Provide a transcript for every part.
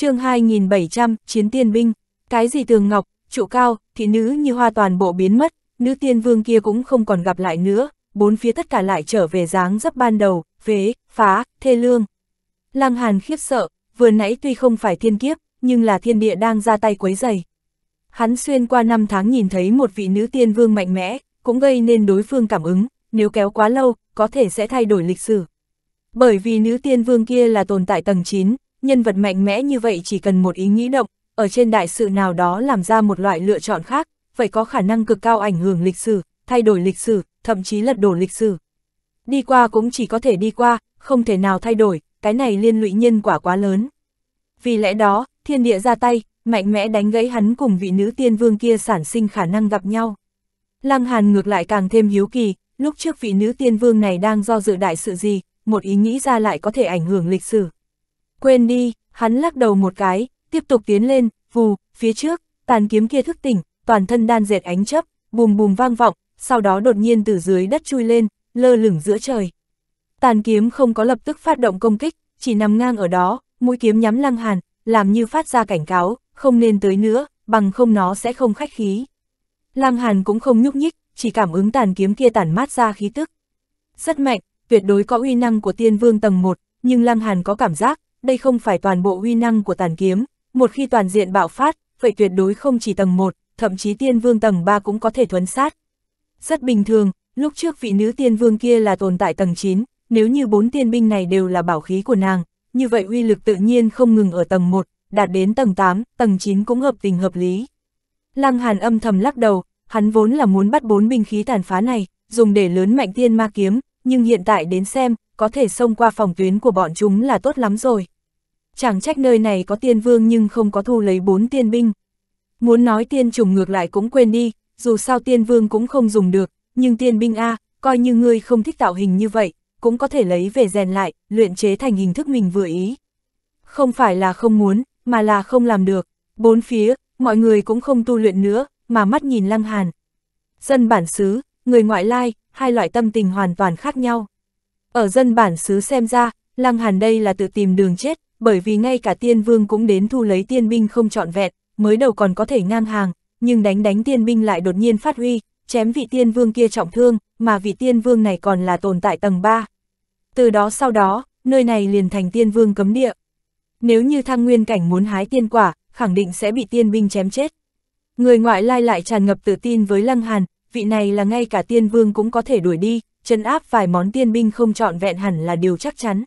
chương 2700, Chiến Tiên Binh, cái gì tường ngọc, trụ cao, thị nữ như hoa toàn bộ biến mất, nữ tiên vương kia cũng không còn gặp lại nữa, bốn phía tất cả lại trở về dáng dấp ban đầu, vế, phá, thê lương. Lăng Hàn khiếp sợ, vừa nãy tuy không phải thiên kiếp, nhưng là thiên địa đang ra tay quấy dày. Hắn xuyên qua năm tháng nhìn thấy một vị nữ tiên vương mạnh mẽ, cũng gây nên đối phương cảm ứng, nếu kéo quá lâu, có thể sẽ thay đổi lịch sử. Bởi vì nữ tiên vương kia là tồn tại tầng 9, nhân vật mạnh mẽ như vậy chỉ cần một ý nghĩ động, ở trên đại sự nào đó làm ra một loại lựa chọn khác, vậy có khả năng cực cao ảnh hưởng lịch sử, thay đổi lịch sử, thậm chí lật đổ lịch sử. Đi qua cũng chỉ có thể đi qua, không thể nào thay đổi, cái này liên lụy nhân quả quá lớn. Vì lẽ đó, thiên địa ra tay, mạnh mẽ đánh gãy hắn cùng vị nữ tiên vương kia sản sinh khả năng gặp nhau. Lăng Hàn ngược lại càng thêm hiếu kỳ, lúc trước vị nữ tiên vương này đang do dự đại sự gì, một ý nghĩ ra lại có thể ảnh hưởng lịch sử quên đi, hắn lắc đầu một cái, tiếp tục tiến lên, vù, phía trước, tàn kiếm kia thức tỉnh, toàn thân đan dệt ánh chấp, bùm bùm vang vọng, sau đó đột nhiên từ dưới đất chui lên, lơ lửng giữa trời. Tàn kiếm không có lập tức phát động công kích, chỉ nằm ngang ở đó, mũi kiếm nhắm lăng hàn, làm như phát ra cảnh cáo, không nên tới nữa, bằng không nó sẽ không khách khí. Lăng hàn cũng không nhúc nhích, chỉ cảm ứng tàn kiếm kia tản mát ra khí tức. Rất mạnh, tuyệt đối có uy năng của tiên vương tầng 1, nhưng Lăng Hàn có cảm giác, đây không phải toàn bộ huy năng của tàn kiếm, một khi toàn diện bạo phát, vậy tuyệt đối không chỉ tầng 1, thậm chí tiên vương tầng 3 cũng có thể thuấn sát. Rất bình thường, lúc trước vị nữ tiên vương kia là tồn tại tầng 9, nếu như bốn tiên binh này đều là bảo khí của nàng, như vậy uy lực tự nhiên không ngừng ở tầng 1, đạt đến tầng 8, tầng 9 cũng hợp tình hợp lý. Lăng Hàn âm thầm lắc đầu, hắn vốn là muốn bắt bốn binh khí tàn phá này, dùng để lớn mạnh tiên ma kiếm, nhưng hiện tại đến xem, có thể xông qua phòng tuyến của bọn chúng là tốt lắm rồi. Chẳng trách nơi này có tiên vương nhưng không có thu lấy bốn tiên binh. Muốn nói tiên trùng ngược lại cũng quên đi, dù sao tiên vương cũng không dùng được, nhưng tiên binh A, coi như ngươi không thích tạo hình như vậy, cũng có thể lấy về rèn lại, luyện chế thành hình thức mình vừa ý. Không phải là không muốn, mà là không làm được. Bốn phía, mọi người cũng không tu luyện nữa, mà mắt nhìn lăng hàn. Dân bản xứ, người ngoại lai, hai loại tâm tình hoàn toàn khác nhau. Ở dân bản xứ xem ra, Lăng Hàn đây là tự tìm đường chết, bởi vì ngay cả tiên vương cũng đến thu lấy tiên binh không trọn vẹn, mới đầu còn có thể ngang hàng, nhưng đánh đánh tiên binh lại đột nhiên phát huy, chém vị tiên vương kia trọng thương, mà vị tiên vương này còn là tồn tại tầng 3. Từ đó sau đó, nơi này liền thành tiên vương cấm địa. Nếu như thăng nguyên cảnh muốn hái tiên quả, khẳng định sẽ bị tiên binh chém chết. Người ngoại lai lại tràn ngập tự tin với Lăng Hàn, vị này là ngay cả tiên vương cũng có thể đuổi đi, chân áp vài món tiên binh không trọn vẹn hẳn là điều chắc chắn.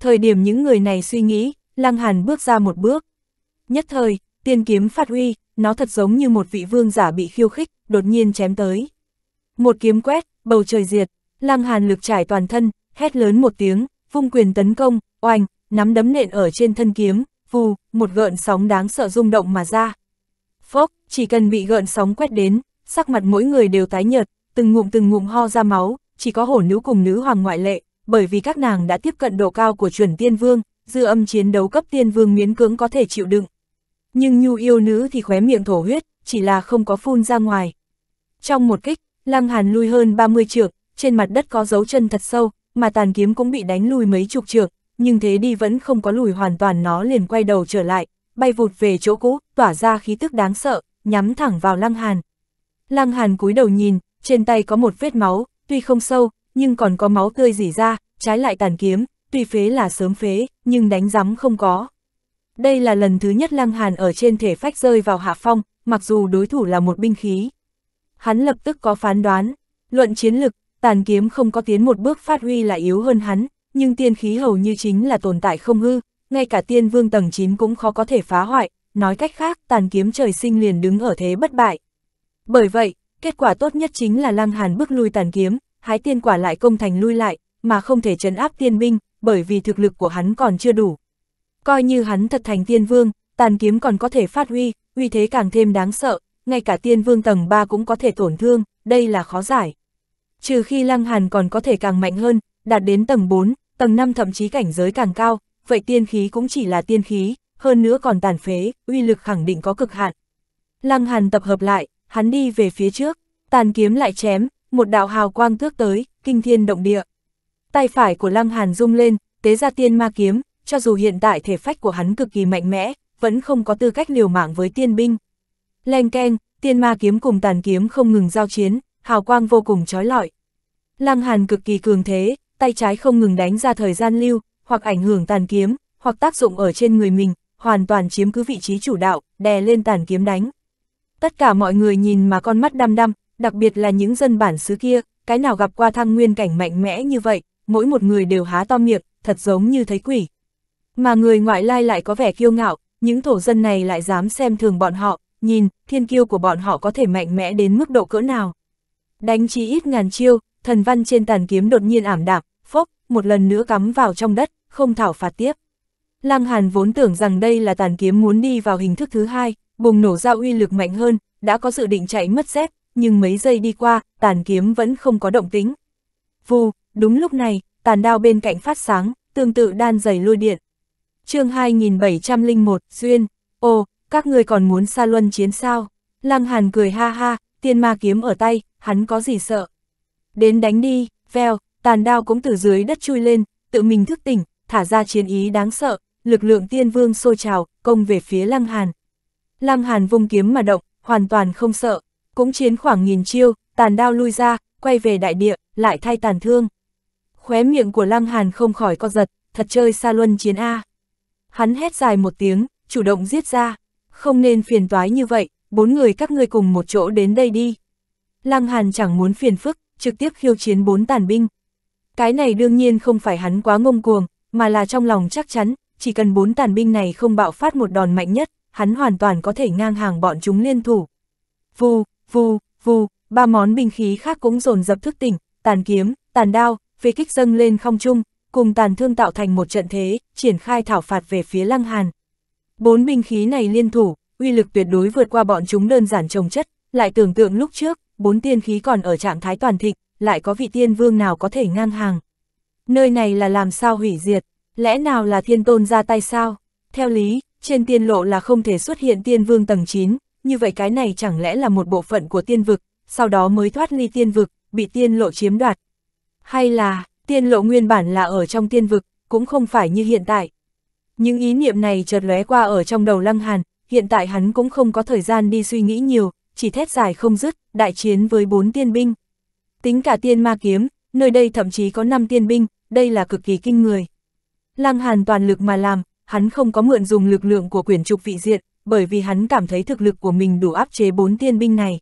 Thời điểm những người này suy nghĩ, Lăng Hàn bước ra một bước. Nhất thời, tiên kiếm phát huy, nó thật giống như một vị vương giả bị khiêu khích, đột nhiên chém tới. Một kiếm quét, bầu trời diệt, Lăng Hàn lực trải toàn thân, hét lớn một tiếng, vung quyền tấn công, oanh, nắm đấm nện ở trên thân kiếm, vù, một gợn sóng đáng sợ rung động mà ra. Phốc, chỉ cần bị gợn sóng quét đến, sắc mặt mỗi người đều tái nhợt, từng ngụm từng ngụm ho ra máu, chỉ có hổ nữ cùng nữ hoàng ngoại lệ, bởi vì các nàng đã tiếp cận độ cao của chuẩn tiên vương, dư âm chiến đấu cấp tiên vương miến cưỡng có thể chịu đựng. Nhưng nhu yêu nữ thì khóe miệng thổ huyết, chỉ là không có phun ra ngoài. Trong một kích, Lăng Hàn lui hơn 30 trượng, trên mặt đất có dấu chân thật sâu, mà tàn kiếm cũng bị đánh lui mấy chục trượng, nhưng thế đi vẫn không có lùi hoàn toàn nó liền quay đầu trở lại, bay vụt về chỗ cũ, tỏa ra khí tức đáng sợ, nhắm thẳng vào Lăng Hàn. Lăng Hàn cúi đầu nhìn, trên tay có một vết máu, tuy không sâu, nhưng còn có máu tươi rỉ ra, trái lại tàn kiếm, tuy phế là sớm phế, nhưng đánh rắm không có. Đây là lần thứ nhất Lăng Hàn ở trên thể phách rơi vào hạ phong, mặc dù đối thủ là một binh khí. Hắn lập tức có phán đoán, luận chiến lực, tàn kiếm không có tiến một bước phát huy là yếu hơn hắn, nhưng tiên khí hầu như chính là tồn tại không hư, ngay cả tiên vương tầng 9 cũng khó có thể phá hoại, nói cách khác tàn kiếm trời sinh liền đứng ở thế bất bại. Bởi vậy, kết quả tốt nhất chính là Lăng Hàn bước lui tàn kiếm, hái tiên quả lại công thành lui lại, mà không thể trấn áp tiên binh, bởi vì thực lực của hắn còn chưa đủ. Coi như hắn thật thành tiên vương, tàn kiếm còn có thể phát huy, uy thế càng thêm đáng sợ, ngay cả tiên vương tầng 3 cũng có thể tổn thương, đây là khó giải. Trừ khi Lăng Hàn còn có thể càng mạnh hơn, đạt đến tầng 4, tầng 5 thậm chí cảnh giới càng cao, vậy tiên khí cũng chỉ là tiên khí, hơn nữa còn tàn phế, uy lực khẳng định có cực hạn. Lăng Hàn tập hợp lại, hắn đi về phía trước, tàn kiếm lại chém, một đạo hào quang tước tới, kinh thiên động địa. Tay phải của Lăng Hàn rung lên, tế ra tiên ma kiếm, cho dù hiện tại thể phách của hắn cực kỳ mạnh mẽ, vẫn không có tư cách liều mạng với tiên binh. Leng keng, tiên ma kiếm cùng tàn kiếm không ngừng giao chiến, hào quang vô cùng chói lọi. Lăng Hàn cực kỳ cường thế, tay trái không ngừng đánh ra thời gian lưu, hoặc ảnh hưởng tàn kiếm, hoặc tác dụng ở trên người mình, hoàn toàn chiếm cứ vị trí chủ đạo, đè lên tàn kiếm đánh. Tất cả mọi người nhìn mà con mắt đăm đăm, đặc biệt là những dân bản xứ kia, cái nào gặp qua thăng nguyên cảnh mạnh mẽ như vậy, mỗi một người đều há to miệng, thật giống như thấy quỷ. Mà người ngoại lai lại có vẻ kiêu ngạo, những thổ dân này lại dám xem thường bọn họ, nhìn, thiên kiêu của bọn họ có thể mạnh mẽ đến mức độ cỡ nào. Đánh chí ít ngàn chiêu, thần văn trên tàn kiếm đột nhiên ảm đạm, phốc, một lần nữa cắm vào trong đất, không thảo phạt tiếp. Lăng Hàn vốn tưởng rằng đây là tàn kiếm muốn đi vào hình thức thứ hai, bùng nổ ra uy lực mạnh hơn, đã có dự định chạy mất dép, nhưng mấy giây đi qua, tàn kiếm vẫn không có động tính. Vù, đúng lúc này, tàn đao bên cạnh phát sáng, tương tự đan dày lôi điện. chương 2701, Duyên, ồ, các người còn muốn xa luân chiến sao? Lăng Hàn cười ha ha, tiên ma kiếm ở tay, hắn có gì sợ? Đến đánh đi, veo, tàn đao cũng từ dưới đất chui lên, tự mình thức tỉnh, thả ra chiến ý đáng sợ, lực lượng tiên vương sôi trào, công về phía Lăng Hàn. Lam Hàn vung kiếm mà động, hoàn toàn không sợ, cũng chiến khoảng nghìn chiêu, tàn đao lui ra, quay về đại địa, lại thay tàn thương. Khóe miệng của Lăng Hàn không khỏi co giật, thật chơi xa luân chiến A. Hắn hét dài một tiếng, chủ động giết ra, không nên phiền toái như vậy, bốn người các ngươi cùng một chỗ đến đây đi. Lăng Hàn chẳng muốn phiền phức, trực tiếp khiêu chiến bốn tàn binh. Cái này đương nhiên không phải hắn quá ngông cuồng, mà là trong lòng chắc chắn, chỉ cần bốn tàn binh này không bạo phát một đòn mạnh nhất, hắn hoàn toàn có thể ngang hàng bọn chúng liên thủ. Vù, vù, vù, ba món binh khí khác cũng dồn dập thức tỉnh, tàn kiếm, tàn đao, phi kích dâng lên không trung, cùng tàn thương tạo thành một trận thế, triển khai thảo phạt về phía Lăng Hàn. Bốn binh khí này liên thủ, uy lực tuyệt đối vượt qua bọn chúng đơn giản trồng chất, lại tưởng tượng lúc trước, bốn tiên khí còn ở trạng thái toàn thịnh, lại có vị tiên vương nào có thể ngang hàng. Nơi này là làm sao hủy diệt, lẽ nào là thiên tôn ra tay sao? Theo lý, trên tiên lộ là không thể xuất hiện tiên vương tầng 9, như vậy cái này chẳng lẽ là một bộ phận của tiên vực, sau đó mới thoát ly tiên vực, bị tiên lộ chiếm đoạt. Hay là, tiên lộ nguyên bản là ở trong tiên vực, cũng không phải như hiện tại. Những ý niệm này chợt lóe qua ở trong đầu Lăng Hàn, hiện tại hắn cũng không có thời gian đi suy nghĩ nhiều, chỉ thét dài không dứt, đại chiến với bốn tiên binh. Tính cả tiên ma kiếm, nơi đây thậm chí có năm tiên binh, đây là cực kỳ kinh người. Lăng Hàn toàn lực mà làm, hắn không có mượn dùng lực lượng của quyển trục vị diện, bởi vì hắn cảm thấy thực lực của mình đủ áp chế bốn tiên binh này.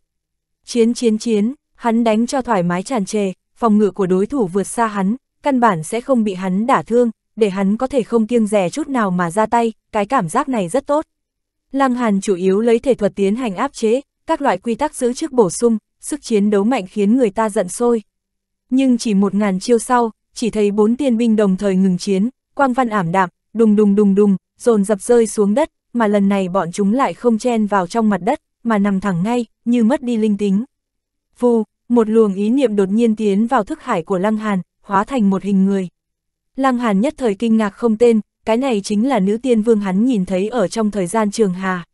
Chiến chiến chiến, hắn đánh cho thoải mái tràn trề, phòng ngự của đối thủ vượt xa hắn, căn bản sẽ không bị hắn đả thương, để hắn có thể không kiêng rè chút nào mà ra tay, cái cảm giác này rất tốt. Lăng Hàn chủ yếu lấy thể thuật tiến hành áp chế, các loại quy tắc giữ trước bổ sung, sức chiến đấu mạnh khiến người ta giận sôi. Nhưng chỉ một ngàn chiêu sau, chỉ thấy bốn tiên binh đồng thời ngừng chiến, quang văn ảm đạm, đùng đùng đùng đùng, dồn dập rơi xuống đất, mà lần này bọn chúng lại không chen vào trong mặt đất, mà nằm thẳng ngay, như mất đi linh tính. Vù, một luồng ý niệm đột nhiên tiến vào thức hải của Lăng Hàn, hóa thành một hình người. Lăng Hàn nhất thời kinh ngạc không tên, cái này chính là nữ tiên vương hắn nhìn thấy ở trong thời gian trường hà.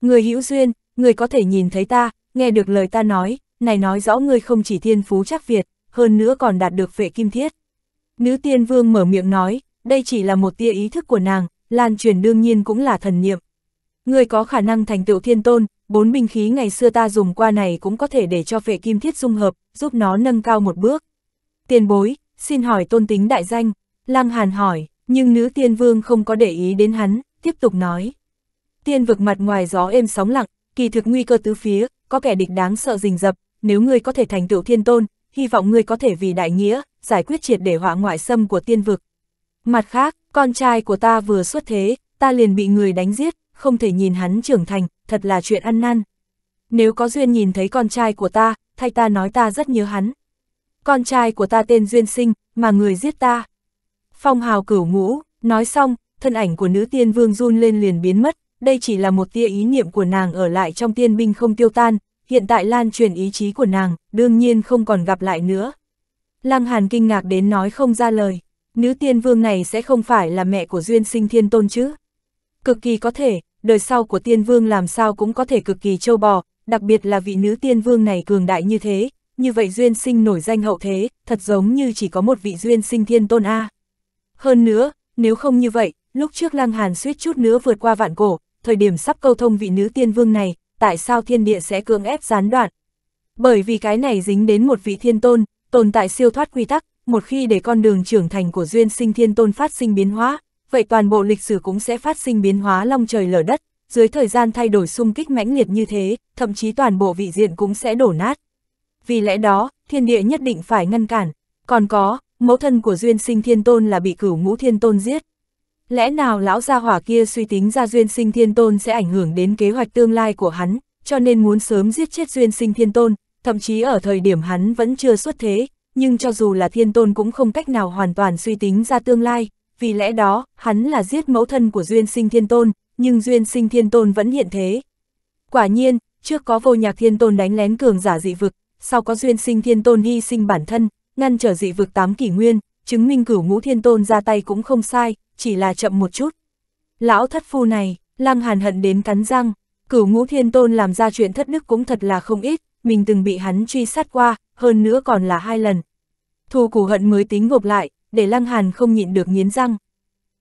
Người hữu duyên, người có thể nhìn thấy ta, nghe được lời ta nói, này nói rõ ngươi không chỉ thiên phú chắc Việt, hơn nữa còn đạt được vệ kim thiết. Nữ tiên vương mở miệng nói, đây chỉ là một tia ý thức của nàng, lan truyền đương nhiên cũng là thần niệm. Người có khả năng thành tựu thiên tôn, bốn binh khí ngày xưa ta dùng qua này cũng có thể để cho phệ kim thiết dung hợp, giúp nó nâng cao một bước. Tiền bối, xin hỏi tôn tính đại danh, lang Hàn hỏi, nhưng nữ tiên vương không có để ý đến hắn, tiếp tục nói. Tiên vực mặt ngoài gió êm sóng lặng, kỳ thực nguy cơ tứ phía, có kẻ địch đáng sợ rình rập, nếu ngươi có thể thành tựu thiên tôn, hy vọng ngươi có thể vì đại nghĩa, giải quyết triệt để họa ngoại xâm của tiên vực, Mặt khác, con trai của ta vừa xuất thế, ta liền bị người đánh giết, không thể nhìn hắn trưởng thành, thật là chuyện ăn năn. Nếu có duyên nhìn thấy con trai của ta, thay ta nói ta rất nhớ hắn. Con trai của ta tên Duyên Sinh, mà người giết ta. Phong hào cửu ngũ, nói xong, thân ảnh của nữ tiên vương run lên liền biến mất, đây chỉ là một tia ý niệm của nàng ở lại trong tiên binh không tiêu tan, hiện tại lan truyền ý chí của nàng, đương nhiên không còn gặp lại nữa. Lăng Hàn kinh ngạc đến nói không ra lời. Nữ tiên vương này sẽ không phải là mẹ của duyên sinh thiên tôn chứ? Cực kỳ có thể, đời sau của tiên vương làm sao cũng có thể cực kỳ châu bò, đặc biệt là vị nữ tiên vương này cường đại như thế, như vậy duyên sinh nổi danh hậu thế, thật giống như chỉ có một vị duyên sinh thiên tôn A. Hơn nữa, nếu không như vậy, lúc trước lăng hàn suýt chút nữa vượt qua vạn cổ, thời điểm sắp câu thông vị nữ tiên vương này, tại sao thiên địa sẽ cưỡng ép gián đoạn? Bởi vì cái này dính đến một vị thiên tôn, tồn tại siêu thoát quy tắc, một khi để con đường trưởng thành của duyên sinh thiên tôn phát sinh biến hóa, vậy toàn bộ lịch sử cũng sẽ phát sinh biến hóa long trời lở đất, dưới thời gian thay đổi xung kích mãnh liệt như thế, thậm chí toàn bộ vị diện cũng sẽ đổ nát. Vì lẽ đó, thiên địa nhất định phải ngăn cản. Còn có, mẫu thân của duyên sinh thiên tôn là bị cửu ngũ thiên tôn giết. Lẽ nào lão gia hỏa kia suy tính ra duyên sinh thiên tôn sẽ ảnh hưởng đến kế hoạch tương lai của hắn, cho nên muốn sớm giết chết duyên sinh thiên tôn, thậm chí ở thời điểm hắn vẫn chưa xuất thế, nhưng cho dù là thiên tôn cũng không cách nào hoàn toàn suy tính ra tương lai, vì lẽ đó, hắn là giết mẫu thân của Duyên Sinh Thiên Tôn, nhưng Duyên Sinh Thiên Tôn vẫn hiện thế. Quả nhiên, trước có vô nhạc thiên tôn đánh lén cường giả dị vực, sau có Duyên Sinh Thiên Tôn hy sinh bản thân, ngăn trở dị vực tám kỷ nguyên, chứng minh cửu ngũ thiên tôn ra tay cũng không sai, chỉ là chậm một chút. Lão thất phu này, lăng hàn hận đến cắn răng, cửu ngũ thiên tôn làm ra chuyện thất đức cũng thật là không ít, mình từng bị hắn truy sát qua, hơn nữa còn là hai lần. Thù củ hận mới tính gộp lại, để Lăng Hàn không nhịn được nghiến răng.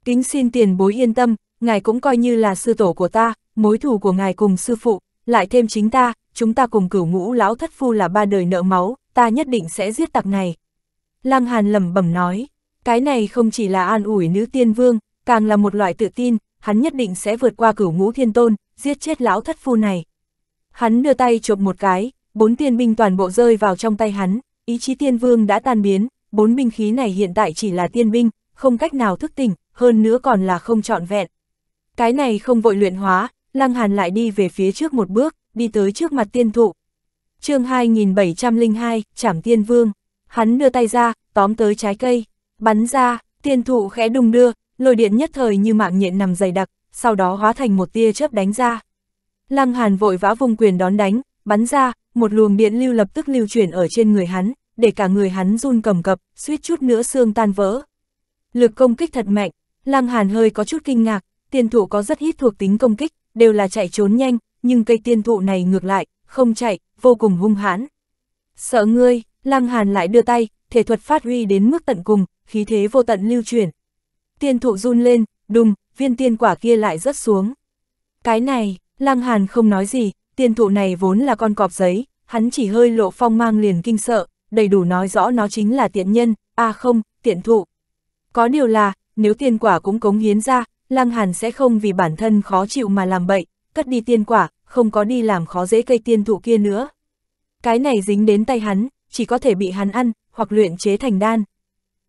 Kính xin tiền bối yên tâm, ngài cũng coi như là sư tổ của ta, mối thù của ngài cùng sư phụ, lại thêm chính ta, chúng ta cùng cửu ngũ lão thất phu là ba đời nợ máu, ta nhất định sẽ giết tặc này. Lăng Hàn lẩm bẩm nói, cái này không chỉ là an ủi nữ tiên vương, càng là một loại tự tin, hắn nhất định sẽ vượt qua cửu ngũ thiên tôn, giết chết lão thất phu này. Hắn đưa tay chộp một cái, bốn tiên binh toàn bộ rơi vào trong tay hắn, ý chí tiên vương đã tan biến, bốn binh khí này hiện tại chỉ là tiên binh, không cách nào thức tỉnh, hơn nữa còn là không trọn vẹn. Cái này không vội luyện hóa, Lăng Hàn lại đi về phía trước một bước, đi tới trước mặt tiên thụ. chương 2702, Trảm Tiên Vương, hắn đưa tay ra, tóm tới trái cây, bắn ra, tiên thụ khẽ đung đưa, lôi điện nhất thời như mạng nhện nằm dày đặc, sau đó hóa thành một tia chớp đánh ra. Lăng Hàn vội vã vùng quyền đón đánh, bắn ra, một luồng điện lưu lập tức lưu chuyển ở trên người hắn, để cả người hắn run cầm cập, suýt chút nữa xương tan vỡ. Lực công kích thật mạnh, Lăng Hàn hơi có chút kinh ngạc, tiên thụ có rất ít thuộc tính công kích, đều là chạy trốn nhanh, nhưng cây tiên thụ này ngược lại, không chạy, vô cùng hung hãn. Sợ ngươi, Lăng Hàn lại đưa tay, thể thuật phát huy đến mức tận cùng, khí thế vô tận lưu chuyển. Tiên thụ run lên, đùng, viên tiên quả kia lại rớt xuống. Cái này, Lăng Hàn không nói gì, Tiên thụ này vốn là con cọp giấy, hắn chỉ hơi lộ phong mang liền kinh sợ, đầy đủ nói rõ nó chính là tiện nhân, à không, tiện thụ. Có điều là, nếu tiên quả cũng cống hiến ra, Lăng Hàn sẽ không vì bản thân khó chịu mà làm bậy, cất đi tiên quả, không có đi làm khó dễ cây tiên thụ kia nữa. Cái này dính đến tay hắn, chỉ có thể bị hắn ăn, hoặc luyện chế thành đan.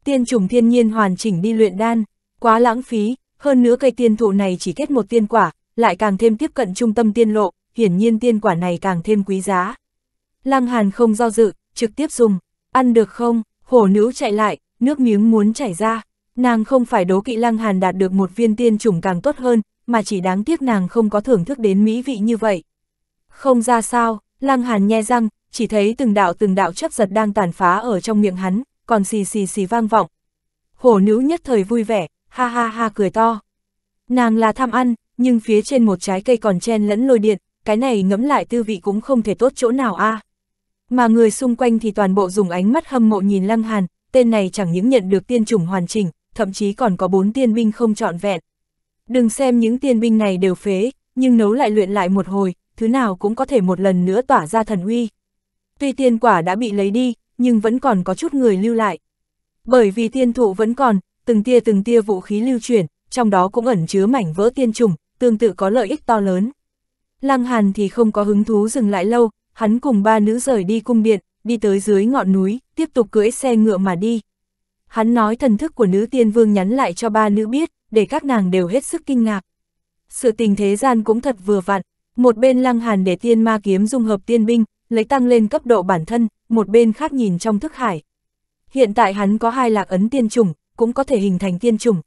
Tiên trùng thiên nhiên hoàn chỉnh đi luyện đan, quá lãng phí, hơn nữa cây tiên thụ này chỉ kết một tiên quả, lại càng thêm tiếp cận trung tâm tiên lộ, hiển nhiên tiên quả này càng thêm quý giá. Lăng Hàn không do dự, trực tiếp dùng, ăn được không, hổ nữ chạy lại, nước miếng muốn chảy ra. Nàng không phải đố kỵ Lăng Hàn đạt được một viên tiên trùng càng tốt hơn, mà chỉ đáng tiếc nàng không có thưởng thức đến mỹ vị như vậy. Không ra sao, Lăng Hàn nhe răng, chỉ thấy từng đạo từng đạo chấp giật đang tàn phá ở trong miệng hắn, còn xì xì xì vang vọng. Hổ nữ nhất thời vui vẻ, ha ha ha cười to. Nàng là tham ăn, nhưng phía trên một trái cây còn chen lẫn lôi điện, cái này ngẫm lại tư vị cũng không thể tốt chỗ nào a à. Mà người xung quanh thì toàn bộ dùng ánh mắt hâm mộ nhìn Lăng Hàn, tên này chẳng những nhận được tiên chủng hoàn chỉnh, thậm chí còn có bốn tiên binh không trọn vẹn. Đừng xem những tiên binh này đều phế, nhưng nấu lại luyện lại một hồi, thứ nào cũng có thể một lần nữa tỏa ra thần uy. Tuy tiên quả đã bị lấy đi, nhưng vẫn còn có chút người lưu lại. Bởi vì tiên thụ vẫn còn, từng tia từng tia vũ khí lưu chuyển, trong đó cũng ẩn chứa mảnh vỡ tiên trùng, tương tự có lợi ích to lớn. Lăng Hàn thì không có hứng thú dừng lại lâu, hắn cùng ba nữ rời đi cung điện, đi tới dưới ngọn núi, tiếp tục cưỡi xe ngựa mà đi. Hắn nói thần thức của nữ tiên vương nhắn lại cho ba nữ biết, để các nàng đều hết sức kinh ngạc. Sự tình thế gian cũng thật vừa vặn, một bên lăng hàn để tiên ma kiếm dung hợp tiên binh, lấy tăng lên cấp độ bản thân, một bên khác nhìn trong thức hải. Hiện tại hắn có hai lạc ấn tiên chủng, cũng có thể hình thành tiên chủng.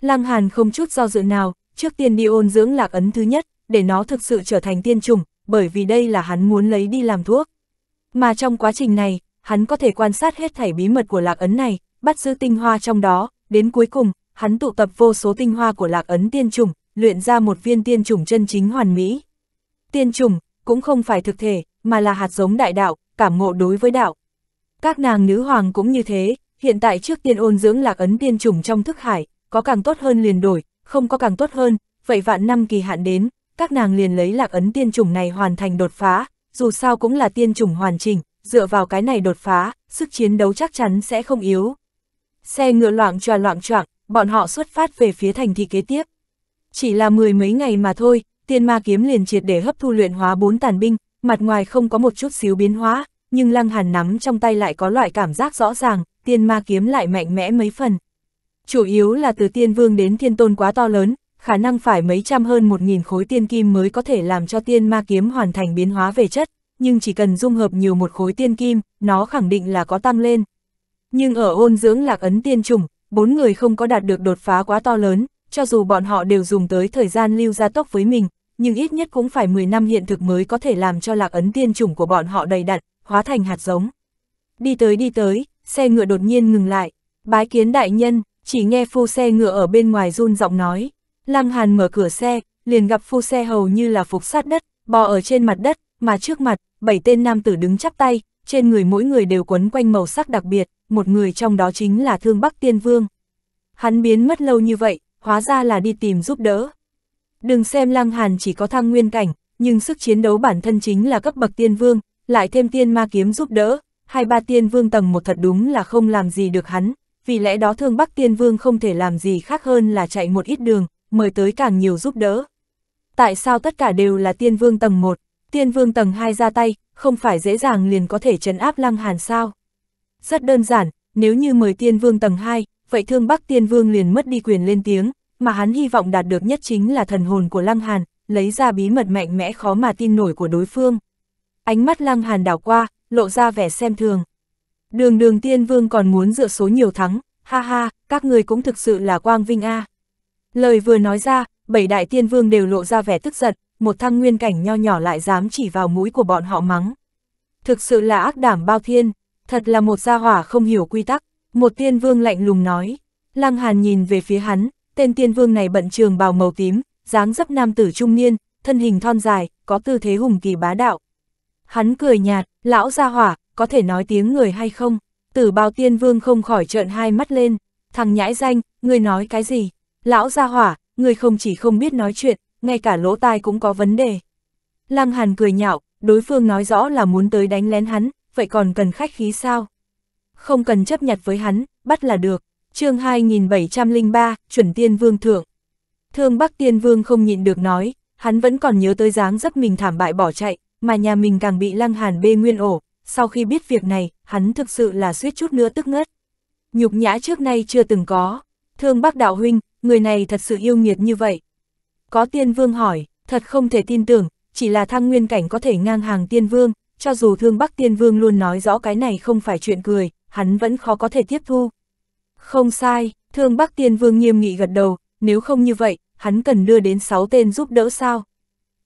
Lăng hàn không chút do dự nào, trước tiên đi ôn dưỡng lạc ấn thứ nhất để nó thực sự trở thành tiên trùng, bởi vì đây là hắn muốn lấy đi làm thuốc. Mà trong quá trình này, hắn có thể quan sát hết thảy bí mật của lạc ấn này, bắt giữ tinh hoa trong đó, đến cuối cùng, hắn tụ tập vô số tinh hoa của lạc ấn tiên trùng, luyện ra một viên tiên trùng chân chính hoàn mỹ. Tiên trùng, cũng không phải thực thể, mà là hạt giống đại đạo, cảm ngộ đối với đạo. Các nàng nữ hoàng cũng như thế, hiện tại trước tiên ôn dưỡng lạc ấn tiên trùng trong thức hải, có càng tốt hơn liền đổi, không có càng tốt hơn, vậy vạn năm kỳ hạn đến, các nàng liền lấy lạc ấn tiên trùng này hoàn thành đột phá, dù sao cũng là tiên trùng hoàn chỉnh, dựa vào cái này đột phá, sức chiến đấu chắc chắn sẽ không yếu. Xe ngựa loạn tròa loạn choạng, bọn họ xuất phát về phía thành thị kế tiếp. Chỉ là mười mấy ngày mà thôi, tiên ma kiếm liền triệt để hấp thu luyện hóa bốn tàn binh, mặt ngoài không có một chút xíu biến hóa, nhưng lăng hàn nắm trong tay lại có loại cảm giác rõ ràng, tiên ma kiếm lại mạnh mẽ mấy phần. Chủ yếu là từ tiên vương đến thiên tôn quá to lớn, khả năng phải mấy trăm hơn một nghìn khối tiên kim mới có thể làm cho tiên ma kiếm hoàn thành biến hóa về chất, nhưng chỉ cần dung hợp nhiều một khối tiên kim, nó khẳng định là có tăng lên. Nhưng ở ôn dưỡng lạc ấn tiên trùng, bốn người không có đạt được đột phá quá to lớn, cho dù bọn họ đều dùng tới thời gian lưu gia tốc với mình, nhưng ít nhất cũng phải 10 năm hiện thực mới có thể làm cho lạc ấn tiên trùng của bọn họ đầy đặn, hóa thành hạt giống. Đi tới đi tới, xe ngựa đột nhiên ngừng lại, bái kiến đại nhân, chỉ nghe phu xe ngựa ở bên ngoài run giọng nói. Lam Hàn mở cửa xe, liền gặp phu xe hầu như là phục sát đất, bò ở trên mặt đất, mà trước mặt, bảy tên nam tử đứng chắp tay, trên người mỗi người đều quấn quanh màu sắc đặc biệt, một người trong đó chính là Thương Bắc Tiên Vương. Hắn biến mất lâu như vậy, hóa ra là đi tìm giúp đỡ. Đừng xem Lăng Hàn chỉ có thăng nguyên cảnh, nhưng sức chiến đấu bản thân chính là cấp bậc tiên vương, lại thêm tiên ma kiếm giúp đỡ, hai ba tiên vương tầng một thật đúng là không làm gì được hắn, vì lẽ đó Thương Bắc Tiên Vương không thể làm gì khác hơn là chạy một ít đường, mời tới càng nhiều giúp đỡ. Tại sao tất cả đều là tiên vương tầng 1, tiên vương tầng 2 ra tay, không phải dễ dàng liền có thể trấn áp lăng hàn sao? Rất đơn giản, nếu như mời tiên vương tầng 2, vậy thương bắc tiên vương liền mất đi quyền lên tiếng, mà hắn hy vọng đạt được nhất chính là thần hồn của lăng hàn, lấy ra bí mật mạnh mẽ khó mà tin nổi của đối phương. Ánh mắt lăng hàn đảo qua, lộ ra vẻ xem thường. Đường đường tiên vương còn muốn dựa số nhiều thắng, ha ha, các người cũng thực sự là quang vinh a. À. Lời vừa nói ra, bảy đại tiên vương đều lộ ra vẻ tức giận, một thăng nguyên cảnh nho nhỏ lại dám chỉ vào mũi của bọn họ mắng. Thực sự là ác đảm bao thiên, thật là một gia hỏa không hiểu quy tắc, một tiên vương lạnh lùng nói. Lăng Hàn nhìn về phía hắn, tên tiên vương này bận trường bào màu tím, dáng dấp nam tử trung niên, thân hình thon dài, có tư thế hùng kỳ bá đạo. Hắn cười nhạt, lão gia hỏa, có thể nói tiếng người hay không? Tử bao tiên vương không khỏi trợn hai mắt lên, thằng nhãi danh, ngươi nói cái gì? Lão gia hỏa, người không chỉ không biết nói chuyện, ngay cả lỗ tai cũng có vấn đề. Lăng Hàn cười nhạo, đối phương nói rõ là muốn tới đánh lén hắn, vậy còn cần khách khí sao? Không cần chấp nhặt với hắn, bắt là được. chương 2703, chuẩn tiên vương thượng. Thương Bắc Tiên Vương không nhịn được nói, hắn vẫn còn nhớ tới dáng dấp mình thảm bại bỏ chạy, mà nhà mình càng bị Lăng Hàn bê nguyên ổ, sau khi biết việc này, hắn thực sự là suýt chút nữa tức ngất. Nhục nhã trước nay chưa từng có. Thương Bắc Đạo Huynh, người này thật sự yêu nghiệt như vậy. Có tiên vương hỏi, thật không thể tin tưởng, chỉ là thăng nguyên cảnh có thể ngang hàng tiên vương, cho dù thương bắc tiên vương luôn nói rõ cái này không phải chuyện cười, hắn vẫn khó có thể tiếp thu. Không sai, thương bắc tiên vương nghiêm nghị gật đầu, nếu không như vậy, hắn cần đưa đến 6 tên giúp đỡ sao?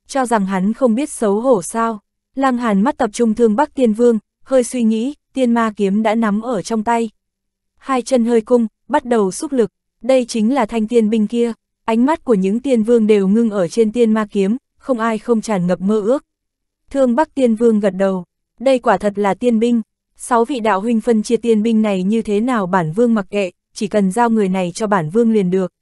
Cho rằng hắn không biết xấu hổ sao? Lăng hàn mắt tập trung thương bắc tiên vương, hơi suy nghĩ, tiên ma kiếm đã nắm ở trong tay. Hai chân hơi cung, bắt đầu xúc lực. Đây chính là thanh tiên binh kia, ánh mắt của những tiên vương đều ngưng ở trên tiên ma kiếm, không ai không tràn ngập mơ ước. Thương Bắc tiên vương gật đầu, đây quả thật là tiên binh, sáu vị đạo huynh phân chia tiên binh này như thế nào bản vương mặc kệ, chỉ cần giao người này cho bản vương liền được.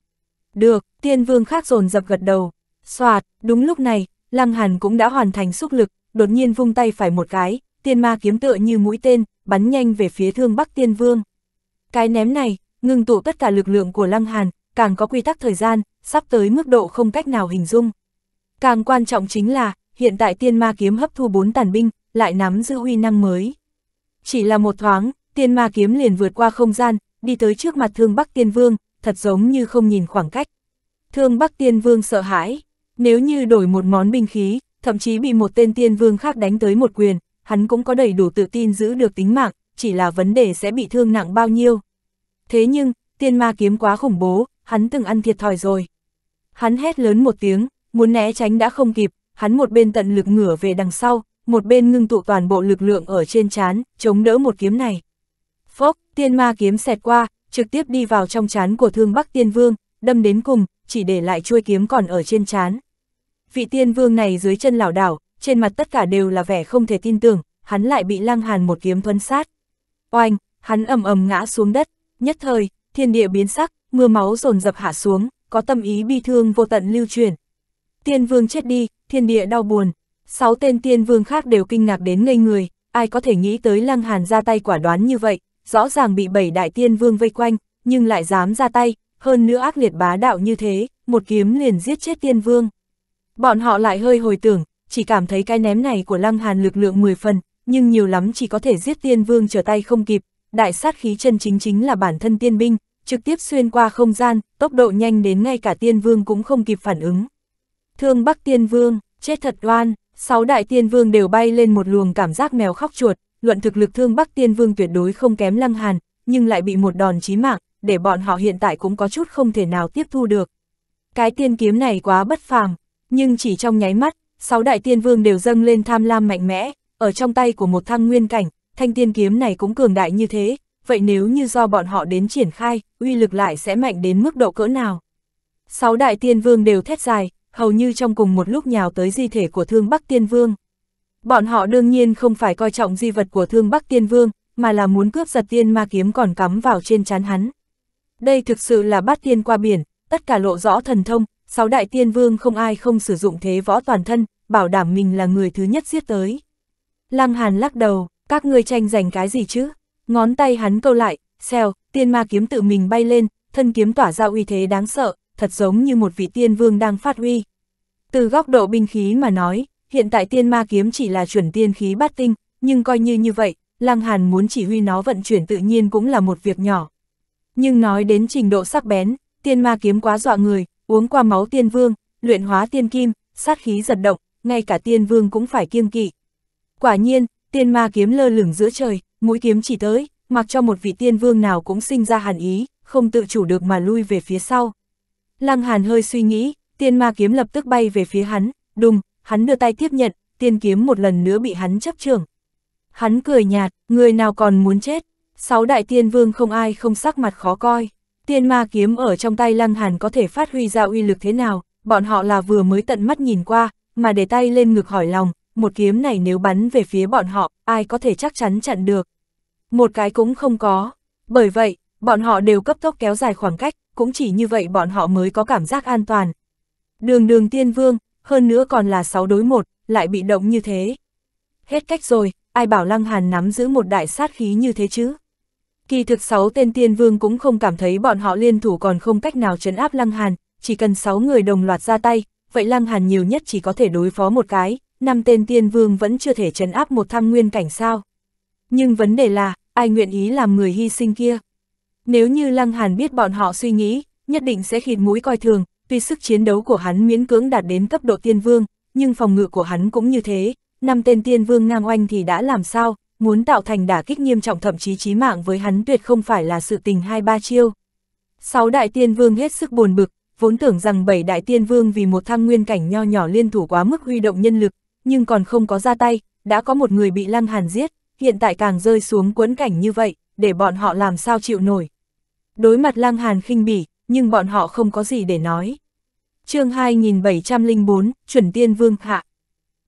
Được, tiên vương khác dồn dập gật đầu, xoạt, đúng lúc này, Lăng Hàn cũng đã hoàn thành xúc lực, đột nhiên vung tay phải một cái, tiên ma kiếm tựa như mũi tên, bắn nhanh về phía thương Bắc tiên vương. Cái ném này, Ngưng tụ tất cả lực lượng của Lăng Hàn, càng có quy tắc thời gian, sắp tới mức độ không cách nào hình dung. Càng quan trọng chính là, hiện tại tiên ma kiếm hấp thu bốn tàn binh, lại nắm giữ huy năng mới. Chỉ là một thoáng, tiên ma kiếm liền vượt qua không gian, đi tới trước mặt thương Bắc Tiên Vương, thật giống như không nhìn khoảng cách. Thương Bắc Tiên Vương sợ hãi, nếu như đổi một món binh khí, thậm chí bị một tên Tiên Vương khác đánh tới một quyền, hắn cũng có đầy đủ tự tin giữ được tính mạng, chỉ là vấn đề sẽ bị thương nặng bao nhiêu thế nhưng, tiên ma kiếm quá khủng bố, hắn từng ăn thiệt thòi rồi. Hắn hét lớn một tiếng, muốn né tránh đã không kịp, hắn một bên tận lực ngửa về đằng sau, một bên ngưng tụ toàn bộ lực lượng ở trên chán, chống đỡ một kiếm này. Phốc, tiên ma kiếm xẹt qua, trực tiếp đi vào trong chán của thương Bắc Tiên Vương, đâm đến cùng, chỉ để lại chuôi kiếm còn ở trên chán. Vị Tiên Vương này dưới chân lảo đảo, trên mặt tất cả đều là vẻ không thể tin tưởng, hắn lại bị Lăng Hàn một kiếm thuấn sát. Oanh, hắn ầm ầm ngã xuống đất nhất thời, thiên địa biến sắc, mưa máu rồn dập hạ xuống, có tâm ý bi thương vô tận lưu truyền. Tiên vương chết đi, thiên địa đau buồn, sáu tên tiên vương khác đều kinh ngạc đến ngây người, ai có thể nghĩ tới Lăng Hàn ra tay quả đoán như vậy, rõ ràng bị bảy đại tiên vương vây quanh, nhưng lại dám ra tay, hơn nữa ác liệt bá đạo như thế, một kiếm liền giết chết tiên vương. Bọn họ lại hơi hồi tưởng, chỉ cảm thấy cái ném này của Lăng Hàn lực lượng 10 phần, nhưng nhiều lắm chỉ có thể giết tiên vương trở tay không kịp, đại sát khí chân chính chính là bản thân tiên binh, trực tiếp xuyên qua không gian, tốc độ nhanh đến ngay cả tiên vương cũng không kịp phản ứng. Thương Bắc tiên vương, chết thật oan, sáu đại tiên vương đều bay lên một luồng cảm giác mèo khóc chuột, luận thực lực thương Bắc tiên vương tuyệt đối không kém lăng hàn, nhưng lại bị một đòn chí mạng, để bọn họ hiện tại cũng có chút không thể nào tiếp thu được. Cái tiên kiếm này quá bất phàm, nhưng chỉ trong nháy mắt, sáu đại tiên vương đều dâng lên tham lam mạnh mẽ, ở trong tay của một thăng nguyên cảnh, thanh tiên kiếm này cũng cường đại như thế, vậy nếu như do bọn họ đến triển khai, uy lực lại sẽ mạnh đến mức độ cỡ nào? Sáu đại tiên vương đều thét dài, hầu như trong cùng một lúc nhào tới di thể của thương Bắc Tiên Vương. Bọn họ đương nhiên không phải coi trọng di vật của thương Bắc Tiên Vương, mà là muốn cướp giật tiên ma kiếm còn cắm vào trên chán hắn. Đây thực sự là bát tiên qua biển, tất cả lộ rõ thần thông, sáu đại tiên vương không ai không sử dụng thế võ toàn thân, bảo đảm mình là người thứ nhất giết tới. Lăng Hàn lắc đầu, các ngươi tranh giành cái gì chứ? Ngón tay hắn câu lại, xèo, tiên ma kiếm tự mình bay lên, thân kiếm tỏa ra uy thế đáng sợ, thật giống như một vị tiên vương đang phát uy. Từ góc độ binh khí mà nói, hiện tại tiên ma kiếm chỉ là chuẩn tiên khí bát tinh, nhưng coi như như vậy, Lăng Hàn muốn chỉ huy nó vận chuyển tự nhiên cũng là một việc nhỏ. Nhưng nói đến trình độ sắc bén, tiên ma kiếm quá dọa người, uống qua máu tiên vương, luyện hóa tiên kim, sát khí giật động, ngay cả tiên vương cũng phải kiêng kỵ. Quả nhiên, tiên ma kiếm lơ lửng giữa trời, mũi kiếm chỉ tới, mặc cho một vị tiên vương nào cũng sinh ra hàn ý, không tự chủ được mà lui về phía sau. Lăng Hàn hơi suy nghĩ, tiên ma kiếm lập tức bay về phía hắn, đùng, hắn đưa tay tiếp nhận, tiên kiếm một lần nữa bị hắn chấp trường. Hắn cười nhạt, người nào còn muốn chết, sáu đại tiên vương không ai không sắc mặt khó coi. Tiên ma kiếm ở trong tay Lăng Hàn có thể phát huy ra uy lực thế nào, bọn họ là vừa mới tận mắt nhìn qua, mà để tay lên ngực hỏi lòng, một kiếm này nếu bắn về phía bọn họ, ai có thể chắc chắn chặn được. Một cái cũng không có. Bởi vậy, bọn họ đều cấp tốc kéo dài khoảng cách, cũng chỉ như vậy bọn họ mới có cảm giác an toàn. Đường đường tiên vương, hơn nữa còn là 6 đối 1, lại bị động như thế. Hết cách rồi, ai bảo Lăng Hàn nắm giữ một đại sát khí như thế chứ? Kỳ thực 6 tên tiên vương cũng không cảm thấy bọn họ liên thủ còn không cách nào chấn áp Lăng Hàn, chỉ cần 6 người đồng loạt ra tay, vậy Lăng Hàn nhiều nhất chỉ có thể đối phó một cái, năm tên tiên vương vẫn chưa thể trấn áp một thăng nguyên cảnh sao. Nhưng vấn đề là, ai nguyện ý làm người hy sinh kia? Nếu như Lăng Hàn biết bọn họ suy nghĩ, nhất định sẽ khịt mũi coi thường, tuy sức chiến đấu của hắn miễn cưỡng đạt đến cấp độ tiên vương, nhưng phòng ngự của hắn cũng như thế, năm tên tiên vương ngang oanh thì đã làm sao, muốn tạo thành đả kích nghiêm trọng thậm chí chí mạng với hắn tuyệt không phải là sự tình hai ba chiêu. Sáu đại tiên vương hết sức buồn bực, vốn tưởng rằng bảy đại tiên vương vì một thăng nguyên cảnh nho nhỏ liên thủ quá mức huy động nhân lực, nhưng còn không có ra tay, đã có một người bị Lăng Hàn giết, hiện tại càng rơi xuống quấn cảnh như vậy, để bọn họ làm sao chịu nổi. Đối mặt Lăng Hàn khinh bỉ, nhưng bọn họ không có gì để nói. chương 2704, chuẩn tiên vương hạ.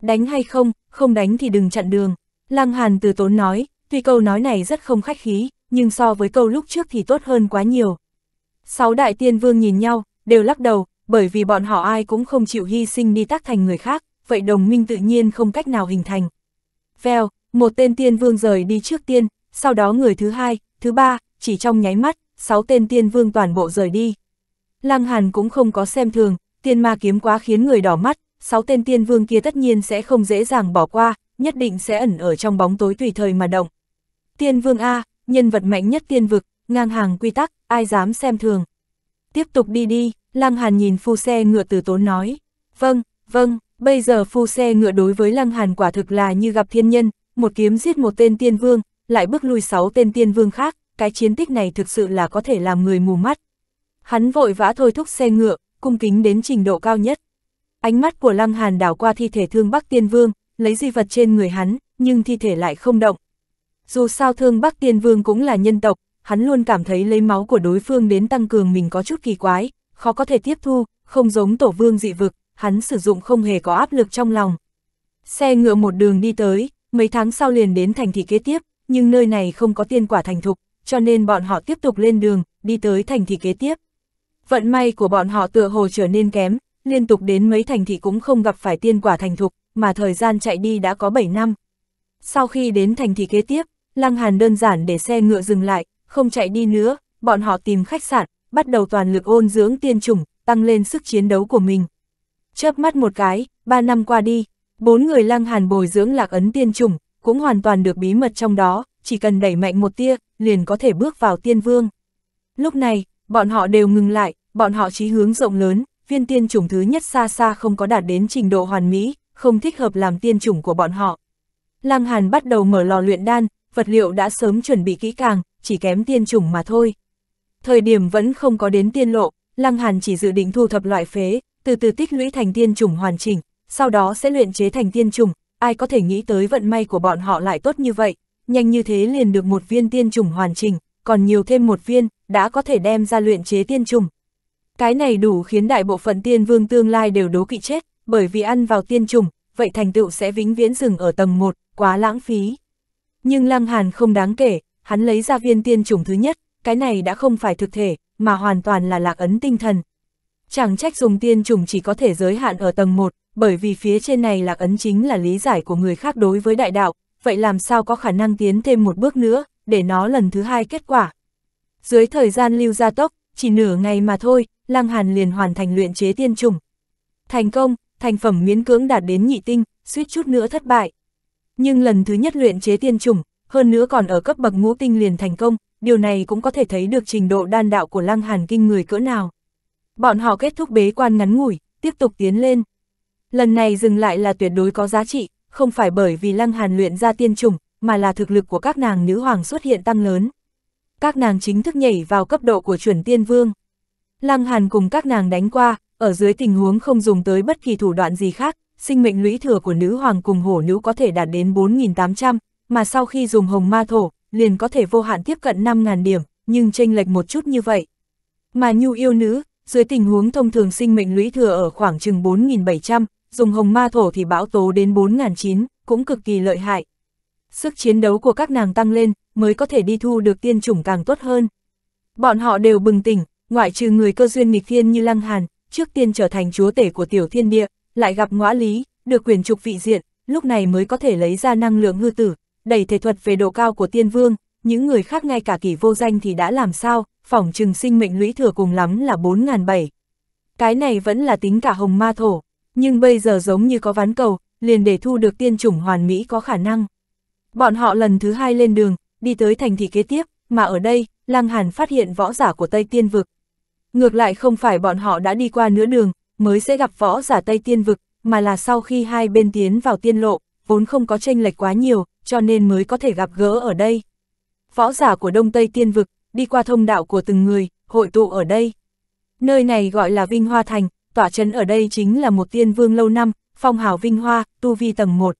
Đánh hay không, không đánh thì đừng chặn đường. Lăng Hàn từ tốn nói, tuy câu nói này rất không khách khí, nhưng so với câu lúc trước thì tốt hơn quá nhiều. Sáu đại tiên vương nhìn nhau, đều lắc đầu, bởi vì bọn họ ai cũng không chịu hy sinh đi tác thành người khác, vậy đồng minh tự nhiên không cách nào hình thành. Vèo, một tên tiên vương rời đi trước tiên, sau đó người thứ hai, thứ ba, chỉ trong nháy mắt, sáu tên tiên vương toàn bộ rời đi. Lăng Hàn cũng không có xem thường, tiên ma kiếm quá khiến người đỏ mắt, sáu tên tiên vương kia tất nhiên sẽ không dễ dàng bỏ qua, nhất định sẽ ẩn ở trong bóng tối tùy thời mà động. Tiên vương A, nhân vật mạnh nhất tiên vực, ngang hàng quy tắc, ai dám xem thường. Tiếp tục đi đi, Lăng Hàn nhìn phu xe ngựa từ tốn nói. Vâng, vâng. Bây giờ phu xe ngựa đối với Lăng Hàn quả thực là như gặp thiên nhân, một kiếm giết một tên tiên vương, lại bước lui sáu tên tiên vương khác, cái chiến tích này thực sự là có thể làm người mù mắt. Hắn vội vã thôi thúc xe ngựa, cung kính đến trình độ cao nhất. Ánh mắt của Lăng Hàn đảo qua thi thể thương Bắc Tiên Vương, lấy di vật trên người hắn, nhưng thi thể lại không động. Dù sao thương Bắc Tiên Vương cũng là nhân tộc, hắn luôn cảm thấy lấy máu của đối phương đến tăng cường mình có chút kỳ quái, khó có thể tiếp thu, không giống tổ vương dị vực hắn sử dụng không hề có áp lực trong lòng. Xe ngựa một đường đi tới, mấy tháng sau liền đến thành thị kế tiếp, nhưng nơi này không có tiên quả thành thục, cho nên bọn họ tiếp tục lên đường, đi tới thành thị kế tiếp. Vận may của bọn họ tựa hồ trở nên kém, liên tục đến mấy thành thị cũng không gặp phải tiên quả thành thục, mà thời gian chạy đi đã có 7 năm. Sau khi đến thành thị kế tiếp, Lăng Hàn đơn giản để xe ngựa dừng lại, không chạy đi nữa, bọn họ tìm khách sạn, bắt đầu toàn lực ôn dưỡng tiên chủng, tăng lên sức chiến đấu của mình. Chớp mắt một cái, ba năm qua đi, bốn người lăng hàn bồi dưỡng lạc ấn tiên trùng cũng hoàn toàn được bí mật trong đó, chỉ cần đẩy mạnh một tia, liền có thể bước vào tiên vương. Lúc này, bọn họ đều ngừng lại, bọn họ chí hướng rộng lớn, viên tiên trùng thứ nhất xa xa không có đạt đến trình độ hoàn mỹ, không thích hợp làm tiên trùng của bọn họ. Lăng Hàn bắt đầu mở lò luyện đan, vật liệu đã sớm chuẩn bị kỹ càng, chỉ kém tiên trùng mà thôi. Thời điểm vẫn không có đến tiên lộ, Lăng Hàn chỉ dự định thu thập loại phế, từ từ tích lũy thành tiên trùng hoàn chỉnh, sau đó sẽ luyện chế thành tiên trùng, ai có thể nghĩ tới vận may của bọn họ lại tốt như vậy, nhanh như thế liền được một viên tiên trùng hoàn chỉnh, còn nhiều thêm một viên, đã có thể đem ra luyện chế tiên trùng. Cái này đủ khiến đại bộ phận tiên vương tương lai đều đố kỵ chết, bởi vì ăn vào tiên trùng, vậy thành tựu sẽ vĩnh viễn dừng ở tầng 1, quá lãng phí. Nhưng Lăng Hàn không đáng kể, hắn lấy ra viên tiên trùng thứ nhất, cái này đã không phải thực thể, mà hoàn toàn là lạc ấn tinh thần, Chẳng trách dùng tiên trùng chỉ có thể giới hạn ở tầng 1, bởi vì phía trên này lạc ấn chính là lý giải của người khác đối với đại đạo, vậy làm sao có khả năng tiến thêm một bước nữa, để nó lần thứ hai kết quả. Dưới thời gian lưu gia tốc, chỉ nửa ngày mà thôi, Lăng Hàn liền hoàn thành luyện chế tiên trùng. Thành công, thành phẩm miễn cưỡng đạt đến nhị tinh, suýt chút nữa thất bại. Nhưng lần thứ nhất luyện chế tiên trùng, hơn nữa còn ở cấp bậc ngũ tinh liền thành công, điều này cũng có thể thấy được trình độ đan đạo của Lăng Hàn kinh người cỡ nào. Bọn họ kết thúc bế quan ngắn ngủi, tiếp tục tiến lên. Lần này dừng lại là tuyệt đối có giá trị, không phải bởi vì Lăng Hàn luyện ra tiên trùng, mà là thực lực của các nàng nữ hoàng xuất hiện tăng lớn. Các nàng chính thức nhảy vào cấp độ của chuẩn tiên vương. Lăng Hàn cùng các nàng đánh qua, ở dưới tình huống không dùng tới bất kỳ thủ đoạn gì khác, sinh mệnh lũy thừa của nữ hoàng cùng hổ nữ có thể đạt đến 4.800, mà sau khi dùng hồng ma thổ, liền có thể vô hạn tiếp cận 5.000 điểm, nhưng chênh lệch một chút như vậy. Mà nhu yêu nữ, dưới tình huống thông thường sinh mệnh lũy thừa ở khoảng chừng 4.700, dùng hồng ma thổ thì bão tố đến 4.900, cũng cực kỳ lợi hại. Sức chiến đấu của các nàng tăng lên, mới có thể đi thu được tiên chủng càng tốt hơn. Bọn họ đều bừng tỉnh, ngoại trừ người cơ duyên nghịch thiên như Lăng Hàn, trước tiên trở thành chúa tể của tiểu thiên địa, lại gặp ngõa lý, được quyền trục vị diện, lúc này mới có thể lấy ra năng lượng hư tử, đẩy thể thuật về độ cao của tiên vương, những người khác ngay cả kỳ vô danh thì đã làm sao, phỏng trừng sinh mệnh lũy thừa cùng lắm là 4.007. Cái này vẫn là tính cả hồng ma thổ, nhưng bây giờ giống như có ván cầu, liền để thu được tiên chủng hoàn mỹ có khả năng. Bọn họ lần thứ hai lên đường, đi tới thành thị kế tiếp, mà ở đây, Lăng Hàn phát hiện võ giả của Tây Tiên Vực. Ngược lại không phải bọn họ đã đi qua nửa đường, mới sẽ gặp võ giả Tây Tiên Vực, mà là sau khi hai bên tiến vào tiên lộ, vốn không có tranh lệch quá nhiều, cho nên mới có thể gặp gỡ ở đây. Võ giả của Đông Tây Tiên Vực, đi qua thông đạo của từng người, hội tụ ở đây. Nơi này gọi là Vinh Hoa Thành, tỏa trấn ở đây chính là một tiên vương lâu năm, phong hào Vinh Hoa, tu vi tầng 1.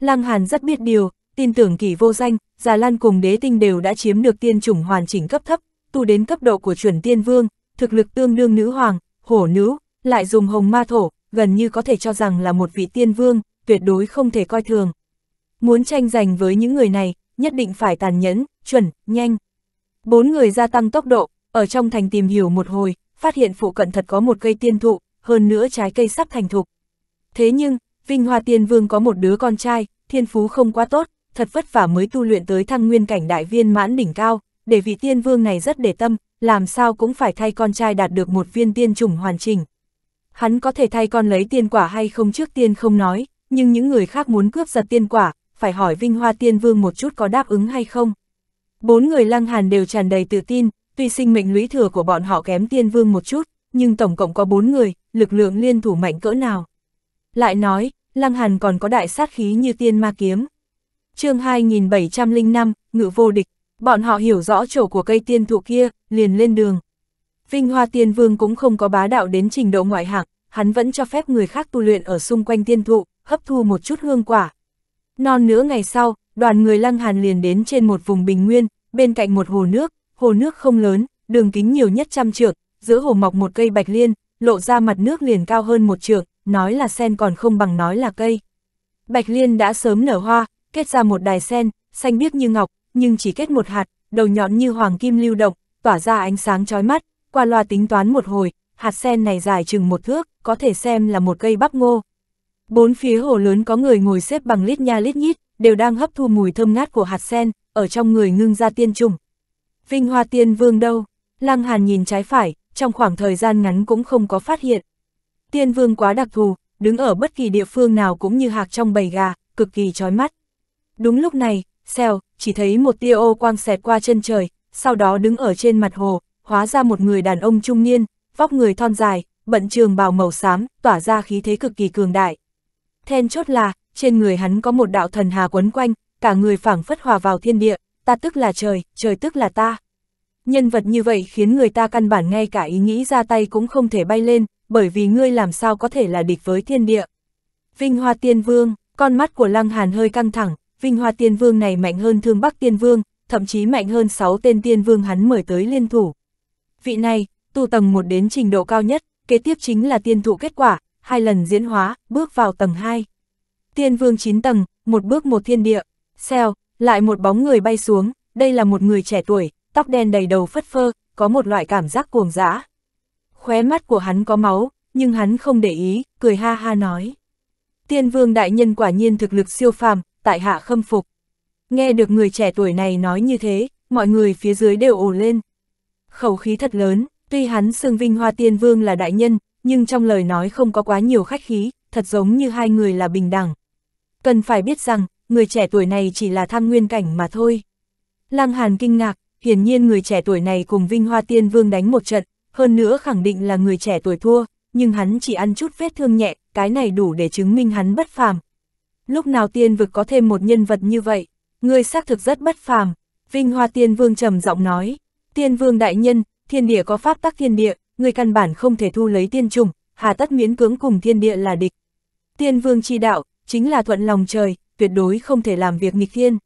Lăng Hàn rất biết điều, tin tưởng kỳ vô danh, Già Lan cùng đế tinh đều đã chiếm được tiên chủng hoàn chỉnh cấp thấp, tu đến cấp độ của chuẩn tiên vương, thực lực tương đương nữ hoàng, hổ nữ, lại dùng hồng ma thổ, gần như có thể cho rằng là một vị tiên vương, tuyệt đối không thể coi thường. Muốn tranh giành với những người này, nhất định phải tàn nhẫn, chuẩn, nhanh. Bốn người gia tăng tốc độ, ở trong thành tìm hiểu một hồi, phát hiện phụ cận thật có một cây tiên thụ, hơn nữa trái cây sắp thành thục. Thế nhưng, Vinh Hoa Tiên Vương có một đứa con trai, thiên phú không quá tốt, thật vất vả mới tu luyện tới thăng nguyên cảnh đại viên mãn đỉnh cao, để vị tiên vương này rất để tâm, làm sao cũng phải thay con trai đạt được một viên tiên trùng hoàn chỉnh. Hắn có thể thay con lấy tiên quả hay không trước tiên không nói, nhưng những người khác muốn cướp giật tiên quả, phải hỏi Vinh Hoa Tiên Vương một chút có đáp ứng hay không. Bốn người lăng hàn đều tràn đầy tự tin, tuy sinh mệnh lũy thừa của bọn họ kém tiên vương một chút, nhưng tổng cộng có bốn người, lực lượng liên thủ mạnh cỡ nào. Lại nói, lăng hàn còn có đại sát khí như tiên ma kiếm. chương 2705, ngự vô địch, bọn họ hiểu rõ chỗ của cây tiên thụ kia, liền lên đường. Vinh Hoa Tiên Vương cũng không có bá đạo đến trình độ ngoại hạng, hắn vẫn cho phép người khác tu luyện ở xung quanh tiên thụ, hấp thu một chút hương quả. Non nữa ngày sau, đoàn người Lăng Hàn liền đến trên một vùng bình nguyên, bên cạnh một hồ nước, hồ nước không lớn, đường kính nhiều nhất trăm trượng, giữa hồ mọc một cây bạch liên, lộ ra mặt nước liền cao hơn một trượng, nói là sen còn không bằng nói là cây. Bạch liên đã sớm nở hoa, kết ra một đài sen, xanh biếc như ngọc, nhưng chỉ kết một hạt, đầu nhọn như hoàng kim lưu động, tỏa ra ánh sáng chói mắt, qua loa tính toán một hồi, hạt sen này dài chừng một thước, có thể xem là một cây bắp ngô. Bốn phía hồ lớn có người ngồi xếp bằng lít nha lít nhít, đều đang hấp thu mùi thơm ngát của hạt sen, ở trong người ngưng ra tiên trùng. Vinh Hoa Tiên Vương đâu? Lăng Hàn nhìn trái phải, trong khoảng thời gian ngắn cũng không có phát hiện. Tiên Vương quá đặc thù, đứng ở bất kỳ địa phương nào cũng như hạc trong bầy gà, cực kỳ chói mắt. Đúng lúc này, Xèo, chỉ thấy một tia ô quang xẹt qua chân trời, sau đó đứng ở trên mặt hồ, hóa ra một người đàn ông trung niên, vóc người thon dài, bận trường bào màu xám, tỏa ra khí thế cực kỳ cường đại. Then chốt là, trên người hắn có một đạo thần hà quấn quanh, cả người phảng phất hòa vào thiên địa, ta tức là trời, trời tức là ta. Nhân vật như vậy khiến người ta căn bản ngay cả ý nghĩ ra tay cũng không thể bay lên, bởi vì ngươi làm sao có thể là địch với thiên địa. Vinh Hoa Tiên Vương, con mắt của Lăng Hàn hơi căng thẳng, Vinh Hoa Tiên Vương này mạnh hơn Thương Bắc Tiên Vương, thậm chí mạnh hơn 6 tên Tiên Vương hắn mời tới liên thủ. Vị này, tu tầng 1 đến trình độ cao nhất, kế tiếp chính là tiên thụ kết quả, hai lần diễn hóa, bước vào tầng 2. Tiên vương 9 tầng, một bước một thiên địa, xèo, lại một bóng người bay xuống, đây là một người trẻ tuổi, tóc đen đầy đầu phất phơ, có một loại cảm giác cuồng dã. Khóe mắt của hắn có máu, nhưng hắn không để ý, cười ha ha nói. Tiên vương đại nhân quả nhiên thực lực siêu phàm, tại hạ khâm phục. Nghe được người trẻ tuổi này nói như thế, mọi người phía dưới đều ồ lên. Khẩu khí thật lớn, tuy hắn xưng vinh hoa tiên vương là đại nhân, nhưng trong lời nói không có quá nhiều khách khí, thật giống như hai người là bình đẳng cần phải biết rằng, người trẻ tuổi này chỉ là tham nguyên cảnh mà thôi. Lăng Hàn kinh ngạc, hiển nhiên người trẻ tuổi này cùng Vinh Hoa Tiên Vương đánh một trận, hơn nữa khẳng định là người trẻ tuổi thua, nhưng hắn chỉ ăn chút vết thương nhẹ, cái này đủ để chứng minh hắn bất phàm. Lúc nào tiên vực có thêm một nhân vật như vậy, người xác thực rất bất phàm, Vinh Hoa Tiên Vương trầm giọng nói, Tiên Vương đại nhân, thiên địa có pháp tắc thiên địa, người căn bản không thể thu lấy tiên trùng, hà tất miễn cưỡng cùng thiên địa là địch. Tiên Vương chi đạo, chính là thuận lòng trời, tuyệt đối không thể làm việc nghịch thiên.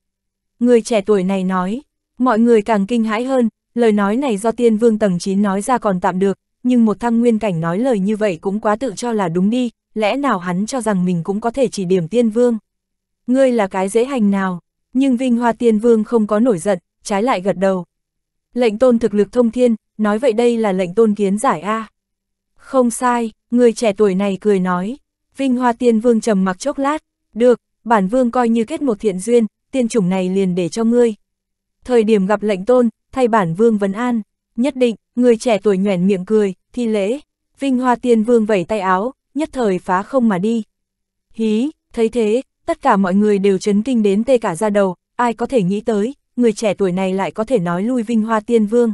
Người trẻ tuổi này nói, mọi người càng kinh hãi hơn, lời nói này do tiên vương tầng 9 nói ra còn tạm được, nhưng một thăng nguyên cảnh nói lời như vậy cũng quá tự cho là đúng đi, lẽ nào hắn cho rằng mình cũng có thể chỉ điểm tiên vương. Ngươi là cái dễ hành nào, nhưng vinh hoa tiên vương không có nổi giận, trái lại gật đầu. Lệnh tôn thực lực thông thiên, nói vậy đây là lệnh tôn kiến giải A. Không sai, người trẻ tuổi này cười nói, Vinh Hoa Tiên Vương trầm mặc chốc lát, được, bản vương coi như kết một thiện duyên, tiên chủng này liền để cho ngươi. Thời điểm gặp lệnh tôn, thay bản vương vấn an, nhất định, người trẻ tuổi nhoẻn miệng cười, thi lễ, Vinh Hoa Tiên Vương vẩy tay áo, nhất thời phá không mà đi. Hí, thấy thế, tất cả mọi người đều chấn kinh đến tê cả da đầu, ai có thể nghĩ tới, người trẻ tuổi này lại có thể nói lui Vinh Hoa Tiên Vương.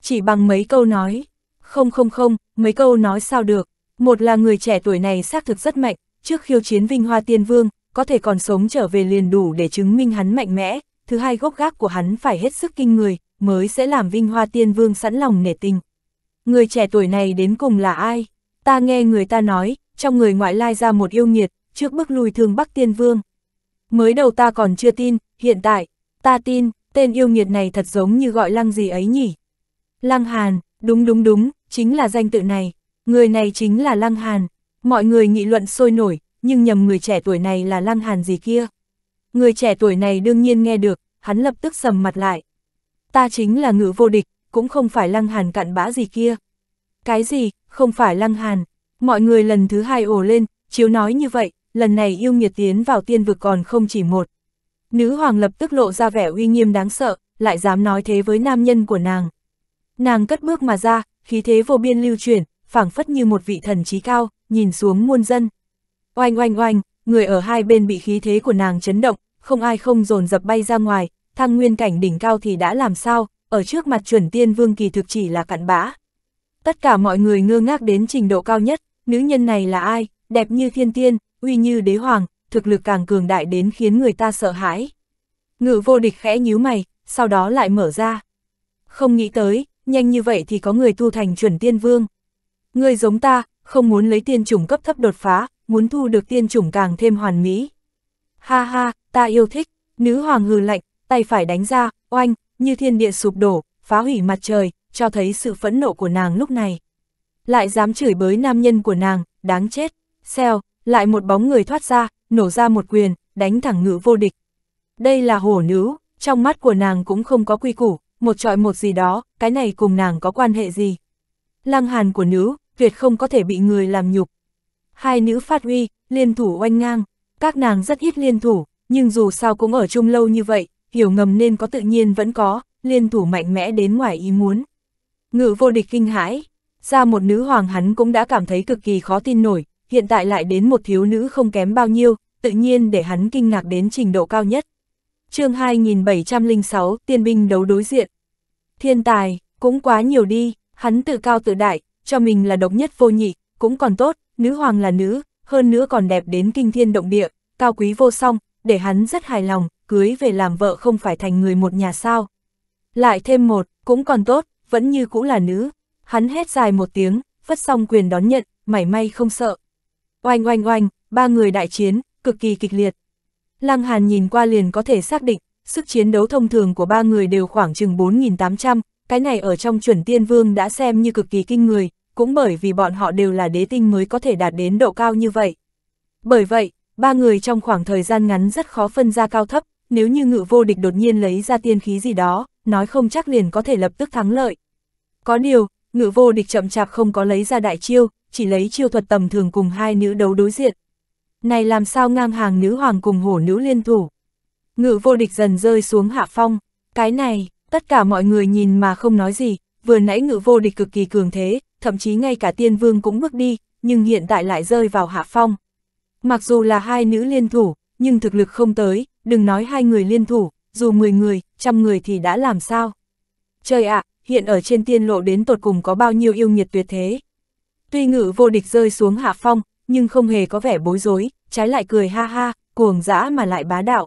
Chỉ bằng mấy câu nói, không không không, mấy câu nói sao được, một là người trẻ tuổi này xác thực rất mạnh, trước khiêu chiến Vinh Hoa Tiên Vương, có thể còn sống trở về liền đủ để chứng minh hắn mạnh mẽ, thứ hai gốc gác của hắn phải hết sức kinh người, mới sẽ làm Vinh Hoa Tiên Vương sẵn lòng nể tình. Người trẻ tuổi này đến cùng là ai? Ta nghe người ta nói, trong người ngoại lai ra một yêu nghiệt, trước bước lùi thương Bắc Tiên Vương. Mới đầu ta còn chưa tin, hiện tại, ta tin, tên yêu nghiệt này thật giống như gọi lăng gì ấy nhỉ? Lăng Hàn, đúng đúng đúng, chính là danh tự này. Người này chính là Lăng Hàn, mọi người nghị luận sôi nổi, nhưng nhầm người trẻ tuổi này là Lăng Hàn gì kia. Người trẻ tuổi này đương nhiên nghe được, hắn lập tức sầm mặt lại. Ta chính là ngự vô địch, cũng không phải Lăng Hàn cặn bã gì kia. Cái gì, không phải Lăng Hàn, mọi người lần thứ hai ồ lên, chiếu nói như vậy, lần này yêu nghiệt tiến vào tiên vực còn không chỉ một. Nữ hoàng lập tức lộ ra vẻ uy nghiêm đáng sợ, lại dám nói thế với nam nhân của nàng. Nàng cất bước mà ra, khí thế vô biên lưu chuyển, phảng phất như một vị thần trí cao, nhìn xuống muôn dân. Oanh oanh oanh, người ở hai bên bị khí thế của nàng chấn động, không ai không dồn dập bay ra ngoài, thăng nguyên cảnh đỉnh cao thì đã làm sao, ở trước mặt chuẩn tiên vương kỳ thực chỉ là cặn bã. Tất cả mọi người ngơ ngác đến trình độ cao nhất, nữ nhân này là ai, đẹp như thiên tiên, uy như đế hoàng, thực lực càng cường đại đến khiến người ta sợ hãi. Ngự vô địch khẽ nhíu mày, sau đó lại mở ra. Không nghĩ tới, nhanh như vậy thì có người tu thành chuẩn tiên vương. Ngươi giống ta, không muốn lấy tiên chủng cấp thấp đột phá, muốn thu được tiên chủng càng thêm hoàn mỹ. Ha ha, ta yêu thích, nữ hoàng hừ lạnh, tay phải đánh ra, oanh, như thiên địa sụp đổ, phá hủy mặt trời, cho thấy sự phẫn nộ của nàng lúc này. Lại dám chửi bới nam nhân của nàng, đáng chết, xeo, lại một bóng người thoát ra, nổ ra một quyền, đánh thẳng ngữ vô địch. Đây là hổ nữ, trong mắt của nàng cũng không có quy củ, một trọi một gì đó, cái này cùng nàng có quan hệ gì lăng hàn của nữ, tuyệt không có thể bị người làm nhục. Hai nữ phát huy, liên thủ oanh ngang, các nàng rất ít liên thủ, nhưng dù sao cũng ở chung lâu như vậy, hiểu ngầm nên có tự nhiên vẫn có, liên thủ mạnh mẽ đến ngoài ý muốn. Ngự vô địch kinh hãi, ra một nữ hoàng hắn cũng đã cảm thấy cực kỳ khó tin nổi, hiện tại lại đến một thiếu nữ không kém bao nhiêu, tự nhiên để hắn kinh ngạc đến trình độ cao nhất. chương 2706, tiên binh đấu đối diện. Thiên tài, cũng quá nhiều đi, Hắn tự cao tự đại, cho mình là độc nhất vô nhị, cũng còn tốt, nữ hoàng là nữ, hơn nữa còn đẹp đến kinh thiên động địa, cao quý vô song, để hắn rất hài lòng, cưới về làm vợ không phải thành người một nhà sao. Lại thêm một, cũng còn tốt, vẫn như cũ là nữ. Hắn hét dài một tiếng, vất xong quyền đón nhận, mảy may không sợ. Oanh oanh oanh, ba người đại chiến, cực kỳ kịch liệt. Lăng Hàn nhìn qua liền có thể xác định, sức chiến đấu thông thường của ba người đều khoảng chừng 4.800, cái này ở trong chuẩn tiên vương đã xem như cực kỳ kinh người, cũng bởi vì bọn họ đều là đế tinh mới có thể đạt đến độ cao như vậy. Bởi vậy, ba người trong khoảng thời gian ngắn rất khó phân ra cao thấp, nếu như ngự vô địch đột nhiên lấy ra tiên khí gì đó, nói không chắc liền có thể lập tức thắng lợi. Có điều, ngự vô địch chậm chạp không có lấy ra đại chiêu, chỉ lấy chiêu thuật tầm thường cùng hai nữ đấu đối diện. Này làm sao ngang hàng nữ hoàng cùng hổ nữ liên thủ. Ngự vô địch dần rơi xuống hạ phong, cái này, tất cả mọi người nhìn mà không nói gì, vừa nãy ngự vô địch cực kỳ cường thế, thậm chí ngay cả tiên vương cũng bước đi, nhưng hiện tại lại rơi vào hạ phong. Mặc dù là hai nữ liên thủ, nhưng thực lực không tới, đừng nói hai người liên thủ, dù 10 người, trăm người thì đã làm sao. Trời ạ, hiện ở trên tiên lộ đến tột cùng có bao nhiêu yêu nhiệt tuyệt thế. Tuy ngự vô địch rơi xuống hạ phong, nhưng không hề có vẻ bối rối, trái lại cười ha ha, cuồng dã mà lại bá đạo.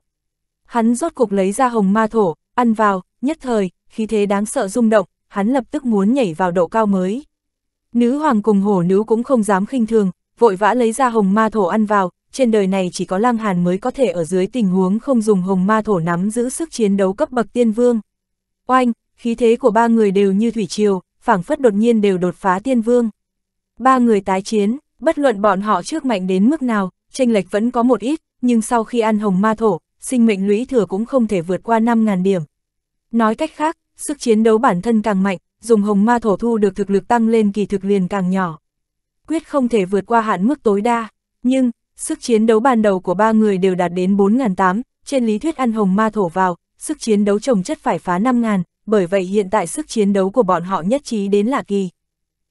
Hắn rốt cục lấy ra hồng ma thổ, ăn vào, nhất thời, khí thế đáng sợ rung động, hắn lập tức muốn nhảy vào độ cao mới. Nữ hoàng cùng hổ nữ cũng không dám khinh thường, vội vã lấy ra hồng ma thổ ăn vào, trên đời này chỉ có lang hàn mới có thể ở dưới tình huống không dùng hồng ma thổ nắm giữ sức chiến đấu cấp bậc tiên vương. Oanh, khí thế của ba người đều như thủy triều, phảng phất đột nhiên đều đột phá tiên vương. Ba người tái chiến, bất luận bọn họ trước mạnh đến mức nào, tranh lệch vẫn có một ít, nhưng sau khi ăn hồng ma thổ, sinh mệnh lũy thừa cũng không thể vượt qua 5.000 điểm. Nói cách khác, sức chiến đấu bản thân càng mạnh, dùng hồng ma thổ thu được thực lực tăng lên kỳ thực liền càng nhỏ. Quyết không thể vượt qua hạn mức tối đa, nhưng, sức chiến đấu ban đầu của ba người đều đạt đến 4.800, trên lý thuyết ăn hồng ma thổ vào, sức chiến đấu trồng chất phải phá 5.000, bởi vậy hiện tại sức chiến đấu của bọn họ nhất trí đến là kỳ.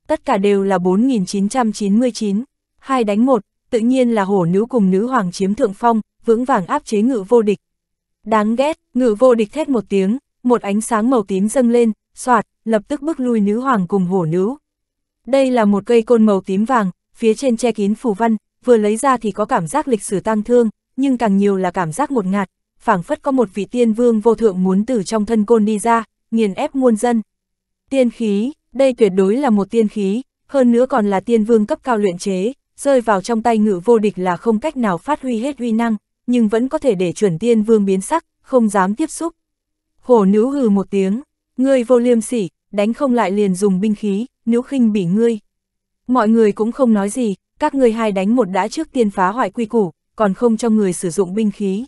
Tất cả đều là 4.999, hai đánh một, tự nhiên là hổ nữ cùng nữ hoàng chiếm thượng phong, vững vàng áp chế ngự vô địch. Đáng ghét, ngự vô địch thét một tiếng, một ánh sáng màu tím dâng lên, soạt, lập tức bước lui nữ hoàng cùng hổ nữ. Đây là một cây côn màu tím vàng, phía trên che kín phù văn, vừa lấy ra thì có cảm giác lịch sử tăng thương, nhưng càng nhiều là cảm giác một ngạt, phảng phất có một vị tiên vương vô thượng muốn từ trong thân côn đi ra, nghiền ép muôn dân. Tiên khí, đây tuyệt đối là một tiên khí, hơn nữa còn là tiên vương cấp cao luyện chế, rơi vào trong tay ngự vô địch là không cách nào phát huy hết uy năng, nhưng vẫn có thể để chuẩn tiên vương biến sắc, không dám tiếp xúc. Hổ nữ hừ một tiếng, ngươi vô liêm sỉ, đánh không lại liền dùng binh khí, nữ khinh bỉ ngươi. Mọi người cũng không nói gì, các ngươi hai đánh một đã trước tiên phá hoại quy củ, còn không cho người sử dụng binh khí.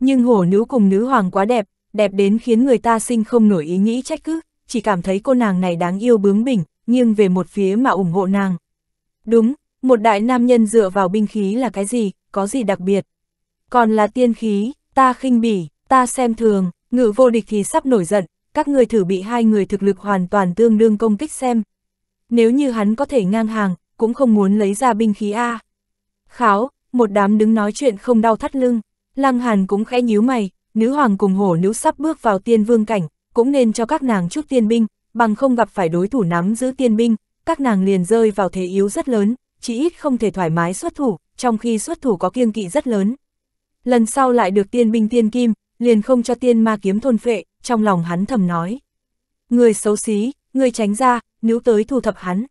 Nhưng hổ nữ cùng nữ hoàng quá đẹp, đẹp đến khiến người ta sinh không nổi ý nghĩ trách cứ, chỉ cảm thấy cô nàng này đáng yêu bướng bỉnh, nghiêng về một phía mà ủng hộ nàng. Đúng, một đại nam nhân dựa vào binh khí là cái gì, có gì đặc biệt. Còn là tiên khí, ta khinh bỉ, ta xem thường, Ngự vô địch thì sắp nổi giận, các người thử bị hai người thực lực hoàn toàn tương đương công kích xem. Nếu như hắn có thể ngang hàng, cũng không muốn lấy ra binh khí A. Kháo, một đám đứng nói chuyện không đau thắt lưng, lăng hàn cũng khẽ nhíu mày, nữ hoàng cùng hổ nữ sắp bước vào tiên vương cảnh, cũng nên cho các nàng chút tiên binh, bằng không gặp phải đối thủ nắm giữ tiên binh, các nàng liền rơi vào thế yếu rất lớn, chỉ ít không thể thoải mái xuất thủ, trong khi xuất thủ có kiêng kỵ rất lớn. Lần sau lại được tiên binh tiên kim, liền không cho tiên ma kiếm thôn phệ, trong lòng hắn thầm nói. Người xấu xí, người tránh ra, nữ tới thu thập hắn.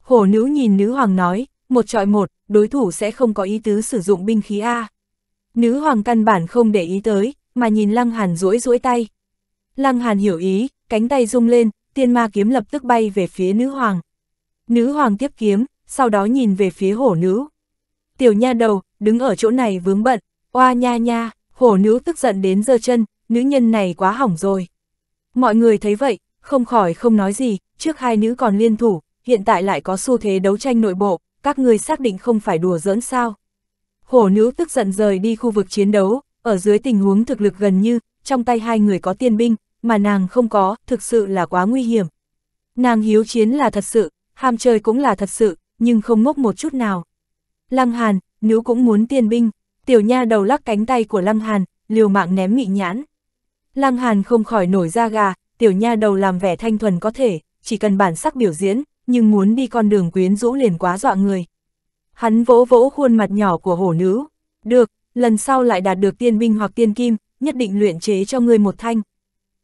Hổ nữ nhìn nữ hoàng nói, một trọi một, đối thủ sẽ không có ý tứ sử dụng binh khí A. Nữ hoàng căn bản không để ý tới, mà nhìn Lăng Hàn duỗi duỗi tay. Lăng Hàn hiểu ý, cánh tay rung lên, tiên ma kiếm lập tức bay về phía nữ hoàng. Nữ hoàng tiếp kiếm, sau đó nhìn về phía hổ nữ. Tiểu nha đầu, đứng ở chỗ này vướng bận, oa nha nha hổ nữ tức giận đến giơ chân, nữ nhân này quá hỏng rồi. Mọi người thấy vậy, không khỏi không nói gì, trước hai nữ còn liên thủ, hiện tại lại có xu thế đấu tranh nội bộ, các người xác định không phải đùa giỡn sao. Hổ nữ tức giận rời đi khu vực chiến đấu, ở dưới tình huống thực lực gần như, trong tay hai người có tiên binh, mà nàng không có, thực sự là quá nguy hiểm. Nàng hiếu chiến là thật sự, ham chơi cũng là thật sự, nhưng không ngốc một chút nào. Lăng Hàn, nữ cũng muốn tiên binh, Tiểu nha đầu lắc cánh tay của Lăng Hàn, liều mạng ném mị nhãn. Lăng Hàn không khỏi nổi da gà, tiểu nha đầu làm vẻ thanh thuần có thể, chỉ cần bản sắc biểu diễn, nhưng muốn đi con đường quyến rũ liền quá dọa người. Hắn vỗ vỗ khuôn mặt nhỏ của hổ nữ. Được, lần sau lại đạt được tiên binh hoặc tiên kim, nhất định luyện chế cho ngươi một thanh.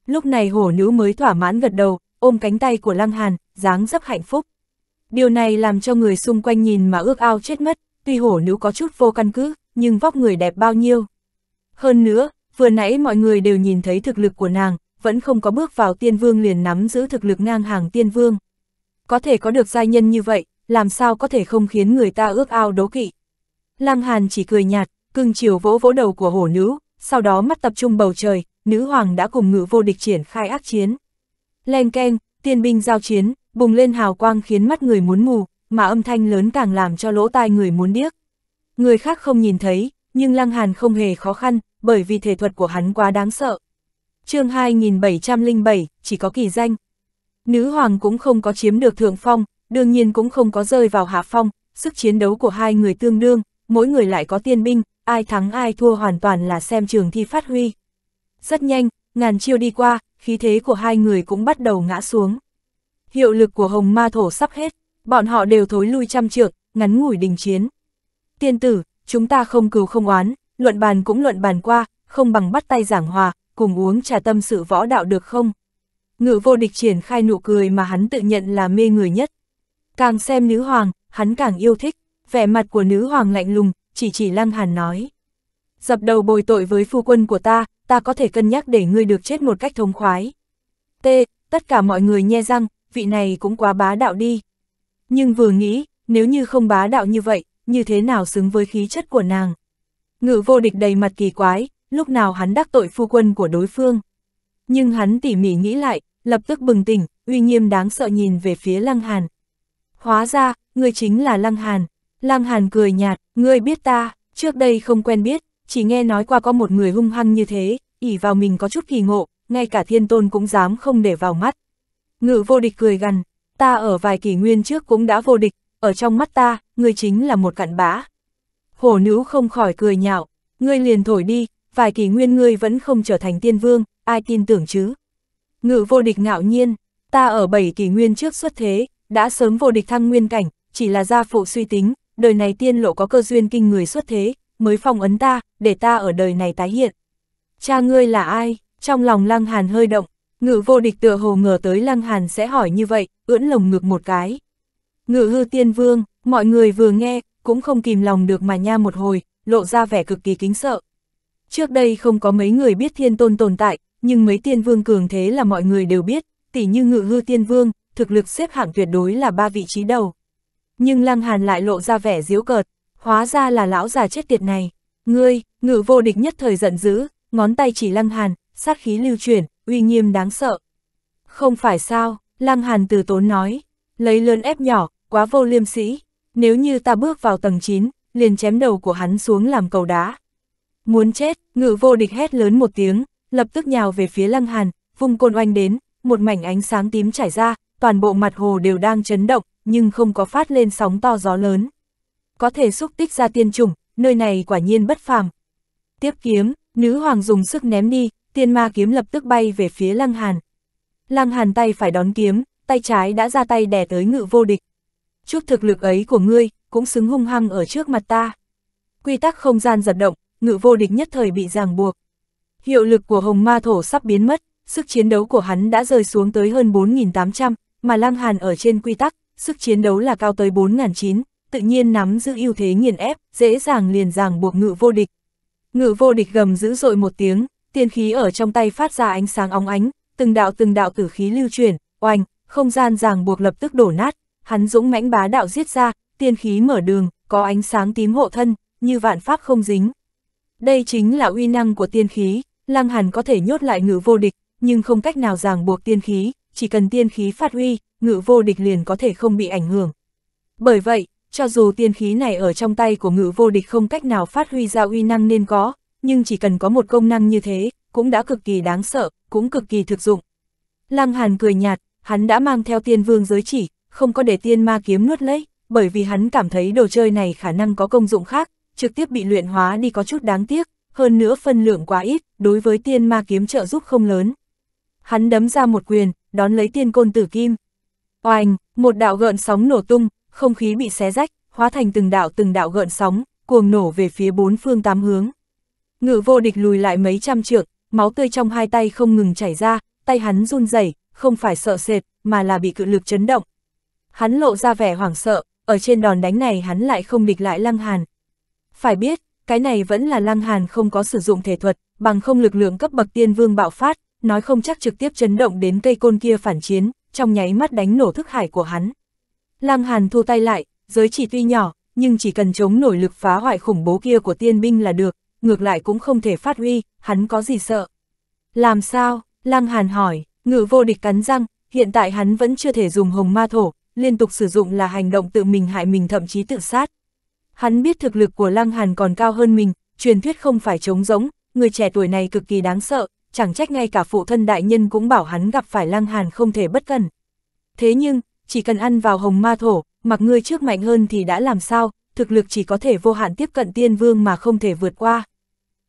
Lúc này hổ nữ mới thỏa mãn gật đầu, ôm cánh tay của Lăng Hàn, dáng dấp hạnh phúc. Điều này làm cho người xung quanh nhìn mà ước ao chết mất, tuy hổ nữ có chút vô căn cứ, nhưng vóc người đẹp bao nhiêu. Hơn nữa, vừa nãy mọi người đều nhìn thấy thực lực của nàng, vẫn không có bước vào tiên vương liền nắm giữ thực lực ngang hàng tiên vương. Có thể có được giai nhân như vậy, làm sao có thể không khiến người ta ước ao đố kỵ. Lăng Hàn chỉ cười nhạt, cưng chiều vỗ vỗ đầu của hổ nữ, sau đó mắt tập trung bầu trời, nữ hoàng đã cùng ngự vô địch triển khai ác chiến. Leng keng, tiên binh giao chiến, bùng lên hào quang khiến mắt người muốn mù, mà âm thanh lớn càng làm cho lỗ tai người muốn điếc. Người khác không nhìn thấy, nhưng Lăng Hàn không hề khó khăn, bởi vì thể thuật của hắn quá đáng sợ. chương 2707, chỉ có kỳ danh. Nữ hoàng cũng không có chiếm được thượng phong, đương nhiên cũng không có rơi vào hạ phong, sức chiến đấu của hai người tương đương, mỗi người lại có tiên binh, ai thắng ai thua hoàn toàn là xem trường thi phát huy. Rất nhanh, ngàn chiêu đi qua, khí thế của hai người cũng bắt đầu ngã xuống. Hiệu lực của hồng ma thổ sắp hết, bọn họ đều thối lui trăm trượng, ngắn ngủi đình chiến tiên tử, chúng ta không cừu không oán, luận bàn cũng luận bàn qua, không bằng bắt tay giảng hòa, cùng uống trà tâm sự võ đạo được không? Ngự vô địch triển khai nụ cười mà hắn tự nhận là mê người nhất. Càng xem nữ hoàng, hắn càng yêu thích, vẻ mặt của nữ hoàng lạnh lùng, chỉ chỉ lăng hàn nói. Dập đầu bồi tội với phu quân của ta, ta có thể cân nhắc để ngươi được chết một cách thông khoái. T, tất cả mọi người nhe răng, vị này cũng quá bá đạo đi. Nhưng vừa nghĩ, nếu như không bá đạo như vậy, như thế nào xứng với khí chất của nàng. Ngự vô địch đầy mặt kỳ quái, lúc nào hắn đắc tội phu quân của đối phương. Nhưng hắn tỉ mỉ nghĩ lại, lập tức bừng tỉnh, uy nghiêm đáng sợ nhìn về phía Lăng Hàn. Hóa ra, người chính là Lăng Hàn. Lăng Hàn cười nhạt, ngươi biết ta, trước đây không quen biết, chỉ nghe nói qua có một người hung hăng như thế, ỉ vào mình có chút kỳ ngộ, ngay cả thiên tôn cũng dám không để vào mắt. Ngự vô địch cười gằn, ta ở vài kỷ nguyên trước cũng đã vô địch, ở trong mắt ta, ngươi chính là một cặn bã. Hổ nữ không khỏi cười nhạo, ngươi liền thổi đi, vài kỳ nguyên ngươi vẫn không trở thành tiên vương, ai tin tưởng chứ? Ngự vô địch ngạo nhiên, ta ở bảy kỳ nguyên trước xuất thế, đã sớm vô địch thăng nguyên cảnh, chỉ là gia phụ suy tính, đời này tiên lộ có cơ duyên kinh người xuất thế, mới phong ấn ta, để ta ở đời này tái hiện. Cha ngươi là ai? Trong lòng Lăng Hàn hơi động, ngự vô địch tựa hồ ngờ tới Lăng Hàn sẽ hỏi như vậy, ưỡn lồng ngực một cái. Ngự hư tiên vương, mọi người vừa nghe, cũng không kìm lòng được mà nha một hồi, lộ ra vẻ cực kỳ kính sợ. Trước đây không có mấy người biết thiên tôn tồn tại, nhưng mấy tiên vương cường thế là mọi người đều biết, tỉ như ngự hư tiên vương, thực lực xếp hạng tuyệt đối là ba vị trí đầu. Nhưng Lăng Hàn lại lộ ra vẻ diếu cợt, hóa ra là lão già chết tiệt này. Ngươi, ngự vô địch nhất thời giận dữ, ngón tay chỉ Lăng Hàn, sát khí lưu chuyển, uy nghiêm đáng sợ. Không phải sao, Lăng Hàn từ tốn nói, lấy lớn ép nhỏ, quá vô liêm sĩ, nếu như ta bước vào tầng 9, liền chém đầu của hắn xuống làm cầu đá. Muốn chết, ngự vô địch hét lớn một tiếng, lập tức nhào về phía lăng hàn, vung côn oanh đến, một mảnh ánh sáng tím trải ra, toàn bộ mặt hồ đều đang chấn động, nhưng không có phát lên sóng to gió lớn. Có thể xúc tích ra tiên trùng, nơi này quả nhiên bất phàm. Tiếp kiếm, nữ hoàng dùng sức ném đi, tiên ma kiếm lập tức bay về phía lăng hàn. Lăng hàn tay phải đón kiếm, tay trái đã ra tay đè tới ngự vô địch chút thực lực ấy của ngươi, cũng xứng hung hăng ở trước mặt ta. Quy tắc không gian giật động, ngự vô địch nhất thời bị ràng buộc. Hiệu lực của hồng ma thổ sắp biến mất, sức chiến đấu của hắn đã rơi xuống tới hơn 4.800, mà lang Hàn ở trên quy tắc, sức chiến đấu là cao tới 4.900, tự nhiên nắm giữ ưu thế nghiền ép, dễ dàng liền ràng buộc ngự vô địch. Ngự vô địch gầm dữ dội một tiếng, tiên khí ở trong tay phát ra ánh sáng óng ánh, từng đạo từng đạo tử khí lưu chuyển, oanh, không gian ràng buộc lập tức đổ nát, hắn dũng mãnh bá đạo giết ra, tiên khí mở đường, có ánh sáng tím hộ thân, như vạn pháp không dính. Đây chính là uy năng của tiên khí, Lăng Hàn có thể nhốt lại ngự vô địch, nhưng không cách nào ràng buộc tiên khí, chỉ cần tiên khí phát huy, ngự vô địch liền có thể không bị ảnh hưởng. Bởi vậy, cho dù tiên khí này ở trong tay của ngự vô địch không cách nào phát huy ra uy năng nên có, nhưng chỉ cần có một công năng như thế, cũng đã cực kỳ đáng sợ, cũng cực kỳ thực dụng. Lăng Hàn cười nhạt, hắn đã mang theo tiên vương giới chỉ, không có để tiên ma kiếm nuốt lấy, bởi vì hắn cảm thấy đồ chơi này khả năng có công dụng khác, trực tiếp bị luyện hóa đi có chút đáng tiếc, hơn nữa phân lượng quá ít, đối với tiên ma kiếm trợ giúp không lớn. Hắn đấm ra một quyền, đón lấy tiên côn tử kim. Oanh, một đạo gợn sóng nổ tung, không khí bị xé rách, hóa thành từng đạo từng đạo gợn sóng, cuồng nổ về phía bốn phương tám hướng. Ngự vô địch lùi lại mấy trăm trượng, máu tươi trong hai tay không ngừng chảy ra, tay hắn run rẩy, không phải sợ sệt, mà là bị cự lực chấn động, hắn lộ ra vẻ hoảng sợ, ở trên đòn đánh này hắn lại không địch lại Lăng Hàn. Phải biết, cái này vẫn là Lăng Hàn không có sử dụng thể thuật, bằng không lực lượng cấp bậc tiên vương bạo phát, nói không chắc trực tiếp chấn động đến cây côn kia phản chiến, trong nháy mắt đánh nổ thức hải của hắn. Lăng Hàn thu tay lại, giới chỉ tuy nhỏ, nhưng chỉ cần chống nổi lực phá hoại khủng bố kia của tiên binh là được, ngược lại cũng không thể phát huy, hắn có gì sợ. Làm sao? Lăng Hàn hỏi, ngự vô địch cắn răng, hiện tại hắn vẫn chưa thể dùng hồng ma thổ, liên tục sử dụng là hành động tự mình hại mình thậm chí tự sát. Hắn biết thực lực của Lăng Hàn còn cao hơn mình, truyền thuyết không phải trống rỗng, người trẻ tuổi này cực kỳ đáng sợ, chẳng trách ngay cả phụ thân đại nhân cũng bảo hắn gặp phải Lăng Hàn không thể bất cẩn. Thế nhưng, chỉ cần ăn vào hồng ma thổ, mặc ngươi trước mạnh hơn thì đã làm sao, thực lực chỉ có thể vô hạn tiếp cận tiên vương mà không thể vượt qua.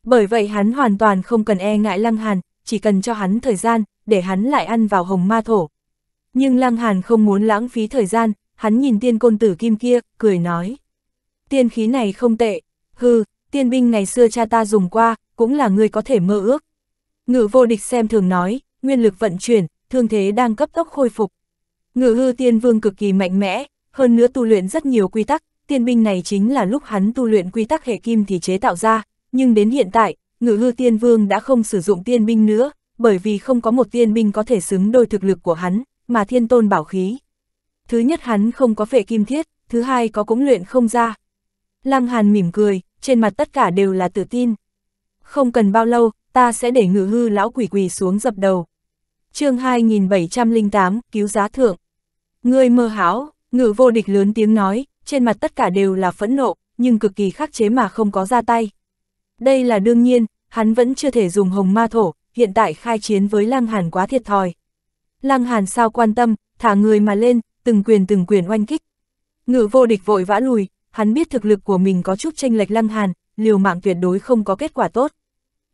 Bởi vậy hắn hoàn toàn không cần e ngại Lăng Hàn, chỉ cần cho hắn thời gian, để hắn lại ăn vào hồng ma thổ, nhưng Lăng Hàn không muốn lãng phí thời gian, hắn nhìn tiên côn tử kim kia, cười nói. Tiên khí này không tệ, hừ, tiên binh ngày xưa cha ta dùng qua, cũng là người có thể mơ ước. Ngự vô địch xem thường nói, nguyên lực vận chuyển, thương thế đang cấp tốc khôi phục. Ngự hư tiên vương cực kỳ mạnh mẽ, hơn nữa tu luyện rất nhiều quy tắc, tiên binh này chính là lúc hắn tu luyện quy tắc hệ kim thì chế tạo ra, nhưng đến hiện tại, ngự hư tiên vương đã không sử dụng tiên binh nữa, bởi vì không có một tiên binh có thể xứng đôi thực lực của hắn, mà thiên tôn bảo khí. Thứ nhất hắn không có phệ kim thiết, thứ hai có cũng luyện không ra. Lăng Hàn mỉm cười, trên mặt tất cả đều là tự tin. Không cần bao lâu, ta sẽ để ngự hư lão quỷ quỳ xuống dập đầu. chương 2708, cứu giá thượng. người mơ háo, ngự vô địch lớn tiếng nói, trên mặt tất cả đều là phẫn nộ, nhưng cực kỳ khắc chế mà không có ra tay. Đây là đương nhiên, hắn vẫn chưa thể dùng hồng ma thổ, hiện tại khai chiến với Lăng Hàn quá thiệt thòi. Lăng Hàn sao quan tâm, thả người mà lên, từng quyền từng quyền oanh kích. Ngự vô địch vội vã lùi, hắn biết thực lực của mình có chút tranh lệch Lăng Hàn, liều mạng tuyệt đối không có kết quả tốt.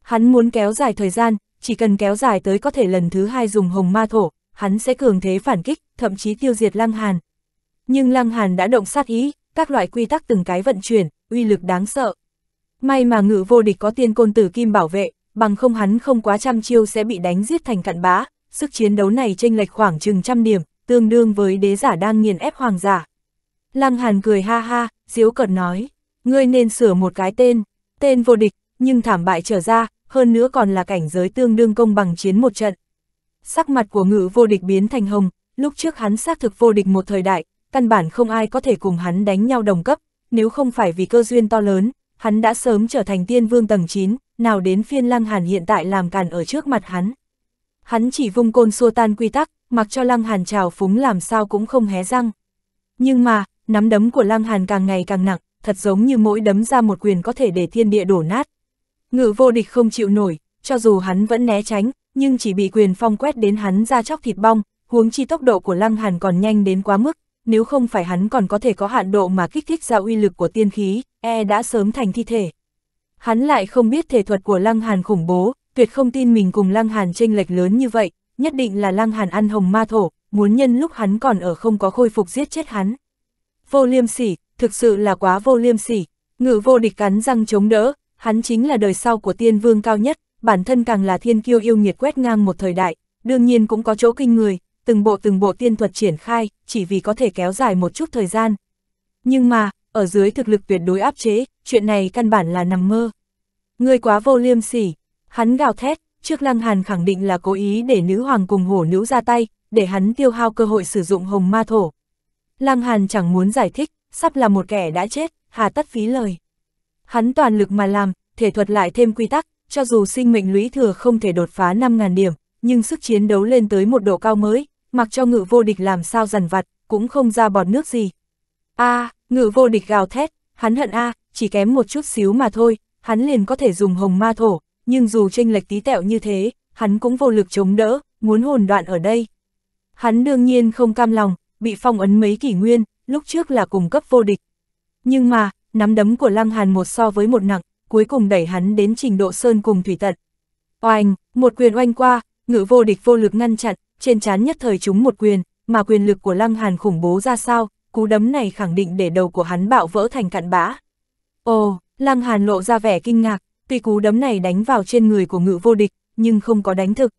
Hắn muốn kéo dài thời gian, chỉ cần kéo dài tới có thể lần thứ hai dùng hồng ma thổ, hắn sẽ cường thế phản kích, thậm chí tiêu diệt Lăng Hàn. Nhưng Lăng Hàn đã động sát ý, các loại quy tắc từng cái vận chuyển, uy lực đáng sợ. May mà ngự vô địch có tiên côn tử kim bảo vệ, bằng không hắn không quá trăm chiêu sẽ bị đánh giết thành cặn bã, sức chiến đấu này chênh lệch khoảng chừng trăm điểm, tương đương với đế giả đang nghiền ép hoàng giả. Lăng Hàn cười ha ha, diếu cợt nói, ngươi nên sửa một cái tên, tên vô địch, nhưng thảm bại trở ra, hơn nữa còn là cảnh giới tương đương công bằng chiến một trận. Sắc mặt của ngự vô địch biến thành hồng, lúc trước hắn xác thực vô địch một thời đại, căn bản không ai có thể cùng hắn đánh nhau đồng cấp, nếu không phải vì cơ duyên to lớn, hắn đã sớm trở thành tiên vương tầng 9, nào đến phiên lăng hàn hiện tại làm càn ở trước mặt hắn hắn chỉ vung côn xua tan quy tắc, mặc cho Lăng Hàn trào phúng làm sao cũng không hé răng. Nhưng mà, nắm đấm của Lăng Hàn càng ngày càng nặng, thật giống như mỗi đấm ra một quyền có thể để thiên địa đổ nát. Ngự vô địch không chịu nổi, cho dù hắn vẫn né tránh, nhưng chỉ bị quyền phong quét đến hắn ra chóc thịt bong, huống chi tốc độ của Lăng Hàn còn nhanh đến quá mức, nếu không phải hắn còn có thể có hạn độ mà kích thích ra uy lực của tiên khí, e đã sớm thành thi thể. Hắn lại không biết thể thuật của Lăng Hàn khủng bố, tuyệt không tin mình cùng Lăng Hàn chênh lệch lớn như vậy, nhất định là Lăng Hàn ăn hồng ma thổ, muốn nhân lúc hắn còn ở không có khôi phục giết chết hắn. Vô liêm sỉ, thực sự là quá vô liêm sỉ, ngự vô địch cắn răng chống đỡ, hắn chính là đời sau của tiên vương cao nhất, bản thân càng là thiên kiêu yêu nghiệt quét ngang một thời đại, đương nhiên cũng có chỗ kinh người, từng bộ từng bộ tiên thuật triển khai, chỉ vì có thể kéo dài một chút thời gian. Nhưng mà, ở dưới thực lực tuyệt đối áp chế, chuyện này căn bản là nằm mơ. Ngươi quá vô liêm sỉ, Hắn gào thét, trước Lăng Hàn khẳng định là cố ý để nữ hoàng cùng hổ nữ ra tay, để hắn tiêu hao cơ hội sử dụng hồng ma thổ. Lăng Hàn chẳng muốn giải thích, sắp là một kẻ đã chết, hà tất phí lời. Hắn toàn lực mà làm, thể thuật lại thêm quy tắc, cho dù sinh mệnh lũy thừa không thể đột phá 5.000 điểm, nhưng sức chiến đấu lên tới một độ cao mới, mặc cho ngự vô địch làm sao dằn vặt, cũng không ra bọt nước gì. a à, ngự vô địch gào thét, hắn hận a à, chỉ kém một chút xíu mà thôi, hắn liền có thể dùng hồng ma thổ, nhưng dù tranh lệch tí tẹo như thế, hắn cũng vô lực chống đỡ, muốn hồn đoạn ở đây. Hắn đương nhiên không cam lòng, bị phong ấn mấy kỷ nguyên, lúc trước là cùng cấp vô địch. Nhưng mà, nắm đấm của Lăng Hàn một so với một nặng, cuối cùng đẩy hắn đến trình độ sơn cùng thủy tận. Oanh, một quyền oanh qua, ngự vô địch vô lực ngăn chặn, trên chán nhất thời chúng một quyền, mà quyền lực của Lăng Hàn khủng bố ra sao, cú đấm này khẳng định để đầu của hắn bạo vỡ thành cặn bã. Ồ, Lăng Hàn lộ ra vẻ kinh ngạc, Tuy cú đấm này đánh vào trên người của ngự vô địch, nhưng không có đánh thực.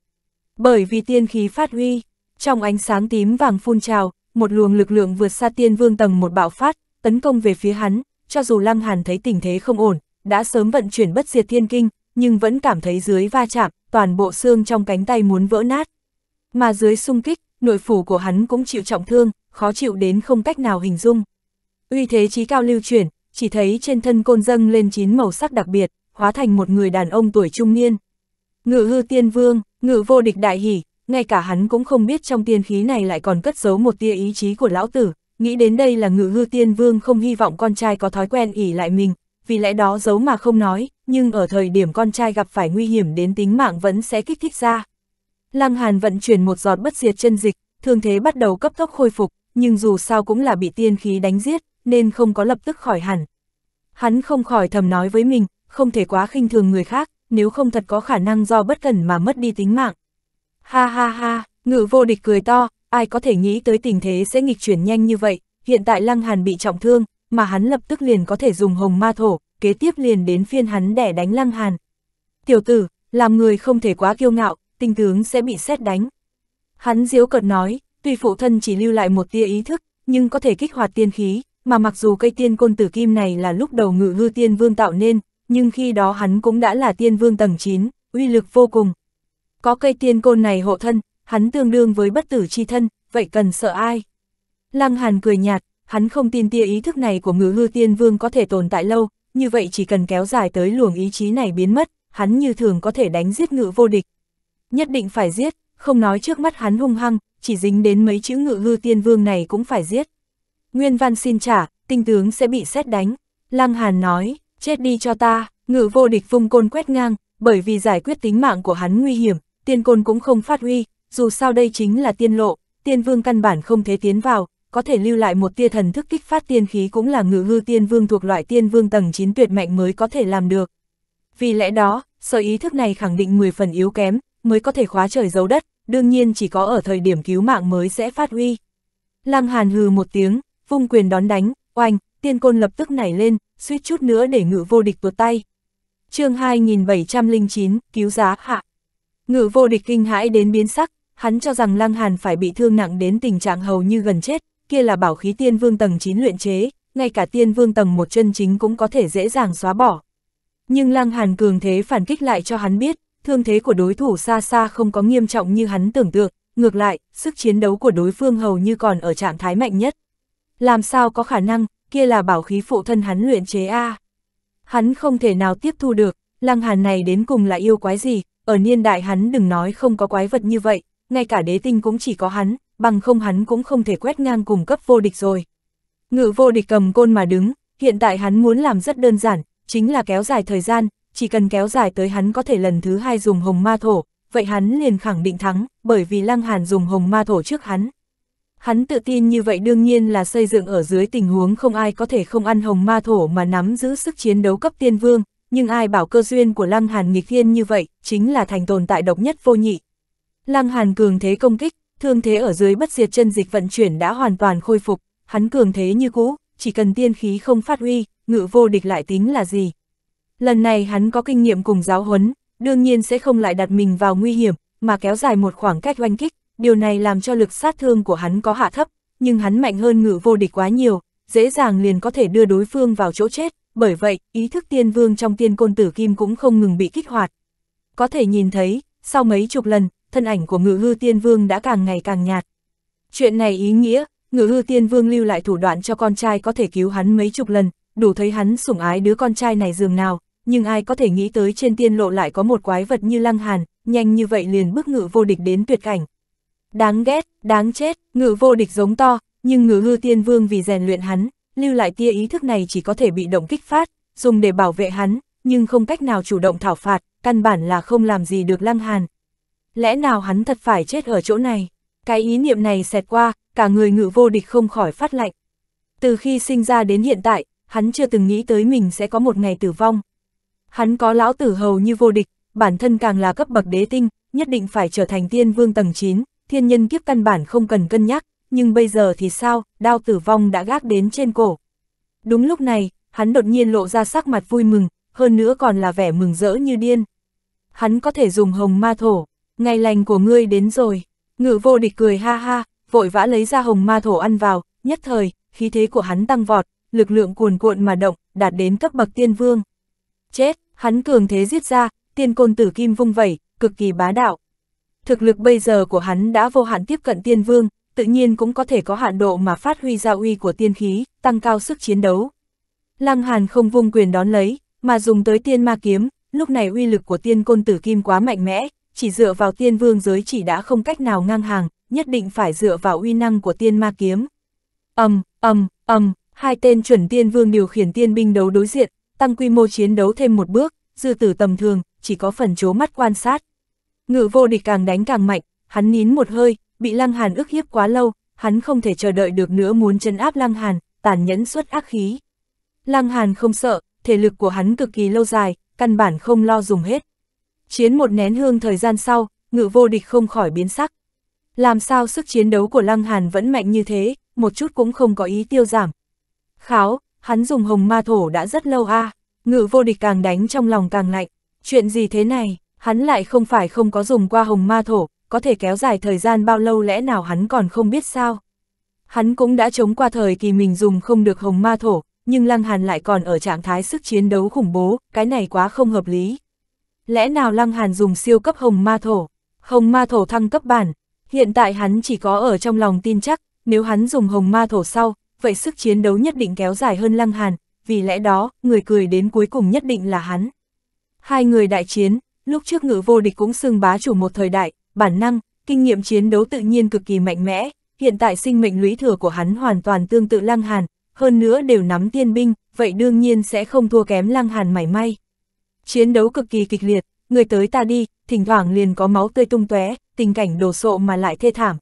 Bởi vì tiên khí phát huy, trong ánh sáng tím vàng phun trào, một luồng lực lượng vượt xa tiên vương tầng một bạo phát, tấn công về phía hắn, cho dù Lăng Hàn thấy tình thế không ổn, đã sớm vận chuyển bất diệt thiên kinh, nhưng vẫn cảm thấy dưới va chạm, toàn bộ xương trong cánh tay muốn vỡ nát. Mà dưới xung kích, nội phủ của hắn cũng chịu trọng thương, khó chịu đến không cách nào hình dung. Uy thế trí cao lưu chuyển, chỉ thấy trên thân côn dâng lên chín màu sắc đặc biệt, hóa thành một người đàn ông tuổi trung niên. Ngự hư tiên vương, ngự vô địch đại hỉ, ngay cả hắn cũng không biết trong tiên khí này lại còn cất giấu một tia ý chí của lão tử, nghĩ đến đây là ngự hư tiên vương không hy vọng con trai có thói quen ỉ lại mình, vì lẽ đó giấu mà không nói, nhưng ở thời điểm con trai gặp phải nguy hiểm đến tính mạng vẫn sẽ kích thích ra. Lăng Hàn vận chuyển một giọt bất diệt chân dịch, thương thế bắt đầu cấp tốc khôi phục, nhưng dù sao cũng là bị tiên khí đánh giết, nên không có lập tức khỏi hẳn. Hắn không khỏi thầm nói với mình, không thể quá khinh thường người khác, nếu không thật có khả năng do bất cẩn mà mất đi tính mạng. Ha ha ha, ngự vô địch cười to, ai có thể nghĩ tới tình thế sẽ nghịch chuyển nhanh như vậy, hiện tại Lăng Hàn bị trọng thương, mà hắn lập tức liền có thể dùng hồng ma thổ, kế tiếp liền đến phiên hắn để đánh Lăng Hàn. Tiểu tử, làm người không thể quá kiêu ngạo, tinh tướng sẽ bị xét đánh. Hắn diếu cợt nói, tuy phụ thân chỉ lưu lại một tia ý thức, nhưng có thể kích hoạt tiên khí, mà mặc dù cây tiên côn tử kim này là lúc đầu ngự hư tiên vương tạo nên, nhưng khi đó hắn cũng đã là tiên vương tầng 9, uy lực vô cùng. Có cây tiên côn này hộ thân, hắn tương đương với bất tử chi thân, vậy cần sợ ai? Lăng Hàn cười nhạt, hắn không tin tia ý thức này của ngữ hư tiên vương có thể tồn tại lâu, như vậy chỉ cần kéo dài tới luồng ý chí này biến mất, hắn như thường có thể đánh giết ngự vô địch. Nhất định phải giết, không nói trước mắt hắn hung hăng, chỉ dính đến mấy chữ ngự hư tiên vương này cũng phải giết. Nguyên văn xin trả, tinh tướng sẽ bị xét đánh, Lăng Hàn nói chết đi cho ta, ngự vô địch vung côn quét ngang, bởi vì giải quyết tính mạng của hắn nguy hiểm, tiên côn cũng không phát huy, dù sao đây chính là tiên lộ, tiên vương căn bản không thể tiến vào, có thể lưu lại một tia thần thức kích phát tiên khí cũng là ngự hư tiên vương thuộc loại tiên vương tầng 9 tuyệt mạnh mới có thể làm được. Vì lẽ đó, sở ý thức này khẳng định 10 phần yếu kém, mới có thể khóa trời giấu đất, đương nhiên chỉ có ở thời điểm cứu mạng mới sẽ phát huy. Lăng Hàn hừ một tiếng, vung quyền đón đánh, oanh, tiên côn lập tức nảy lên, suýt chút nữa để ngự vô địch tuột tay. chương 2709, cứu giá hạ. Ngự vô địch kinh hãi đến biến sắc, hắn cho rằng Lăng Hàn phải bị thương nặng đến tình trạng hầu như gần chết, kia là bảo khí tiên vương tầng 9 luyện chế, ngay cả tiên vương tầng một chân chính cũng có thể dễ dàng xóa bỏ. Nhưng Lăng Hàn cường thế phản kích lại cho hắn biết, thương thế của đối thủ xa xa không có nghiêm trọng như hắn tưởng tượng, ngược lại, sức chiến đấu của đối phương hầu như còn ở trạng thái mạnh nhất. Làm sao có khả năng, kia là bảo khí phụ thân hắn luyện chế A. À. Hắn không thể nào tiếp thu được, lăng hàn này đến cùng là yêu quái gì, ở niên đại hắn đừng nói không có quái vật như vậy, ngay cả đế tinh cũng chỉ có hắn, bằng không hắn cũng không thể quét ngang cùng cấp vô địch rồi. Ngự vô địch cầm côn mà đứng, hiện tại hắn muốn làm rất đơn giản, chính là kéo dài thời gian, chỉ cần kéo dài tới hắn có thể lần thứ hai dùng hồng ma thổ, vậy hắn liền khẳng định thắng, bởi vì lăng hàn dùng hồng ma thổ trước hắn. Hắn tự tin như vậy đương nhiên là xây dựng ở dưới tình huống không ai có thể không ăn hồng ma thổ mà nắm giữ sức chiến đấu cấp tiên vương, nhưng ai bảo cơ duyên của Lăng Hàn nghịch thiên như vậy, chính là thành tồn tại độc nhất vô nhị. Lăng Hàn cường thế công kích, thương thế ở dưới bất diệt chân dịch vận chuyển đã hoàn toàn khôi phục, hắn cường thế như cũ, chỉ cần tiên khí không phát huy, ngự vô địch lại tính là gì. Lần này hắn có kinh nghiệm cùng giáo huấn, đương nhiên sẽ không lại đặt mình vào nguy hiểm, mà kéo dài một khoảng cách oanh kích, điều này làm cho lực sát thương của hắn có hạ thấp, nhưng hắn mạnh hơn ngự vô địch quá nhiều, dễ dàng liền có thể đưa đối phương vào chỗ chết, bởi vậy, ý thức tiên vương trong tiên côn tử kim cũng không ngừng bị kích hoạt. Có thể nhìn thấy, sau mấy chục lần, thân ảnh của ngự hư tiên vương đã càng ngày càng nhạt. Chuyện này ý nghĩa, ngự hư tiên vương lưu lại thủ đoạn cho con trai có thể cứu hắn mấy chục lần, đủ thấy hắn sủng ái đứa con trai này dường nào, nhưng ai có thể nghĩ tới trên tiên lộ lại có một quái vật như lăng hàn, nhanh như vậy liền bước ngự vô địch đến tuyệt cảnh. Đáng ghét, đáng chết, ngự vô địch giống to, nhưng ngự hư tiên vương vì rèn luyện hắn, lưu lại tia ý thức này chỉ có thể bị động kích phát, dùng để bảo vệ hắn, nhưng không cách nào chủ động thảo phạt, căn bản là không làm gì được lăng hàn. Lẽ nào hắn thật phải chết ở chỗ này? Cái ý niệm này xẹt qua, cả người ngự vô địch không khỏi phát lạnh. Từ khi sinh ra đến hiện tại, hắn chưa từng nghĩ tới mình sẽ có một ngày tử vong. Hắn có lão tử hầu như vô địch, bản thân càng là cấp bậc đế tinh, nhất định phải trở thành tiên vương tầng 9, thiên nhân kiếp căn bản không cần cân nhắc, nhưng bây giờ thì sao, đao tử vong đã gác đến trên cổ. Đúng lúc này, hắn đột nhiên lộ ra sắc mặt vui mừng, hơn nữa còn là vẻ mừng rỡ như điên. Hắn có thể dùng hồng ma thổ, ngày lành của ngươi đến rồi, ngự vô địch cười ha ha, vội vã lấy ra hồng ma thổ ăn vào, nhất thời, khí thế của hắn tăng vọt, lực lượng cuồn cuộn mà động, đạt đến cấp bậc tiên vương. Chết, hắn cường thế giết ra, tiên côn tử kim vung vẩy, cực kỳ bá đạo thực lực bây giờ của hắn đã vô hạn tiếp cận tiên vương, tự nhiên cũng có thể có hạn độ mà phát huy ra uy của tiên khí, tăng cao sức chiến đấu. Lăng Hàn không vung quyền đón lấy, mà dùng tới tiên ma kiếm, lúc này uy lực của tiên côn tử kim quá mạnh mẽ, chỉ dựa vào tiên vương giới chỉ đã không cách nào ngang hàng, nhất định phải dựa vào uy năng của tiên ma kiếm. ầm ầm ầm hai tên chuẩn tiên vương điều khiển tiên binh đấu đối diện, tăng quy mô chiến đấu thêm một bước, dư tử tầm thường, chỉ có phần chố mắt quan sát, Ngự vô địch càng đánh càng mạnh, hắn nín một hơi, bị Lăng Hàn ức hiếp quá lâu, hắn không thể chờ đợi được nữa muốn chân áp Lăng Hàn, tàn nhẫn xuất ác khí. Lăng Hàn không sợ, thể lực của hắn cực kỳ lâu dài, căn bản không lo dùng hết. Chiến một nén hương thời gian sau, ngự vô địch không khỏi biến sắc. Làm sao sức chiến đấu của Lăng Hàn vẫn mạnh như thế, một chút cũng không có ý tiêu giảm. Kháo, hắn dùng hồng ma thổ đã rất lâu a à. ngự vô địch càng đánh trong lòng càng lạnh, chuyện gì thế này? Hắn lại không phải không có dùng qua hồng ma thổ, có thể kéo dài thời gian bao lâu lẽ nào hắn còn không biết sao. Hắn cũng đã chống qua thời kỳ mình dùng không được hồng ma thổ, nhưng Lăng Hàn lại còn ở trạng thái sức chiến đấu khủng bố, cái này quá không hợp lý. Lẽ nào Lăng Hàn dùng siêu cấp hồng ma thổ, hồng ma thổ thăng cấp bản, hiện tại hắn chỉ có ở trong lòng tin chắc, nếu hắn dùng hồng ma thổ sau, vậy sức chiến đấu nhất định kéo dài hơn Lăng Hàn, vì lẽ đó, người cười đến cuối cùng nhất định là hắn. Hai người đại chiến, Lúc trước ngự vô địch cũng xưng bá chủ một thời đại, bản năng, kinh nghiệm chiến đấu tự nhiên cực kỳ mạnh mẽ, hiện tại sinh mệnh lũy thừa của hắn hoàn toàn tương tự Lăng Hàn, hơn nữa đều nắm tiên binh, vậy đương nhiên sẽ không thua kém Lăng Hàn mảy may. Chiến đấu cực kỳ kịch liệt, người tới ta đi, thỉnh thoảng liền có máu tươi tung tóe, tình cảnh đồ sộ mà lại thê thảm.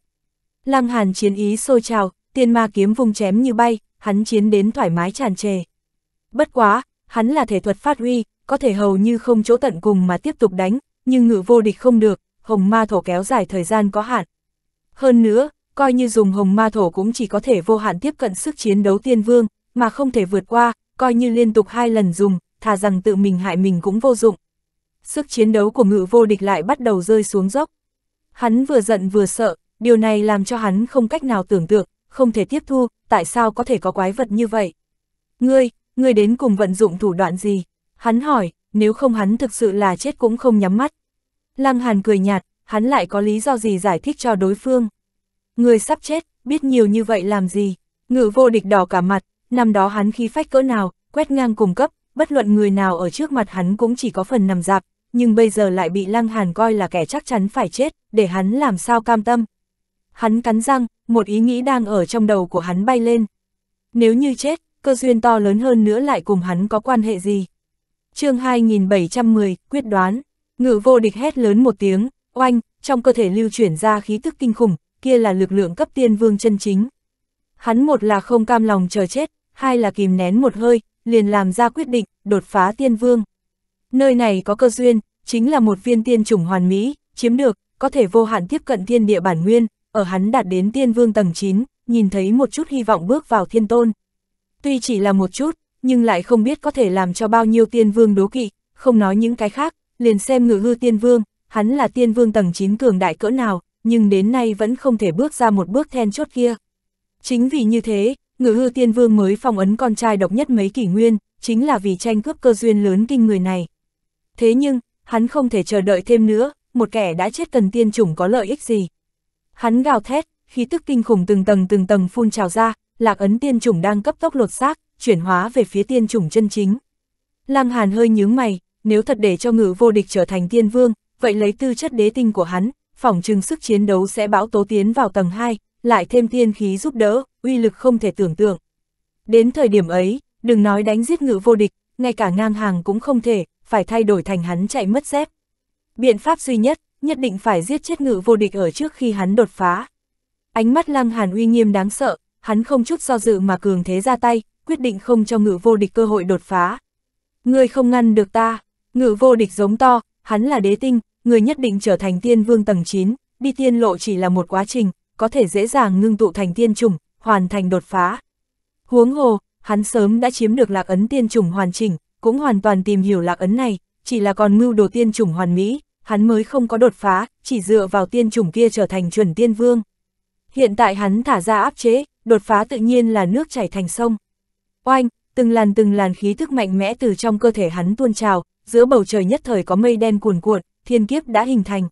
Lăng Hàn chiến ý sôi trào, tiên ma kiếm vùng chém như bay, hắn chiến đến thoải mái tràn trề. Bất quá, hắn là thể thuật phát huy, có thể hầu như không chỗ tận cùng mà tiếp tục đánh, nhưng ngự vô địch không được, hồng ma thổ kéo dài thời gian có hạn. Hơn nữa, coi như dùng hồng ma thổ cũng chỉ có thể vô hạn tiếp cận sức chiến đấu tiên vương, mà không thể vượt qua, coi như liên tục hai lần dùng, thà rằng tự mình hại mình cũng vô dụng. Sức chiến đấu của ngự vô địch lại bắt đầu rơi xuống dốc. Hắn vừa giận vừa sợ, điều này làm cho hắn không cách nào tưởng tượng, không thể tiếp thu, tại sao có thể có quái vật như vậy. Ngươi, ngươi đến cùng vận dụng thủ đoạn gì? Hắn hỏi, nếu không hắn thực sự là chết cũng không nhắm mắt. Lăng Hàn cười nhạt, hắn lại có lý do gì giải thích cho đối phương. Người sắp chết, biết nhiều như vậy làm gì, ngự vô địch đỏ cả mặt, năm đó hắn khi phách cỡ nào, quét ngang cùng cấp, bất luận người nào ở trước mặt hắn cũng chỉ có phần nằm dạp, nhưng bây giờ lại bị Lăng Hàn coi là kẻ chắc chắn phải chết, để hắn làm sao cam tâm. Hắn cắn răng, một ý nghĩ đang ở trong đầu của hắn bay lên. Nếu như chết, cơ duyên to lớn hơn nữa lại cùng hắn có quan hệ gì? chương 2710, quyết đoán, ngự vô địch hét lớn một tiếng, oanh, trong cơ thể lưu chuyển ra khí tức kinh khủng, kia là lực lượng cấp tiên vương chân chính. Hắn một là không cam lòng chờ chết, hai là kìm nén một hơi, liền làm ra quyết định, đột phá tiên vương. Nơi này có cơ duyên, chính là một viên tiên chủng hoàn mỹ, chiếm được, có thể vô hạn tiếp cận thiên địa bản nguyên, ở hắn đạt đến tiên vương tầng 9, nhìn thấy một chút hy vọng bước vào thiên tôn. Tuy chỉ là một chút, nhưng lại không biết có thể làm cho bao nhiêu tiên vương đố kỵ, không nói những cái khác, liền xem ngự hư tiên vương, hắn là tiên vương tầng 9 cường đại cỡ nào, nhưng đến nay vẫn không thể bước ra một bước then chốt kia. Chính vì như thế, ngự hư tiên vương mới phong ấn con trai độc nhất mấy kỷ nguyên, chính là vì tranh cướp cơ duyên lớn kinh người này. Thế nhưng, hắn không thể chờ đợi thêm nữa, một kẻ đã chết cần tiên chủng có lợi ích gì. Hắn gào thét, khí tức kinh khủng từng tầng từng tầng phun trào ra, lạc ấn tiên chủng đang cấp tốc lột xác, chuyển hóa về phía tiên chủng chân chính. Lăng Hàn hơi nhướng mày, nếu thật để cho ngự vô địch trở thành tiên vương, vậy lấy tư chất đế tinh của hắn, phỏng chừng sức chiến đấu sẽ bão tố tiến vào tầng 2, lại thêm tiên khí giúp đỡ, uy lực không thể tưởng tượng. Đến thời điểm ấy, đừng nói đánh giết ngự vô địch, ngay cả ngang hàng cũng không thể, phải thay đổi thành hắn chạy mất dép. Biện pháp duy nhất, nhất định phải giết chết ngự vô địch ở trước khi hắn đột phá. Ánh mắt lăng hàn uy nghiêm đáng sợ, hắn không chút do dự mà cường thế ra tay, quyết định không cho ngự vô địch cơ hội đột phá. Ngươi không ngăn được ta, ngự vô địch giống to, hắn là đế tinh, người nhất định trở thành tiên vương tầng 9, đi tiên lộ chỉ là một quá trình, có thể dễ dàng ngưng tụ thành tiên trùng, hoàn thành đột phá. Huống hồ, hắn sớm đã chiếm được lạc ấn tiên trùng hoàn chỉnh, cũng hoàn toàn tìm hiểu lạc ấn này, chỉ là còn mưu đồ tiên trùng hoàn mỹ, hắn mới không có đột phá, chỉ dựa vào tiên trùng kia trở thành chuẩn tiên vương. Hiện tại hắn thả ra áp chế, đột phá tự nhiên là nước chảy thành sông. Oanh, từng làn từng làn khí thức mạnh mẽ từ trong cơ thể hắn tuôn trào, giữa bầu trời nhất thời có mây đen cuồn cuộn, thiên kiếp đã hình thành.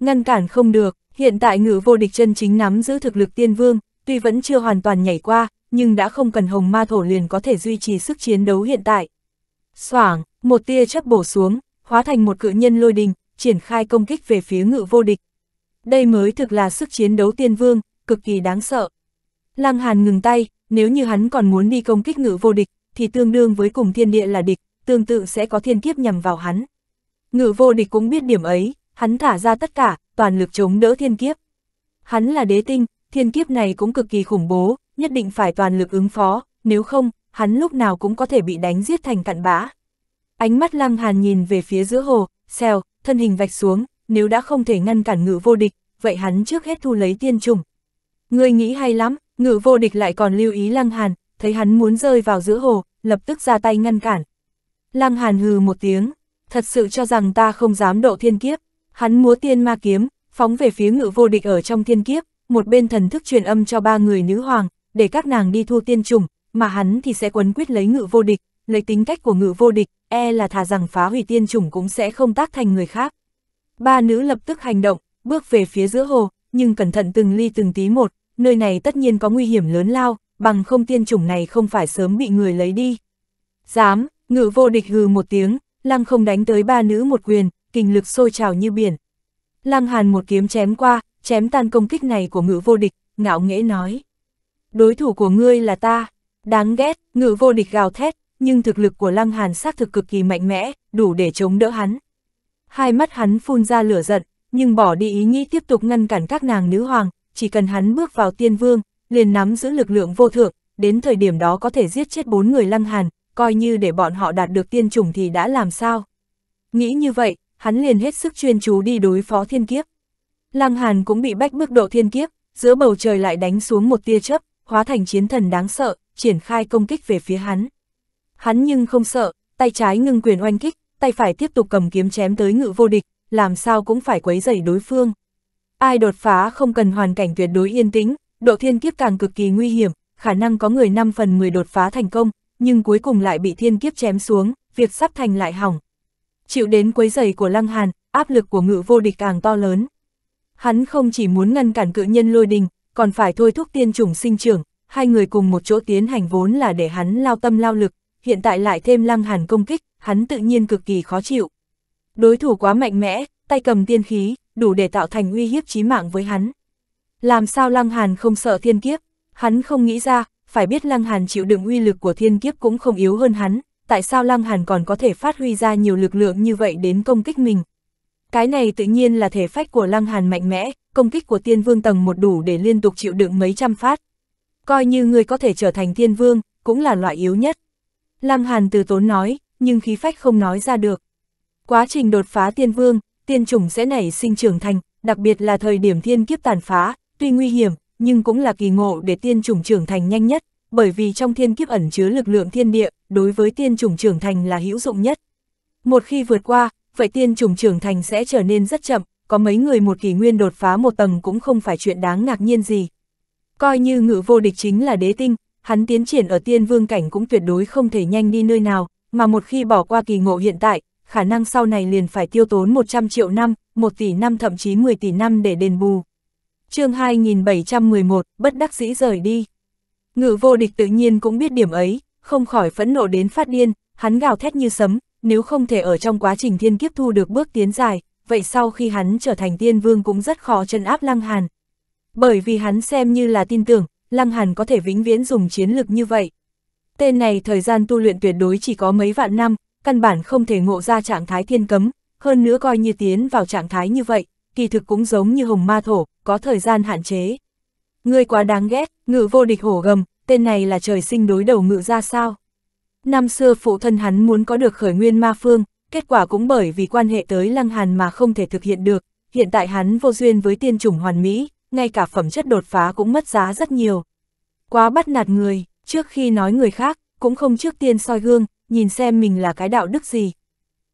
Ngăn cản không được, hiện tại ngự vô địch chân chính nắm giữ thực lực tiên vương, tuy vẫn chưa hoàn toàn nhảy qua, nhưng đã không cần hồng ma thổ liền có thể duy trì sức chiến đấu hiện tại. Soảng, một tia chấp bổ xuống, hóa thành một cự nhân lôi đình, triển khai công kích về phía ngự vô địch. Đây mới thực là sức chiến đấu tiên vương, cực kỳ đáng sợ. Lăng Hàn ngừng tay, nếu như hắn còn muốn đi công kích ngự vô địch, thì tương đương với cùng thiên địa là địch, tương tự sẽ có thiên kiếp nhằm vào hắn. Ngự vô địch cũng biết điểm ấy, hắn thả ra tất cả, toàn lực chống đỡ thiên kiếp. Hắn là đế tinh, thiên kiếp này cũng cực kỳ khủng bố, nhất định phải toàn lực ứng phó, nếu không, hắn lúc nào cũng có thể bị đánh giết thành cặn bã. Ánh mắt lăng hàn nhìn về phía giữa hồ, xèo, thân hình vạch xuống, nếu đã không thể ngăn cản ngự vô địch, vậy hắn trước hết thu lấy tiên trùng. Ngươi nghĩ hay lắm, Ngự vô địch lại còn lưu ý Lăng Hàn, thấy hắn muốn rơi vào giữa hồ, lập tức ra tay ngăn cản. Lăng Hàn hừ một tiếng, thật sự cho rằng ta không dám độ thiên kiếp. Hắn múa tiên ma kiếm, phóng về phía ngự vô địch ở trong thiên kiếp, một bên thần thức truyền âm cho ba người nữ hoàng, để các nàng đi thu tiên trùng, mà hắn thì sẽ quấn quyết lấy ngự vô địch, lấy tính cách của ngự vô địch, e là thà rằng phá hủy tiên trùng cũng sẽ không tác thành người khác. Ba nữ lập tức hành động, bước về phía giữa hồ, nhưng cẩn thận từng ly từng tí một, nơi này tất nhiên có nguy hiểm lớn lao, bằng không tiên chủng này không phải sớm bị người lấy đi. Dám, ngự vô địch hừ một tiếng, lăng không đánh tới ba nữ một quyền, kinh lực sôi trào như biển. Lăng hàn một kiếm chém qua, chém tan công kích này của ngự vô địch, ngạo nghễ nói. Đối thủ của ngươi là ta, đáng ghét, ngự vô địch gào thét, nhưng thực lực của lăng hàn xác thực cực kỳ mạnh mẽ, đủ để chống đỡ hắn. Hai mắt hắn phun ra lửa giận, nhưng bỏ đi ý nghĩ tiếp tục ngăn cản các nàng nữ hoàng, chỉ cần hắn bước vào tiên vương, liền nắm giữ lực lượng vô thượng, đến thời điểm đó có thể giết chết bốn người lăng hàn, coi như để bọn họ đạt được tiên trùng thì đã làm sao. Nghĩ như vậy, hắn liền hết sức chuyên chú đi đối phó thiên kiếp. Lăng hàn cũng bị bách bước độ thiên kiếp, giữa bầu trời lại đánh xuống một tia chớp, hóa thành chiến thần đáng sợ, triển khai công kích về phía hắn. Hắn nhưng không sợ, tay trái ngưng quyền oanh kích, tay phải tiếp tục cầm kiếm chém tới ngự vô địch, làm sao cũng phải quấy rầy đối phương. Ai đột phá không cần hoàn cảnh tuyệt đối yên tĩnh, độ thiên kiếp càng cực kỳ nguy hiểm, khả năng có người 5 phần 10 đột phá thành công, nhưng cuối cùng lại bị thiên kiếp chém xuống, việc sắp thành lại hỏng. Chịu đến quấy giày của Lăng Hàn, áp lực của ngự vô địch càng to lớn. Hắn không chỉ muốn ngăn cản cự nhân lôi đình, còn phải thôi thúc tiên chủng sinh trưởng, hai người cùng một chỗ tiến hành vốn là để hắn lao tâm lao lực, hiện tại lại thêm Lăng Hàn công kích, hắn tự nhiên cực kỳ khó chịu. Đối thủ quá mạnh mẽ, tay cầm tiên khí, đủ để tạo thành uy hiếp chí mạng với hắn. Làm sao Lăng Hàn không sợ thiên kiếp? Hắn không nghĩ ra, phải biết Lăng Hàn chịu đựng uy lực của thiên kiếp cũng không yếu hơn hắn, tại sao Lăng Hàn còn có thể phát huy ra nhiều lực lượng như vậy đến công kích mình? Cái này tự nhiên là thể phách của Lăng Hàn mạnh mẽ, công kích của tiên vương tầng một đủ để liên tục chịu đựng mấy trăm phát. Coi như người có thể trở thành tiên vương, cũng là loại yếu nhất. Lăng Hàn từ tốn nói, nhưng khí phách không nói ra được. Quá trình đột phá tiên vương, tiên chủng sẽ nảy sinh trưởng thành, đặc biệt là thời điểm thiên kiếp tàn phá, tuy nguy hiểm, nhưng cũng là kỳ ngộ để tiên chủng trưởng thành nhanh nhất, bởi vì trong thiên kiếp ẩn chứa lực lượng thiên địa, đối với tiên chủng trưởng thành là hữu dụng nhất. Một khi vượt qua, vậy tiên chủng trưởng thành sẽ trở nên rất chậm, có mấy người một kỳ nguyên đột phá một tầng cũng không phải chuyện đáng ngạc nhiên gì. Coi như ngự vô địch chính là đế tinh, hắn tiến triển ở tiên vương cảnh cũng tuyệt đối không thể nhanh đi nơi nào, mà một khi bỏ qua kỳ ngộ hiện tại, khả năng sau này liền phải tiêu tốn 100 triệu năm, 1 tỷ năm thậm chí 10 tỷ năm để đền bù. chương 2711, bất đắc dĩ rời đi. Ngự vô địch tự nhiên cũng biết điểm ấy, không khỏi phẫn nộ đến phát điên, hắn gào thét như sấm, nếu không thể ở trong quá trình thiên kiếp thu được bước tiến dài, vậy sau khi hắn trở thành tiên vương cũng rất khó chân áp Lăng Hàn. Bởi vì hắn xem như là tin tưởng, Lăng Hàn có thể vĩnh viễn dùng chiến lược như vậy. Tên này thời gian tu luyện tuyệt đối chỉ có mấy vạn năm, căn bản không thể ngộ ra trạng thái thiên cấm, hơn nữa coi như tiến vào trạng thái như vậy, kỳ thực cũng giống như hồng ma thổ, có thời gian hạn chế. Ngươi quá đáng ghét, ngự vô địch hổ gầm, tên này là trời sinh đối đầu ngự ra sao? Năm xưa phụ thân hắn muốn có được khởi nguyên ma phương, kết quả cũng bởi vì quan hệ tới lăng hàn mà không thể thực hiện được, hiện tại hắn vô duyên với tiên chủng hoàn mỹ, ngay cả phẩm chất đột phá cũng mất giá rất nhiều. Quá bắt nạt người, trước khi nói người khác, cũng không trước tiên soi gương, nhìn xem mình là cái đạo đức gì.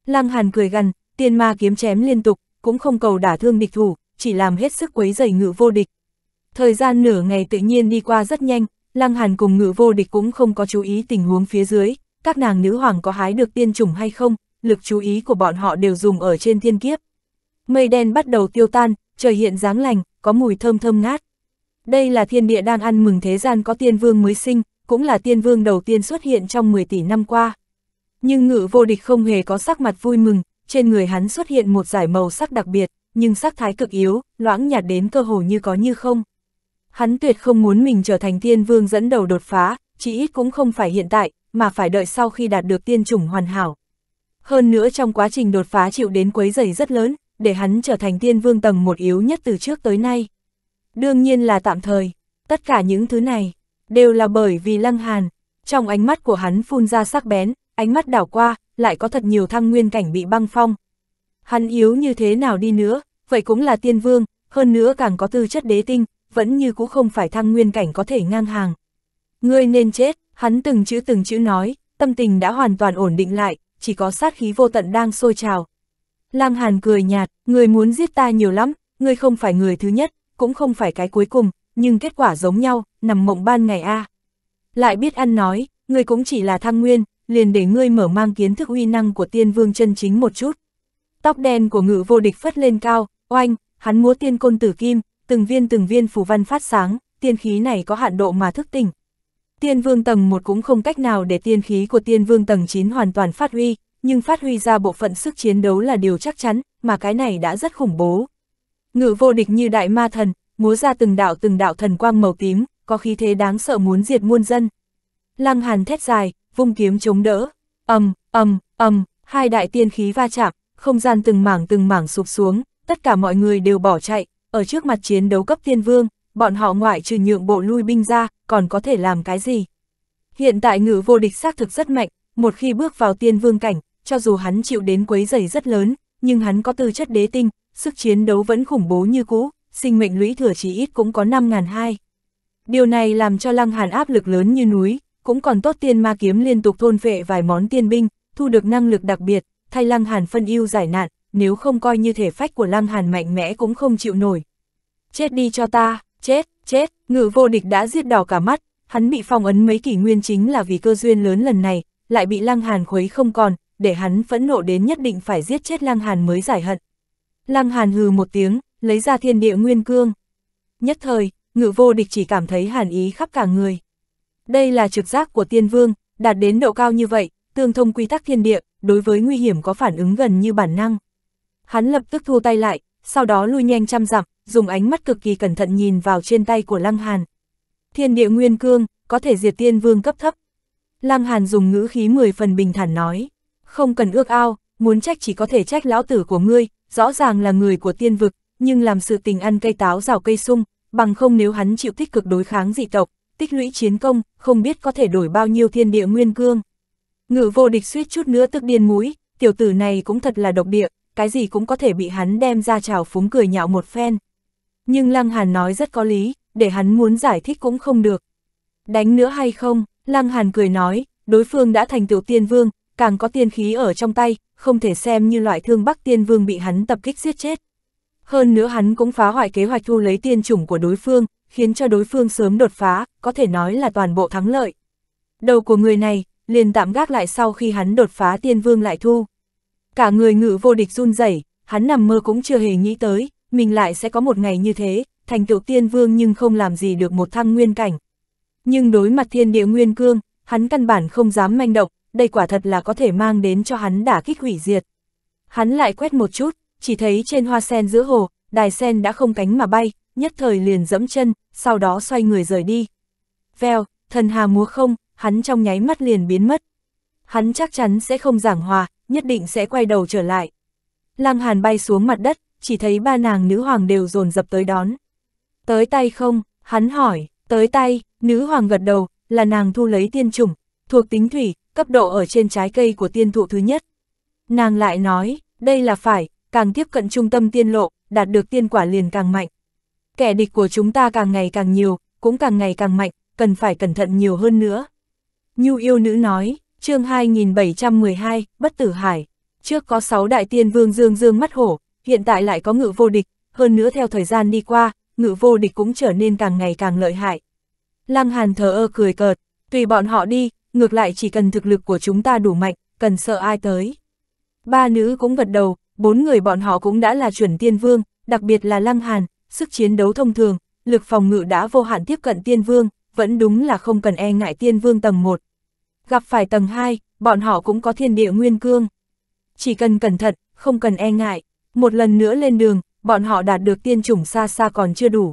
Lăng Hàn cười gằn, tiên ma kiếm chém liên tục, cũng không cầu đả thương địch thủ, chỉ làm hết sức quấy rầy ngự vô địch. Thời gian nửa ngày tự nhiên đi qua rất nhanh, Lăng Hàn cùng ngự vô địch cũng không có chú ý tình huống phía dưới, các nàng nữ hoàng có hái được tiên chủng hay không, lực chú ý của bọn họ đều dùng ở trên thiên kiếp. Mây đen bắt đầu tiêu tan, trời hiện dáng lành, có mùi thơm thơm ngát. Đây là thiên địa đang ăn mừng thế gian có tiên vương mới sinh, cũng là tiên vương đầu tiên xuất hiện trong 10 tỷ năm qua. Nhưng ngự vô địch không hề có sắc mặt vui mừng, trên người hắn xuất hiện một giải màu sắc đặc biệt, nhưng sắc thái cực yếu, loãng nhạt đến cơ hồ như có như không. Hắn tuyệt không muốn mình trở thành tiên vương dẫn đầu đột phá, chỉ ít cũng không phải hiện tại, mà phải đợi sau khi đạt được tiên chủng hoàn hảo. Hơn nữa trong quá trình đột phá chịu đến quấy giày rất lớn, để hắn trở thành tiên vương tầng một yếu nhất từ trước tới nay. Đương nhiên là tạm thời, tất cả những thứ này, đều là bởi vì lăng hàn, trong ánh mắt của hắn phun ra sắc bén, ánh mắt đảo qua, lại có thật nhiều thăng nguyên cảnh bị băng phong. Hắn yếu như thế nào đi nữa, vậy cũng là tiên vương, hơn nữa càng có tư chất đế tinh, vẫn như cũng không phải thăng nguyên cảnh có thể ngang hàng. Ngươi nên chết, hắn từng chữ từng chữ nói, tâm tình đã hoàn toàn ổn định lại, chỉ có sát khí vô tận đang sôi trào. Lăng Hàn cười nhạt, người muốn giết ta nhiều lắm, ngươi không phải người thứ nhất, cũng không phải cái cuối cùng, nhưng kết quả giống nhau, nằm mộng ban ngày a. Lại biết ăn nói, ngươi cũng chỉ là thăng nguyên, liền để ngươi mở mang kiến thức uy năng của tiên vương chân chính một chút. Tóc đen của ngự vô địch phất lên cao, oanh, hắn múa tiên côn tử kim, từng viên từng viên phù văn phát sáng, tiên khí này có hạn độ mà thức tỉnh. Tiên vương tầng 1 cũng không cách nào để tiên khí của tiên vương tầng 9 hoàn toàn phát huy, nhưng phát huy ra bộ phận sức chiến đấu là điều chắc chắn, mà cái này đã rất khủng bố. Ngự vô địch như đại ma thần, múa ra từng đạo từng đạo thần quang màu tím, có khí thế đáng sợ muốn diệt muôn dân. Lăng Hàn thét dài, vung kiếm chống đỡ, ầm, ầm, ầm, hai đại tiên khí va chạm, không gian từng mảng từng mảng sụp xuống, tất cả mọi người đều bỏ chạy, ở trước mặt chiến đấu cấp tiên vương, bọn họ ngoại trừ nhượng bộ lui binh ra, còn có thể làm cái gì? Hiện tại ngữ vô địch xác thực rất mạnh, một khi bước vào tiên vương cảnh, cho dù hắn chịu đến quấy giày rất lớn, nhưng hắn có tư chất đế tinh, sức chiến đấu vẫn khủng bố như cũ, sinh mệnh lũy thừa chỉ ít cũng có 5.200. Điều này làm cho Lăng Hàn áp lực lớn như núi, cũng còn tốt tiên ma kiếm liên tục thôn phệ vài món tiên binh, thu được năng lực đặc biệt, thay Lăng Hàn phân ưu giải nạn, nếu không coi như thể phách của Lăng Hàn mạnh mẽ cũng không chịu nổi. Chết đi cho ta, chết, chết, ngự vô địch đã giết đỏ cả mắt, hắn bị phong ấn mấy kỷ nguyên chính là vì cơ duyên lớn lần này, lại bị Lăng Hàn khuấy không còn, để hắn phẫn nộ đến nhất định phải giết chết Lăng Hàn mới giải hận. Lăng Hàn hừ một tiếng, lấy ra thiên địa nguyên cương. Nhất thời, ngự vô địch chỉ cảm thấy hàn ý khắp cả người. Đây là trực giác của tiên vương, đạt đến độ cao như vậy, tương thông quy tắc thiên địa, đối với nguy hiểm có phản ứng gần như bản năng. Hắn lập tức thu tay lại, sau đó lui nhanh trăm dặm, dùng ánh mắt cực kỳ cẩn thận nhìn vào trên tay của Lăng Hàn. Thiên địa nguyên cương, có thể diệt tiên vương cấp thấp. Lăng Hàn dùng ngữ khí 10 phần bình thản nói, không cần ước ao, muốn trách chỉ có thể trách lão tử của ngươi, rõ ràng là người của tiên vực, nhưng làm sự tình ăn cây táo rào cây sung, bằng không nếu hắn chịu tích cực đối kháng dị tộc, tích lũy chiến công, không biết có thể đổi bao nhiêu thiên địa nguyên cương. Ngự vô địch suýt chút nữa tức điên mũi, tiểu tử này cũng thật là độc địa, cái gì cũng có thể bị hắn đem ra trào phúng cười nhạo một phen. Nhưng Lăng Hàn nói rất có lý, để hắn muốn giải thích cũng không được. Đánh nữa hay không, Lăng Hàn cười nói, đối phương đã thành tiểu tiên vương, càng có tiên khí ở trong tay, không thể xem như loại thương bắc tiên vương bị hắn tập kích giết chết. Hơn nữa hắn cũng phá hoại kế hoạch thu lấy tiên chủng của đối phương, khiến cho đối phương sớm đột phá, có thể nói là toàn bộ thắng lợi. Đầu của người này, liền tạm gác lại sau khi hắn đột phá tiên vương lại thu. Cả người ngự vô địch run rẩy, hắn nằm mơ cũng chưa hề nghĩ tới, mình lại sẽ có một ngày như thế, thành tựu tiên vương nhưng không làm gì được một thăng nguyên cảnh. Nhưng đối mặt thiên địa nguyên cương, hắn căn bản không dám manh động, đây quả thật là có thể mang đến cho hắn đả kích hủy diệt. Hắn lại quét một chút, chỉ thấy trên hoa sen giữa hồ, đài sen đã không cánh mà bay, nhất thời liền dẫm chân, sau đó xoay người rời đi. Vèo, thần hà múa không, hắn trong nháy mắt liền biến mất. Hắn chắc chắn sẽ không giảng hòa, nhất định sẽ quay đầu trở lại. Lăng Hàn bay xuống mặt đất, chỉ thấy ba nàng nữ hoàng đều dồn dập tới đón. Tới tay không, hắn hỏi, tới tay, nữ hoàng gật đầu, là nàng thu lấy tiên chủng, thuộc tính thủy, cấp độ ở trên trái cây của tiên thụ thứ nhất. Nàng lại nói, đây là phải, càng tiếp cận trung tâm tiên lộ, đạt được tiên quả liền càng mạnh kẻ địch của chúng ta càng ngày càng nhiều, cũng càng ngày càng mạnh, cần phải cẩn thận nhiều hơn nữa. Nhu yêu nữ nói, chương 2712, Bất Tử Hải. Trước có 6 đại tiên vương dương dương mắt hổ, hiện tại lại có ngự vô địch, hơn nữa theo thời gian đi qua, ngự vô địch cũng trở nên càng ngày càng lợi hại. Lăng Hàn thờ ơ cười cợt, tùy bọn họ đi, ngược lại chỉ cần thực lực của chúng ta đủ mạnh, cần sợ ai tới. Ba nữ cũng gật đầu, bốn người bọn họ cũng đã là chuẩn tiên vương, đặc biệt là Lăng Hàn, sức chiến đấu thông thường, lực phòng ngự đã vô hạn tiếp cận tiên vương, vẫn đúng là không cần e ngại tiên vương tầng 1. Gặp phải tầng 2, bọn họ cũng có thiên địa nguyên cương. Chỉ cần cẩn thận, không cần e ngại, một lần nữa lên đường, bọn họ đạt được tiên chủng xa xa còn chưa đủ.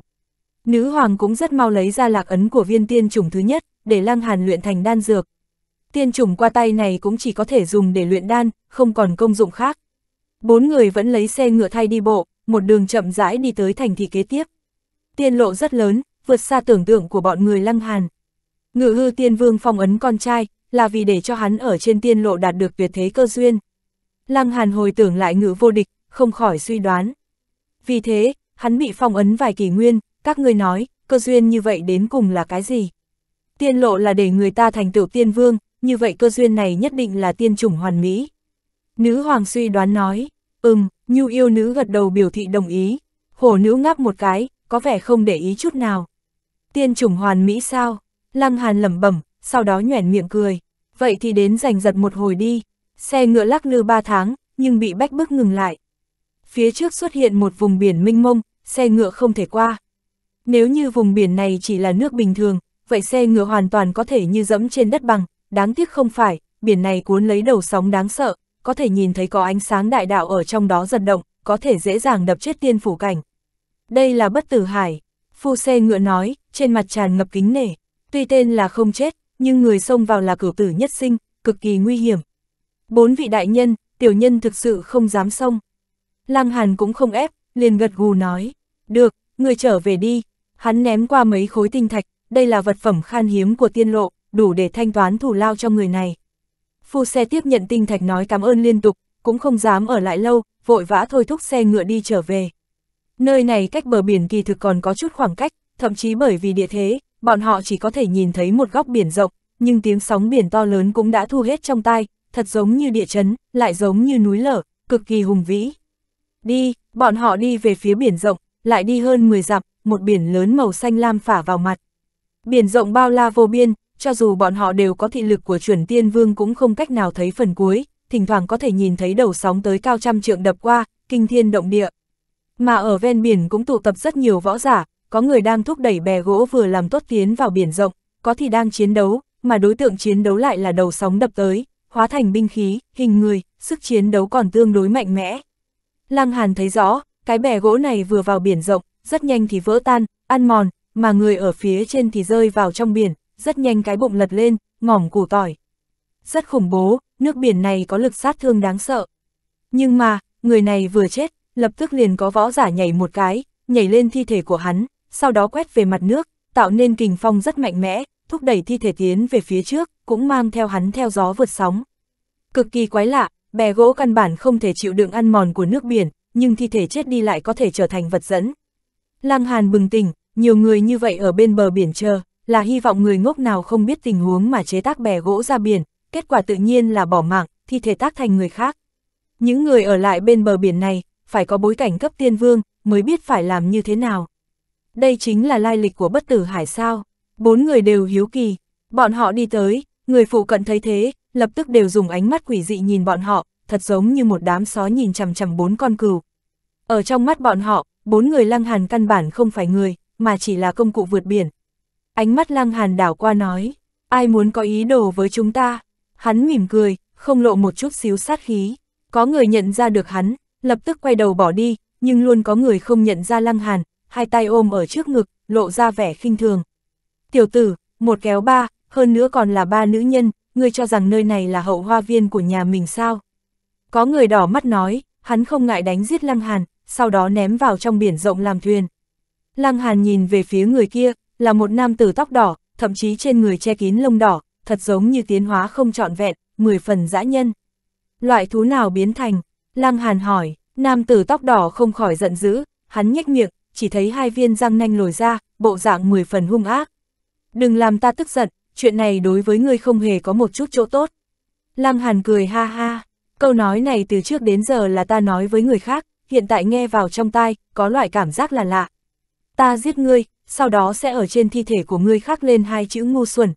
Nữ hoàng cũng rất mau lấy ra lạc ấn của viên tiên chủng thứ nhất, để lăng hàn luyện thành đan dược. Tiên chủng qua tay này cũng chỉ có thể dùng để luyện đan, không còn công dụng khác. Bốn người vẫn lấy xe ngựa thay đi bộ, một đường chậm rãi đi tới thành thị kế tiếp. Tiên lộ rất lớn, vượt xa tưởng tượng của bọn người lăng hàn. Ngự hư tiên vương phong ấn con trai, là vì để cho hắn ở trên tiên lộ đạt được tuyệt thế cơ duyên. Lăng hàn hồi tưởng lại ngự vô địch, không khỏi suy đoán. Vì thế, hắn bị phong ấn vài kỷ nguyên, các ngươi nói, cơ duyên như vậy đến cùng là cái gì? Tiên lộ là để người ta thành tựu tiên vương, như vậy cơ duyên này nhất định là tiên chủng hoàn mỹ. Nữ hoàng suy đoán nói, Ừm, nhu yêu nữ gật đầu biểu thị đồng ý. Hổ nữ ngáp một cái, có vẻ không để ý chút nào. Tiên chủng hoàn mỹ sao? Lăng Hàn lẩm bẩm, sau đó nhoẻn miệng cười. Vậy thì đến giành giật một hồi đi. Xe ngựa lắc lư ba tháng, nhưng bị bách bức ngừng lại. Phía trước xuất hiện một vùng biển minh mông, xe ngựa không thể qua. Nếu như vùng biển này chỉ là nước bình thường, vậy xe ngựa hoàn toàn có thể như dẫm trên đất bằng, đáng tiếc không phải, biển này cuốn lấy đầu sóng đáng sợ có thể nhìn thấy có ánh sáng đại đạo ở trong đó giật động, có thể dễ dàng đập chết tiên phủ cảnh. Đây là bất tử hải, phu xe ngựa nói, trên mặt tràn ngập kính nể, tuy tên là không chết, nhưng người xông vào là cửu tử nhất sinh, cực kỳ nguy hiểm. Bốn vị đại nhân, tiểu nhân thực sự không dám xông. Lăng Hàn cũng không ép, liền gật gù nói, được, người trở về đi, hắn ném qua mấy khối tinh thạch, đây là vật phẩm khan hiếm của tiên lộ, đủ để thanh toán thủ lao cho người này. Phu xe tiếp nhận tinh thạch nói cảm ơn liên tục, cũng không dám ở lại lâu, vội vã thôi thúc xe ngựa đi trở về. Nơi này cách bờ biển kỳ thực còn có chút khoảng cách, thậm chí bởi vì địa thế, bọn họ chỉ có thể nhìn thấy một góc biển rộng, nhưng tiếng sóng biển to lớn cũng đã thu hết trong tai, thật giống như địa chấn, lại giống như núi lở, cực kỳ hùng vĩ. Đi, bọn họ đi về phía biển rộng, lại đi hơn 10 dặm, một biển lớn màu xanh lam phả vào mặt. Biển rộng bao la vô biên, cho dù bọn họ đều có thị lực của chuẩn tiên vương cũng không cách nào thấy phần cuối, thỉnh thoảng có thể nhìn thấy đầu sóng tới cao trăm trượng đập qua, kinh thiên động địa. Mà ở ven biển cũng tụ tập rất nhiều võ giả, có người đang thúc đẩy bè gỗ vừa làm tốt tiến vào biển rộng, có thì đang chiến đấu, mà đối tượng chiến đấu lại là đầu sóng đập tới, hóa thành binh khí, hình người, sức chiến đấu còn tương đối mạnh mẽ. Lăng Hàn thấy rõ, cái bè gỗ này vừa vào biển rộng, rất nhanh thì vỡ tan, ăn mòn, mà người ở phía trên thì rơi vào trong biển, rất nhanh cái bụng lật lên, ngỏm củ tỏi. Rất khủng bố, nước biển này có lực sát thương đáng sợ. Nhưng mà, người này vừa chết, lập tức liền có võ giả nhảy một cái, nhảy lên thi thể của hắn, sau đó quét về mặt nước, tạo nên kình phong rất mạnh mẽ, thúc đẩy thi thể tiến về phía trước, cũng mang theo hắn theo gió vượt sóng. Cực kỳ quái lạ, bè gỗ căn bản không thể chịu đựng ăn mòn của nước biển, nhưng thi thể chết đi lại có thể trở thành vật dẫn. Lăng Hàn bừng tỉnh, nhiều người như vậy ở bên bờ biển chờ, là hy vọng người ngốc nào không biết tình huống mà chế tác bè gỗ ra biển, kết quả tự nhiên là bỏ mạng, thi thể tác thành người khác. Những người ở lại bên bờ biển này, phải có bối cảnh cấp tiên vương, mới biết phải làm như thế nào. Đây chính là lai lịch của bất tử hải sao. Bốn người đều hiếu kỳ, bọn họ đi tới, người phụ cận thấy thế, lập tức đều dùng ánh mắt quỷ dị nhìn bọn họ, thật giống như một đám sói nhìn chằm chằm bốn con cừu. Ở trong mắt bọn họ, bốn người lăng hàn căn bản không phải người, mà chỉ là công cụ vượt biển, Ánh mắt lăng hàn đảo qua nói, ai muốn có ý đồ với chúng ta? Hắn mỉm cười, không lộ một chút xíu sát khí. Có người nhận ra được hắn, lập tức quay đầu bỏ đi, nhưng luôn có người không nhận ra lăng hàn, hai tay ôm ở trước ngực, lộ ra vẻ khinh thường. Tiểu tử, một kéo ba, hơn nữa còn là ba nữ nhân, ngươi cho rằng nơi này là hậu hoa viên của nhà mình sao? Có người đỏ mắt nói, hắn không ngại đánh giết lăng hàn, sau đó ném vào trong biển rộng làm thuyền. Lăng hàn nhìn về phía người kia, là một nam tử tóc đỏ, thậm chí trên người che kín lông đỏ, thật giống như tiến hóa không trọn vẹn, mười phần dã nhân. Loại thú nào biến thành? Lăng Hàn hỏi, nam tử tóc đỏ không khỏi giận dữ, hắn nhếch miệng, chỉ thấy hai viên răng nanh lồi ra, bộ dạng mười phần hung ác. Đừng làm ta tức giận, chuyện này đối với ngươi không hề có một chút chỗ tốt. Lăng Hàn cười ha ha, câu nói này từ trước đến giờ là ta nói với người khác, hiện tại nghe vào trong tai, có loại cảm giác là lạ. Ta giết ngươi, sau đó sẽ ở trên thi thể của ngươi khắc lên hai chữ ngu xuẩn.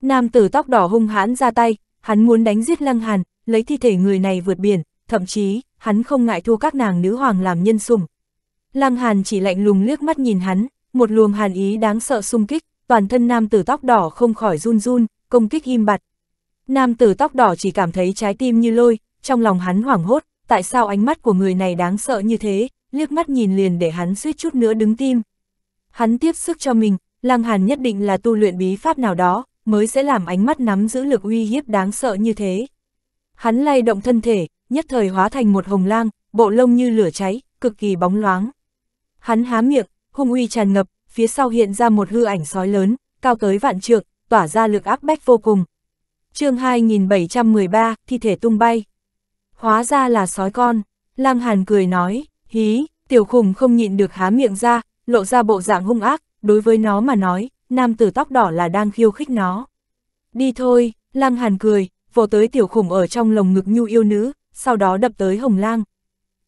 Nam tử tóc đỏ hung hãn ra tay, hắn muốn đánh giết Lăng Hàn, lấy thi thể người này vượt biển, thậm chí, hắn không ngại thua các nàng nữ hoàng làm nhân sủng. Lăng Hàn chỉ lạnh lùng liếc mắt nhìn hắn, một luồng hàn ý đáng sợ xung kích, toàn thân nam tử tóc đỏ không khỏi run run, công kích im bặt. Nam tử tóc đỏ chỉ cảm thấy trái tim như lôi, trong lòng hắn hoảng hốt, tại sao ánh mắt của người này đáng sợ như thế, liếc mắt nhìn liền để hắn suýt chút nữa đứng tim, Hắn tiếp sức cho mình, Lăng Hàn nhất định là tu luyện bí pháp nào đó, mới sẽ làm ánh mắt nắm giữ lực uy hiếp đáng sợ như thế. Hắn lay động thân thể, nhất thời hóa thành một hồng lang, bộ lông như lửa cháy, cực kỳ bóng loáng. Hắn há miệng, hung uy tràn ngập, phía sau hiện ra một hư ảnh sói lớn, cao tới vạn trượng, tỏa ra lực áp bách vô cùng. chương 2713, thi thể tung bay. Hóa ra là sói con, lang hàn cười nói, hí, tiểu khủng không nhịn được há miệng ra, lộ ra bộ dạng hung ác, đối với nó mà nói, nam tử tóc đỏ là đang khiêu khích nó. Đi thôi, Lăng Hàn cười, vồ tới tiểu khủng ở trong lồng ngực nhu yêu nữ, sau đó đập tới Hồng Lang.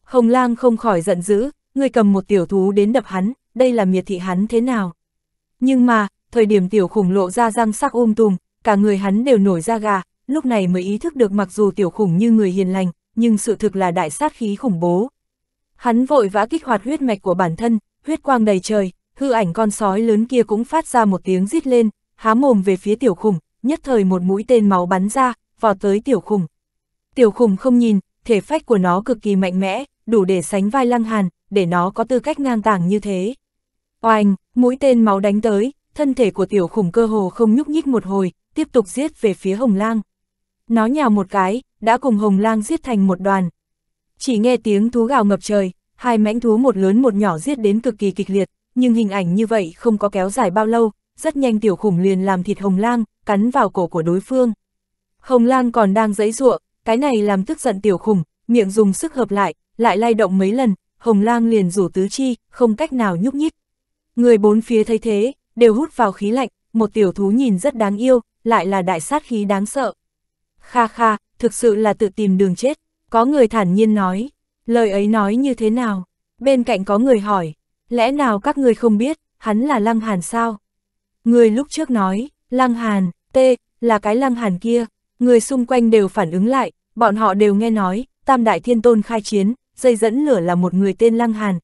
Hồng Lang không khỏi giận dữ, người cầm một tiểu thú đến đập hắn, đây là miệt thị hắn thế nào. Nhưng mà, thời điểm tiểu khủng lộ ra răng sắc um tùm, cả người hắn đều nổi ra gà, lúc này mới ý thức được mặc dù tiểu khủng như người hiền lành, nhưng sự thực là đại sát khí khủng bố. Hắn vội vã kích hoạt huyết mạch của bản thân, huyết quang đầy trời, hư ảnh con sói lớn kia cũng phát ra một tiếng rít lên, há mồm về phía tiểu khủng, nhất thời một mũi tên máu bắn ra, vọt tới tiểu khủng. Tiểu khủng không nhìn, thể phách của nó cực kỳ mạnh mẽ, đủ để sánh vai lăng hàn, để nó có tư cách ngang tàng như thế. Oanh, mũi tên máu đánh tới, thân thể của tiểu khủng cơ hồ không nhúc nhích một hồi, tiếp tục giết về phía hồng lang. Nó nhào một cái, đã cùng hồng lang giết thành một đoàn. Chỉ nghe tiếng thú gào ngập trời, Hai mãnh thú một lớn một nhỏ giết đến cực kỳ kịch liệt, nhưng hình ảnh như vậy không có kéo dài bao lâu, rất nhanh tiểu khủng liền làm thịt hồng lang, cắn vào cổ của đối phương. Hồng lang còn đang giãy giụa, cái này làm tức giận tiểu khủng, miệng dùng sức hợp lại, lại lay động mấy lần, hồng lang liền rủ tứ chi, không cách nào nhúc nhích. Người bốn phía thấy thế, đều hút vào khí lạnh, một tiểu thú nhìn rất đáng yêu, lại là đại sát khí đáng sợ. Kha kha, thực sự là tự tìm đường chết, có người thản nhiên nói. Lời ấy nói như thế nào? Bên cạnh có người hỏi, lẽ nào các người không biết, hắn là Lăng Hàn sao? Người lúc trước nói, Lăng Hàn, T, là cái Lăng Hàn kia, người xung quanh đều phản ứng lại, bọn họ đều nghe nói, Tam Đại Thiên Tôn khai chiến, dây dẫn lửa là một người tên Lăng Hàn.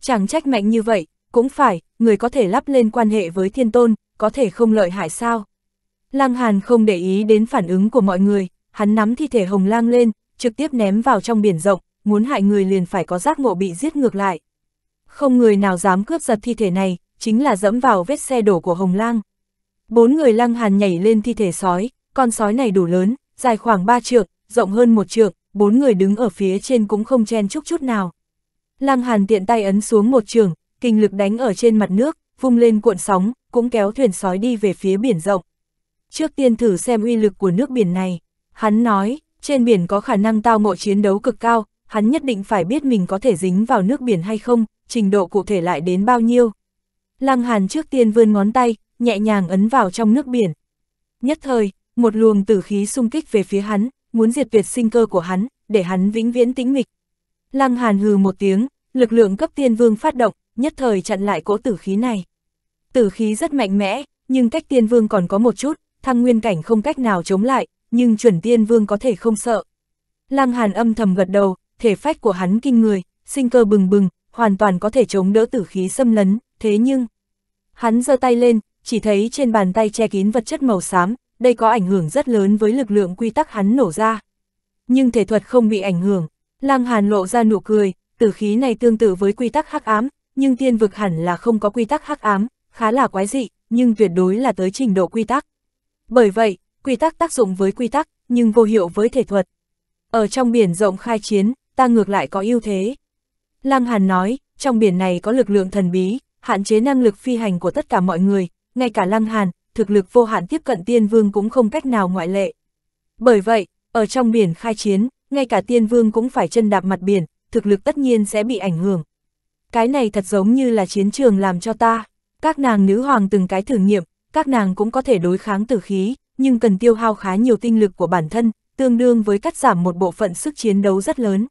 Chẳng trách mạnh như vậy, cũng phải, người có thể lắp lên quan hệ với Thiên Tôn, có thể không lợi hại sao? Lăng Hàn không để ý đến phản ứng của mọi người, hắn nắm thi thể Hồng Lang lên, trực tiếp ném vào trong biển rộng, muốn hại người liền phải có giác ngộ bị giết ngược lại. Không người nào dám cướp giật thi thể này, chính là dẫm vào vết xe đổ của Hồng Lang. Bốn người lăng hàn nhảy lên thi thể sói, con sói này đủ lớn, dài khoảng 3 trượng, rộng hơn một trượng, bốn người đứng ở phía trên cũng không chen chúc chút nào. Lăng hàn tiện tay ấn xuống một trường, kinh lực đánh ở trên mặt nước, vung lên cuộn sóng, cũng kéo thuyền sói đi về phía biển rộng. Trước tiên thử xem uy lực của nước biển này, hắn nói, trên biển có khả năng tao ngộ chiến đấu cực cao, hắn nhất định phải biết mình có thể dính vào nước biển hay không, trình độ cụ thể lại đến bao nhiêu. Lăng Hàn trước tiên vươn ngón tay, nhẹ nhàng ấn vào trong nước biển. Nhất thời, một luồng tử khí xung kích về phía hắn, muốn diệt tuyệt sinh cơ của hắn, để hắn vĩnh viễn tĩnh mịch. Lăng Hàn hừ một tiếng, lực lượng cấp tiên vương phát động, nhất thời chặn lại cỗ tử khí này. Tử khí rất mạnh mẽ, nhưng cách tiên vương còn có một chút, thăng nguyên cảnh không cách nào chống lại, nhưng chuẩn tiên vương có thể không sợ. Lăng Hàn âm thầm gật đầu, thể phách của hắn kinh người, sinh cơ bừng bừng, hoàn toàn có thể chống đỡ tử khí xâm lấn, thế nhưng... Hắn giơ tay lên, chỉ thấy trên bàn tay che kín vật chất màu xám, đây có ảnh hưởng rất lớn với lực lượng quy tắc hắn nổ ra. Nhưng thể thuật không bị ảnh hưởng, Lang Hàn lộ ra nụ cười, tử khí này tương tự với quy tắc hắc ám, nhưng tiên vực hẳn là không có quy tắc hắc ám, khá là quái dị, nhưng tuyệt đối là tới trình độ quy tắc. Bởi vậy, quy tắc tác dụng với quy tắc, nhưng vô hiệu với thể thuật. Ở trong biển rộng khai chiến, ta ngược lại có ưu thế. Lăng Hàn nói, trong biển này có lực lượng thần bí, hạn chế năng lực phi hành của tất cả mọi người, ngay cả Lăng Hàn, thực lực vô hạn tiếp cận tiên vương cũng không cách nào ngoại lệ. Bởi vậy, ở trong biển khai chiến, ngay cả tiên vương cũng phải chân đạp mặt biển, thực lực tất nhiên sẽ bị ảnh hưởng. Cái này thật giống như là chiến trường làm cho ta, các nàng nữ hoàng từng cái thử nghiệm, các nàng cũng có thể đối kháng tử khí, nhưng cần tiêu hao khá nhiều tinh lực của bản thân, tương đương với cắt giảm một bộ phận sức chiến đấu rất lớn.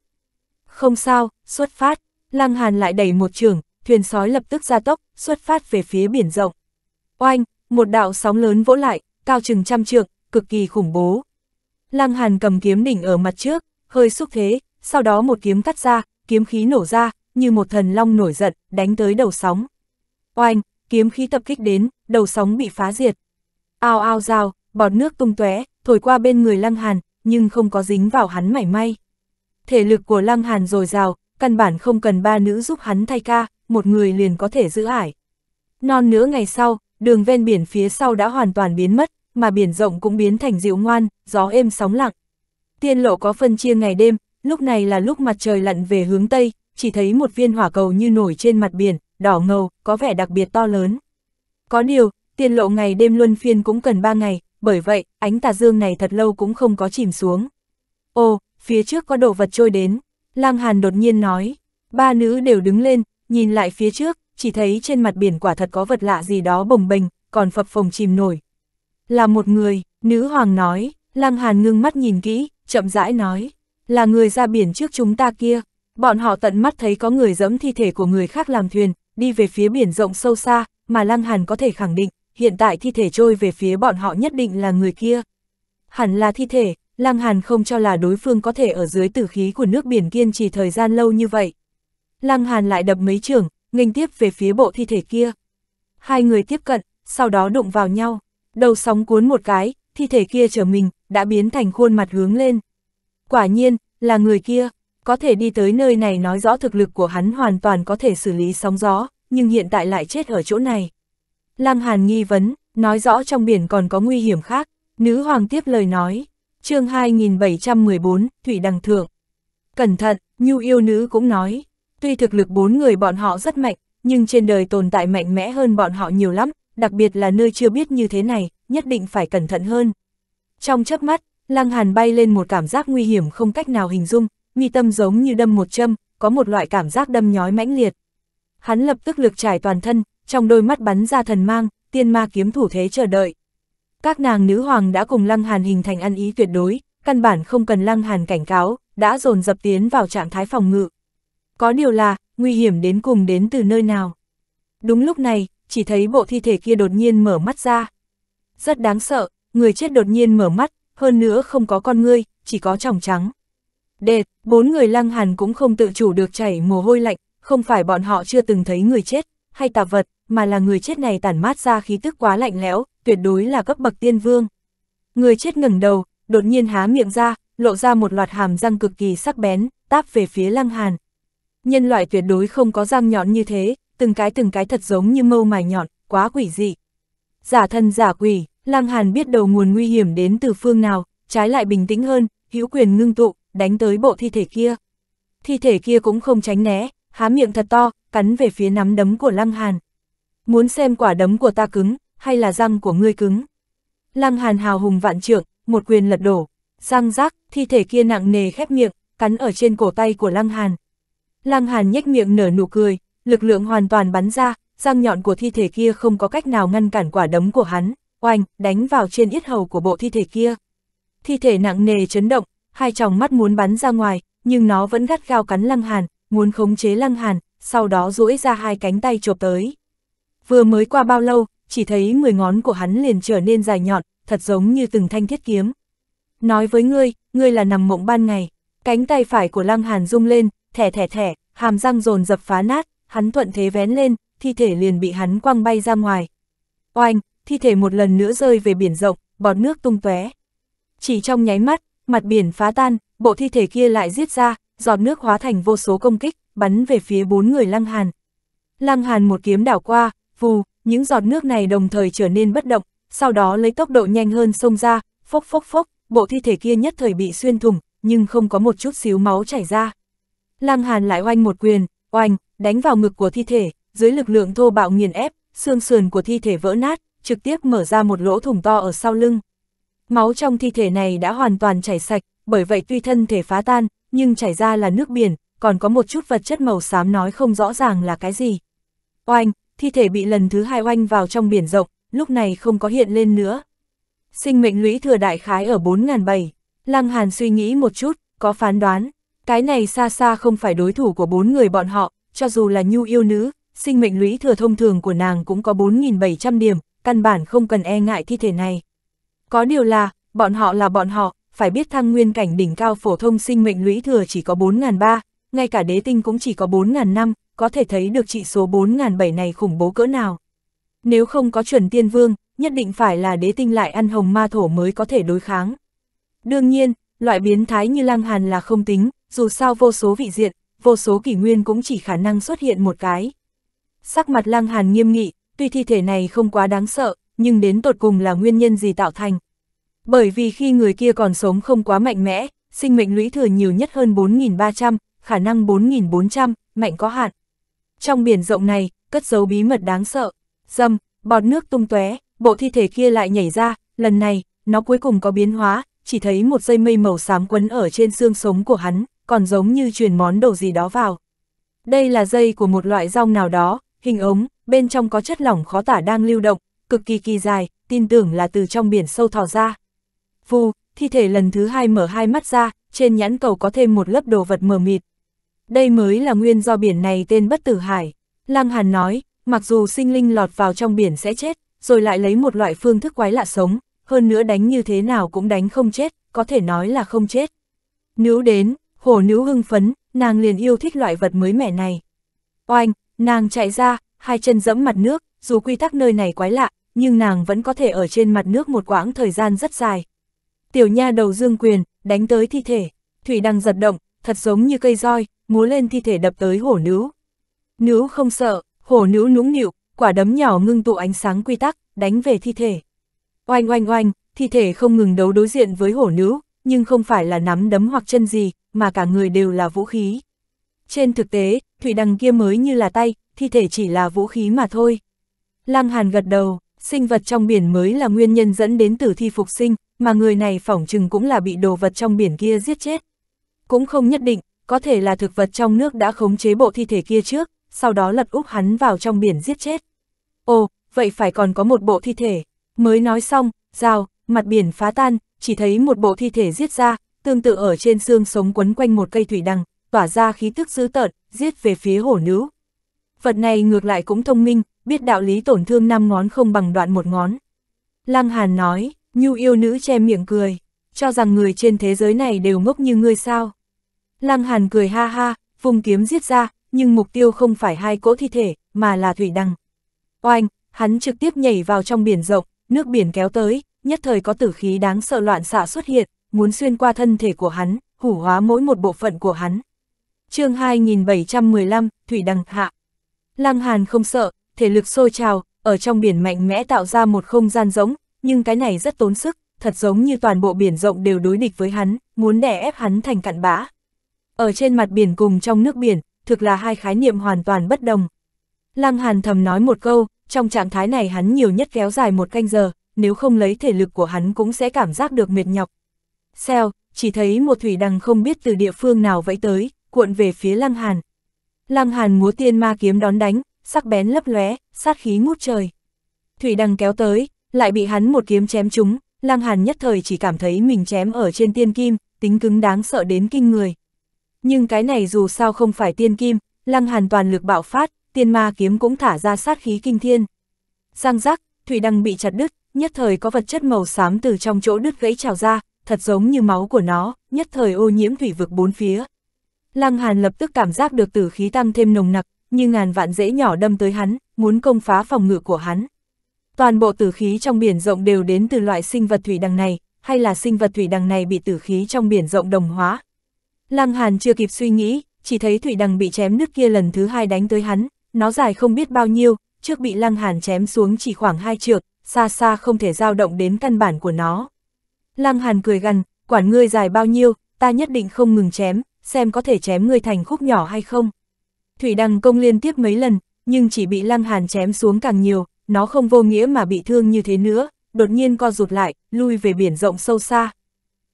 Không sao, xuất phát. Lăng Hàn lại đẩy một trường, thuyền sói lập tức ra tốc, xuất phát về phía biển rộng. Oanh, một đạo sóng lớn vỗ lại, cao chừng trăm trượng, cực kỳ khủng bố. Lăng Hàn cầm kiếm đỉnh ở mặt trước, hơi xúc thế, sau đó một kiếm cắt ra, kiếm khí nổ ra, như một thần long nổi giận, đánh tới đầu sóng. Oanh, kiếm khí tập kích đến, đầu sóng bị phá diệt. Ao ao rào, bọt nước tung tóe, thổi qua bên người Lăng Hàn, nhưng không có dính vào hắn mảy may thể lực của Lăng Hàn dồi dào, căn bản không cần ba nữ giúp hắn thay ca, một người liền có thể giữ ải. Non nữa ngày sau, đường ven biển phía sau đã hoàn toàn biến mất, mà biển rộng cũng biến thành dịu ngoan, gió êm sóng lặng. Tiên lộ có phân chia ngày đêm, lúc này là lúc mặt trời lặn về hướng Tây, chỉ thấy một viên hỏa cầu như nổi trên mặt biển, đỏ ngầu, có vẻ đặc biệt to lớn. Có điều, tiên lộ ngày đêm luân phiên cũng cần ba ngày, bởi vậy, ánh tà dương này thật lâu cũng không có chìm xuống. Ồ, phía trước có đồ vật trôi đến, Lăng Hàn đột nhiên nói, ba nữ đều đứng lên, nhìn lại phía trước, chỉ thấy trên mặt biển quả thật có vật lạ gì đó bồng bềnh, còn phập phồng chìm nổi. Là một người, nữ hoàng nói, Lăng Hàn ngưng mắt nhìn kỹ, chậm rãi nói, là người ra biển trước chúng ta kia, bọn họ tận mắt thấy có người dẫm thi thể của người khác làm thuyền, đi về phía biển rộng sâu xa, mà Lăng Hàn có thể khẳng định, hiện tại thi thể trôi về phía bọn họ nhất định là người kia. Hẳn là thi thể, Lăng Hàn không cho là đối phương có thể ở dưới tử khí của nước biển kiên trì thời gian lâu như vậy. Lăng Hàn lại đập mấy trường, nghênh tiếp về phía bộ thi thể kia. Hai người tiếp cận, sau đó đụng vào nhau, đầu sóng cuốn một cái, thi thể kia trở mình, đã biến thành khuôn mặt hướng lên. Quả nhiên, là người kia, có thể đi tới nơi này nói rõ thực lực của hắn hoàn toàn có thể xử lý sóng gió, nhưng hiện tại lại chết ở chỗ này. Lăng Hàn nghi vấn, nói rõ trong biển còn có nguy hiểm khác, nữ hoàng tiếp lời nói, chương 2714, Thủy Đằng Thượng. Cẩn thận, Nhu yêu nữ cũng nói, tuy thực lực bốn người bọn họ rất mạnh, nhưng trên đời tồn tại mạnh mẽ hơn bọn họ nhiều lắm, đặc biệt là nơi chưa biết như thế này, nhất định phải cẩn thận hơn. Trong chớp mắt, Lăng Hàn bay lên một cảm giác nguy hiểm không cách nào hình dung, mi tâm giống như đâm một châm, có một loại cảm giác đâm nhói mãnh liệt. Hắn lập tức lực trải toàn thân, trong đôi mắt bắn ra thần mang, tiên ma kiếm thủ thế chờ đợi. Các nàng nữ hoàng đã cùng Lăng Hàn hình thành ăn ý tuyệt đối, căn bản không cần Lăng Hàn cảnh cáo, đã dồn dập tiến vào trạng thái phòng ngự. Có điều là, nguy hiểm đến cùng đến từ nơi nào. Đúng lúc này, chỉ thấy bộ thi thể kia đột nhiên mở mắt ra. Rất đáng sợ, người chết đột nhiên mở mắt, hơn nữa không có con ngươi, chỉ có tròng trắng. Đệt, bốn người lăng hàn cũng không tự chủ được chảy mồ hôi lạnh, không phải bọn họ chưa từng thấy người chết, hay tạp vật, mà là người chết này tản mát ra khí tức quá lạnh lẽo, tuyệt đối là cấp bậc tiên vương. Người chết ngẩng đầu, đột nhiên há miệng ra, lộ ra một loạt hàm răng cực kỳ sắc bén, táp về phía Lăng Hàn. Nhân loại tuyệt đối không có răng nhọn như thế, từng cái từng cái thật giống như mâu mài nhọn, quá quỷ dị. Giả thân giả quỷ, Lăng Hàn biết đầu nguồn nguy hiểm đến từ phương nào, trái lại bình tĩnh hơn, hữu quyền ngưng tụ, đánh tới bộ thi thể kia. Thi thể kia cũng không tránh né, há miệng thật to, cắn về phía nắm đấm của Lăng Hàn muốn xem quả đấm của ta cứng, hay là răng của ngươi cứng. Lăng hàn hào hùng vạn trượng, một quyền lật đổ, răng rác, thi thể kia nặng nề khép miệng, cắn ở trên cổ tay của lăng hàn. Lăng hàn nhếch miệng nở nụ cười, lực lượng hoàn toàn bắn ra, răng nhọn của thi thể kia không có cách nào ngăn cản quả đấm của hắn, oanh, đánh vào trên yết hầu của bộ thi thể kia. Thi thể nặng nề chấn động, hai tròng mắt muốn bắn ra ngoài, nhưng nó vẫn gắt gao cắn lăng hàn, muốn khống chế lăng hàn, sau đó duỗi ra hai cánh tay chộp tới. Vừa mới qua bao lâu, chỉ thấy 10 ngón của hắn liền trở nên dài nhọn, thật giống như từng thanh thiết kiếm. Nói với ngươi, ngươi là nằm mộng ban ngày. Cánh tay phải của Lăng Hàn rung lên, thẻ thẻ thẻ, hàm răng rồn dập phá nát, hắn thuận thế vén lên, thi thể liền bị hắn quăng bay ra ngoài. Oanh, thi thể một lần nữa rơi về biển rộng, bọt nước tung tóe. Chỉ trong nháy mắt, mặt biển phá tan, bộ thi thể kia lại giết ra, giọt nước hóa thành vô số công kích, bắn về phía bốn người Lăng Hàn. Lăng Hàn một kiếm đảo qua, vù, những giọt nước này đồng thời trở nên bất động, sau đó lấy tốc độ nhanh hơn xông ra, phốc phốc phốc, bộ thi thể kia nhất thời bị xuyên thủng, nhưng không có một chút xíu máu chảy ra. Lăng Hàn lại oanh một quyền, oanh, đánh vào ngực của thi thể, dưới lực lượng thô bạo nghiền ép, xương sườn của thi thể vỡ nát, trực tiếp mở ra một lỗ thủng to ở sau lưng. Máu trong thi thể này đã hoàn toàn chảy sạch, bởi vậy tuy thân thể phá tan, nhưng chảy ra là nước biển, còn có một chút vật chất màu xám nói không rõ ràng là cái gì. Oanh, thi thể bị lần thứ hai oanh vào trong biển rộng, lúc này không có hiện lên nữa. Sinh mệnh lũy thừa đại khái ở 4.007, Lăng Hàn suy nghĩ một chút, có phán đoán, cái này xa xa không phải đối thủ của bốn người bọn họ, cho dù là nhu yêu nữ, sinh mệnh lũy thừa thông thường của nàng cũng có 4.700 điểm, căn bản không cần e ngại thi thể này. Có điều là, bọn họ là bọn họ, phải biết thăng nguyên cảnh đỉnh cao phổ thông sinh mệnh lũy thừa chỉ có 4.300, ngay cả đế tinh cũng chỉ có 4.000 năm, có thể thấy được chỉ số 4007 này khủng bố cỡ nào. Nếu không có chuẩn tiên vương, nhất định phải là đế tinh lại ăn hồng ma thổ mới có thể đối kháng. Đương nhiên, loại biến thái như lang hàn là không tính, dù sao vô số vị diện, vô số kỷ nguyên cũng chỉ khả năng xuất hiện một cái. Sắc mặt lang hàn nghiêm nghị, tuy thi thể này không quá đáng sợ, nhưng đến tột cùng là nguyên nhân gì tạo thành. Bởi vì khi người kia còn sống không quá mạnh mẽ, sinh mệnh lũy thừa nhiều nhất hơn 4.300, khả năng 4.400, mạnh có hạn. Trong biển rộng này, cất giấu bí mật đáng sợ. Dâm, bọt nước tung tóe, bộ thi thể kia lại nhảy ra, lần này, nó cuối cùng có biến hóa, chỉ thấy một dây mây màu xám quấn ở trên xương sống của hắn, còn giống như truyền món đồ gì đó vào. Đây là dây của một loại rong nào đó, hình ống, bên trong có chất lỏng khó tả đang lưu động, cực kỳ kỳ dài, tin tưởng là từ trong biển sâu thò ra. Vù, thi thể lần thứ hai mở hai mắt ra, trên nhãn cầu có thêm một lớp đồ vật mờ mịt, đây mới là nguyên do biển này tên bất tử hải. Lăng Hàn nói, mặc dù sinh linh lọt vào trong biển sẽ chết, rồi lại lấy một loại phương thức quái lạ sống, hơn nữa đánh như thế nào cũng đánh không chết, có thể nói là không chết. Níu đến, hổ níu hưng phấn, nàng liền yêu thích loại vật mới mẻ này. Oanh, nàng chạy ra, hai chân dẫm mặt nước, dù quy tắc nơi này quái lạ, nhưng nàng vẫn có thể ở trên mặt nước một quãng thời gian rất dài. Tiểu nha đầu dương quyền, đánh tới thi thể, thủy đang giật động, thật giống như cây roi, múa lên thi thể đập tới hổ nữ. Nữ không sợ, hổ nữ núng nịu, quả đấm nhỏ ngưng tụ ánh sáng quy tắc, đánh về thi thể. Oanh oanh oanh, thi thể không ngừng đấu đối diện với hổ nữ, nhưng không phải là nắm đấm hoặc chân gì, mà cả người đều là vũ khí. Trên thực tế, thủy đằng kia mới như là tay, thi thể chỉ là vũ khí mà thôi. Lăng Hàn gật đầu, sinh vật trong biển mới là nguyên nhân dẫn đến tử thi phục sinh, mà người này phỏng chừng cũng là bị đồ vật trong biển kia giết chết cũng không nhất định, có thể là thực vật trong nước đã khống chế bộ thi thể kia trước, sau đó lật úp hắn vào trong biển giết chết. Ồ, vậy phải còn có một bộ thi thể. Mới nói xong, rào, mặt biển phá tan, chỉ thấy một bộ thi thể giết ra, tương tự ở trên xương sống quấn quanh một cây thủy đằng, tỏa ra khí tức dữ tợn, giết về phía hổ nữ. Vật này ngược lại cũng thông minh, biết đạo lý tổn thương năm ngón không bằng đoạn một ngón. Lăng Hàn nói, nhu yêu nữ che miệng cười, cho rằng người trên thế giới này đều ngốc như ngươi sao. Lăng Hàn cười ha ha, vùng kiếm giết ra, nhưng mục tiêu không phải hai cỗ thi thể, mà là thủy đằng. Oanh, hắn trực tiếp nhảy vào trong biển rộng, nước biển kéo tới, nhất thời có tử khí đáng sợ loạn xạ xuất hiện, muốn xuyên qua thân thể của hắn, hủ hóa mỗi một bộ phận của hắn. chương 2715, Thủy Đằng Hạ. Lăng Hàn không sợ, thể lực sôi trào, ở trong biển mạnh mẽ tạo ra một không gian giống, nhưng cái này rất tốn sức, thật giống như toàn bộ biển rộng đều đối địch với hắn, muốn đè ép hắn thành cặn bã. Ở trên mặt biển cùng trong nước biển, thực là hai khái niệm hoàn toàn bất đồng. Lăng Hàn thầm nói một câu, trong trạng thái này hắn nhiều nhất kéo dài một canh giờ, nếu không lấy thể lực của hắn cũng sẽ cảm giác được mệt nhọc. Xeo, chỉ thấy một thủy đằng không biết từ địa phương nào vẫy tới, cuộn về phía Lăng Hàn. Lăng Hàn múa tiên ma kiếm đón đánh, sắc bén lấp lóe, sát khí ngút trời. Thủy đằng kéo tới, lại bị hắn một kiếm chém trúng, Lăng Hàn nhất thời chỉ cảm thấy mình chém ở trên tiên kim, tính cứng đáng sợ đến kinh người. Nhưng cái này dù sao không phải tiên kim, lăng hàn toàn lực bạo phát, tiên ma kiếm cũng thả ra sát khí kinh thiên. Giang giác, thủy đăng bị chặt đứt, nhất thời có vật chất màu xám từ trong chỗ đứt gãy trào ra, thật giống như máu của nó, nhất thời ô nhiễm thủy vực bốn phía. Lăng Hàn lập tức cảm giác được tử khí tăng thêm nồng nặc, như ngàn vạn dễ nhỏ đâm tới hắn, muốn công phá phòng ngự của hắn. Toàn bộ tử khí trong biển rộng đều đến từ loại sinh vật thủy đằng này, hay là sinh vật thủy đằng này bị tử khí trong biển rộng đồng hóa, Lăng Hàn chưa kịp suy nghĩ, chỉ thấy Thủy Đằng bị chém nứt kia lần thứ hai đánh tới hắn, nó dài không biết bao nhiêu, trước bị Lăng Hàn chém xuống chỉ khoảng hai trượt xa xa không thể dao động đến căn bản của nó. Lăng Hàn cười gằn, quản ngươi dài bao nhiêu, ta nhất định không ngừng chém, xem có thể chém ngươi thành khúc nhỏ hay không. Thủy Đằng công liên tiếp mấy lần, nhưng chỉ bị Lăng Hàn chém xuống càng nhiều, nó không vô nghĩa mà bị thương như thế nữa, đột nhiên co rụt lại, lui về biển rộng sâu xa.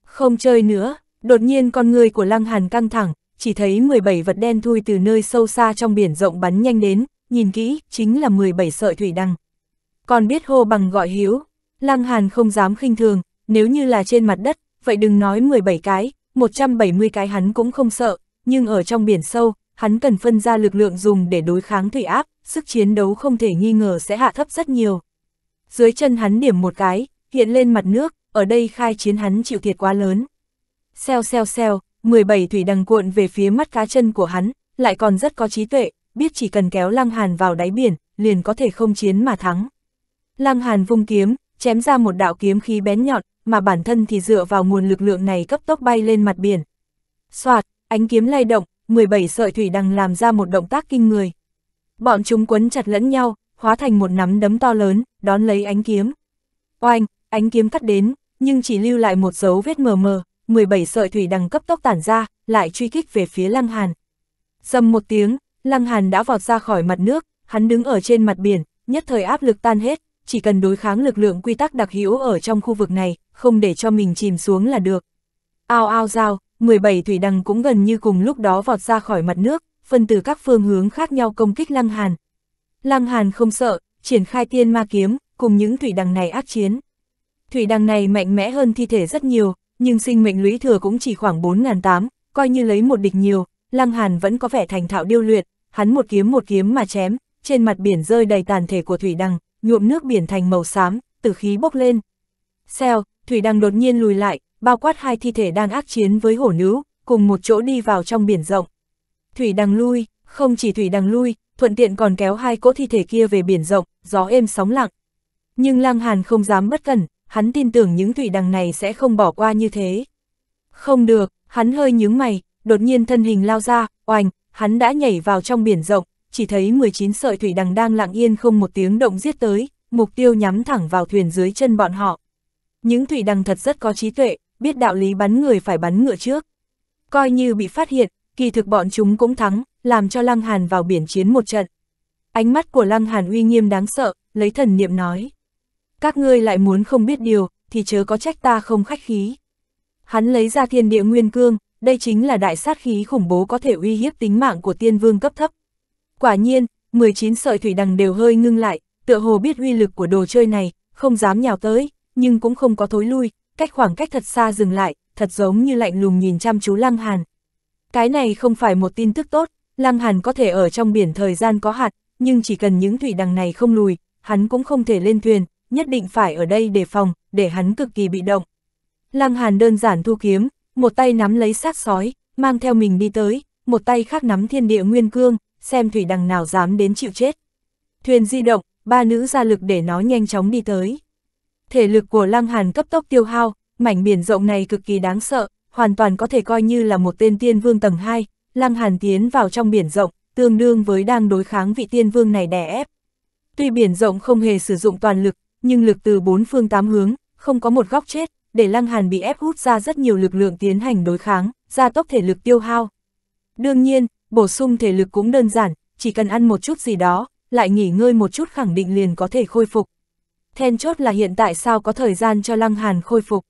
Không chơi nữa, Đột nhiên con người của Lăng Hàn căng thẳng, chỉ thấy 17 vật đen thui từ nơi sâu xa trong biển rộng bắn nhanh đến, nhìn kỹ, chính là 17 sợi thủy đăng. Còn biết hô bằng gọi hiếu, Lăng Hàn không dám khinh thường, nếu như là trên mặt đất, vậy đừng nói 17 cái, 170 cái hắn cũng không sợ, nhưng ở trong biển sâu, hắn cần phân ra lực lượng dùng để đối kháng thủy áp, sức chiến đấu không thể nghi ngờ sẽ hạ thấp rất nhiều. Dưới chân hắn điểm một cái, hiện lên mặt nước, ở đây khai chiến hắn chịu thiệt quá lớn xeo xeo xeo, 17 thủy đằng cuộn về phía mắt cá chân của hắn, lại còn rất có trí tuệ, biết chỉ cần kéo Lăng Hàn vào đáy biển, liền có thể không chiến mà thắng. Lăng Hàn vung kiếm, chém ra một đạo kiếm khí bén nhọn, mà bản thân thì dựa vào nguồn lực lượng này cấp tốc bay lên mặt biển. Soạt, ánh kiếm lay động, 17 sợi thủy đằng làm ra một động tác kinh người. Bọn chúng quấn chặt lẫn nhau, hóa thành một nắm đấm to lớn, đón lấy ánh kiếm. Oanh, ánh kiếm cắt đến, nhưng chỉ lưu lại một dấu vết mờ mờ, 17 sợi thủy đằng cấp tốc tản ra, lại truy kích về phía Lăng Hàn. Dầm một tiếng, Lăng Hàn đã vọt ra khỏi mặt nước, hắn đứng ở trên mặt biển, nhất thời áp lực tan hết, chỉ cần đối kháng lực lượng quy tắc đặc hữu ở trong khu vực này, không để cho mình chìm xuống là được. Ao ao giao, 17 thủy đằng cũng gần như cùng lúc đó vọt ra khỏi mặt nước, phân từ các phương hướng khác nhau công kích Lăng Hàn. Lăng Hàn không sợ, triển khai tiên ma kiếm, cùng những thủy đằng này ác chiến. Thủy đằng này mạnh mẽ hơn thi thể rất nhiều, nhưng sinh mệnh lũy thừa cũng chỉ khoảng 4.800, coi như lấy một địch nhiều, Lăng Hàn vẫn có vẻ thành thạo điêu luyện, hắn một kiếm một kiếm mà chém, trên mặt biển rơi đầy tàn thể của thủy đằng, nhuộm nước biển thành màu xám, tử khí bốc lên. Xèo, thủy đằng đột nhiên lùi lại, bao quát hai thi thể đang ác chiến với hổ nữ, cùng một chỗ đi vào trong biển rộng. Thủy đằng lui, không chỉ thủy đằng lui, thuận tiện còn kéo hai cỗ thi thể kia về biển rộng, gió êm sóng lặng. Nhưng Lăng Hàn không dám bất cẩn, hắn tin tưởng những thủy đằng này sẽ không bỏ qua như thế. Không được, hắn hơi nhướng mày, đột nhiên thân hình lao ra, oành, hắn đã nhảy vào trong biển rộng, chỉ thấy 19 sợi thủy đằng đang lặng yên không một tiếng động giết tới, mục tiêu nhắm thẳng vào thuyền dưới chân bọn họ. Những thủy đằng thật rất có trí tuệ, biết đạo lý bắn người phải bắn ngựa trước. Coi như bị phát hiện, kỳ thực bọn chúng cũng thắng, làm cho Lăng Hàn vào biển chiến một trận. Ánh mắt của Lăng Hàn uy nghiêm đáng sợ, lấy thần niệm nói các ngươi lại muốn không biết điều, thì chớ có trách ta không khách khí. Hắn lấy ra thiên địa nguyên cương, đây chính là đại sát khí khủng bố có thể uy hiếp tính mạng của tiên vương cấp thấp. Quả nhiên, 19 sợi thủy đằng đều hơi ngưng lại, tựa hồ biết uy lực của đồ chơi này, không dám nhào tới, nhưng cũng không có thối lui, cách khoảng cách thật xa dừng lại, thật giống như lạnh lùng nhìn chăm chú Lăng Hàn. Cái này không phải một tin tức tốt, Lăng Hàn có thể ở trong biển thời gian có hạt nhưng chỉ cần những thủy đằng này không lùi, hắn cũng không thể lên thuyền, nhất định phải ở đây đề phòng, để hắn cực kỳ bị động. Lăng Hàn đơn giản thu kiếm, một tay nắm lấy xác sói, mang theo mình đi tới, một tay khác nắm thiên địa nguyên cương, xem thủy đằng nào dám đến chịu chết. Thuyền di động, ba nữ ra lực để nó nhanh chóng đi tới. Thể lực của Lăng Hàn cấp tốc tiêu hao, mảnh biển rộng này cực kỳ đáng sợ, hoàn toàn có thể coi như là một tên tiên vương tầng 2, Lăng Hàn tiến vào trong biển rộng, tương đương với đang đối kháng vị tiên vương này đè ép. Tuy biển rộng không hề sử dụng toàn lực, nhưng lực từ bốn phương tám hướng, không có một góc chết, để Lăng Hàn bị ép hút ra rất nhiều lực lượng tiến hành đối kháng, gia tốc thể lực tiêu hao. Đương nhiên, bổ sung thể lực cũng đơn giản, chỉ cần ăn một chút gì đó, lại nghỉ ngơi một chút khẳng định liền có thể khôi phục. Then chốt là hiện tại sao có thời gian cho Lăng Hàn khôi phục.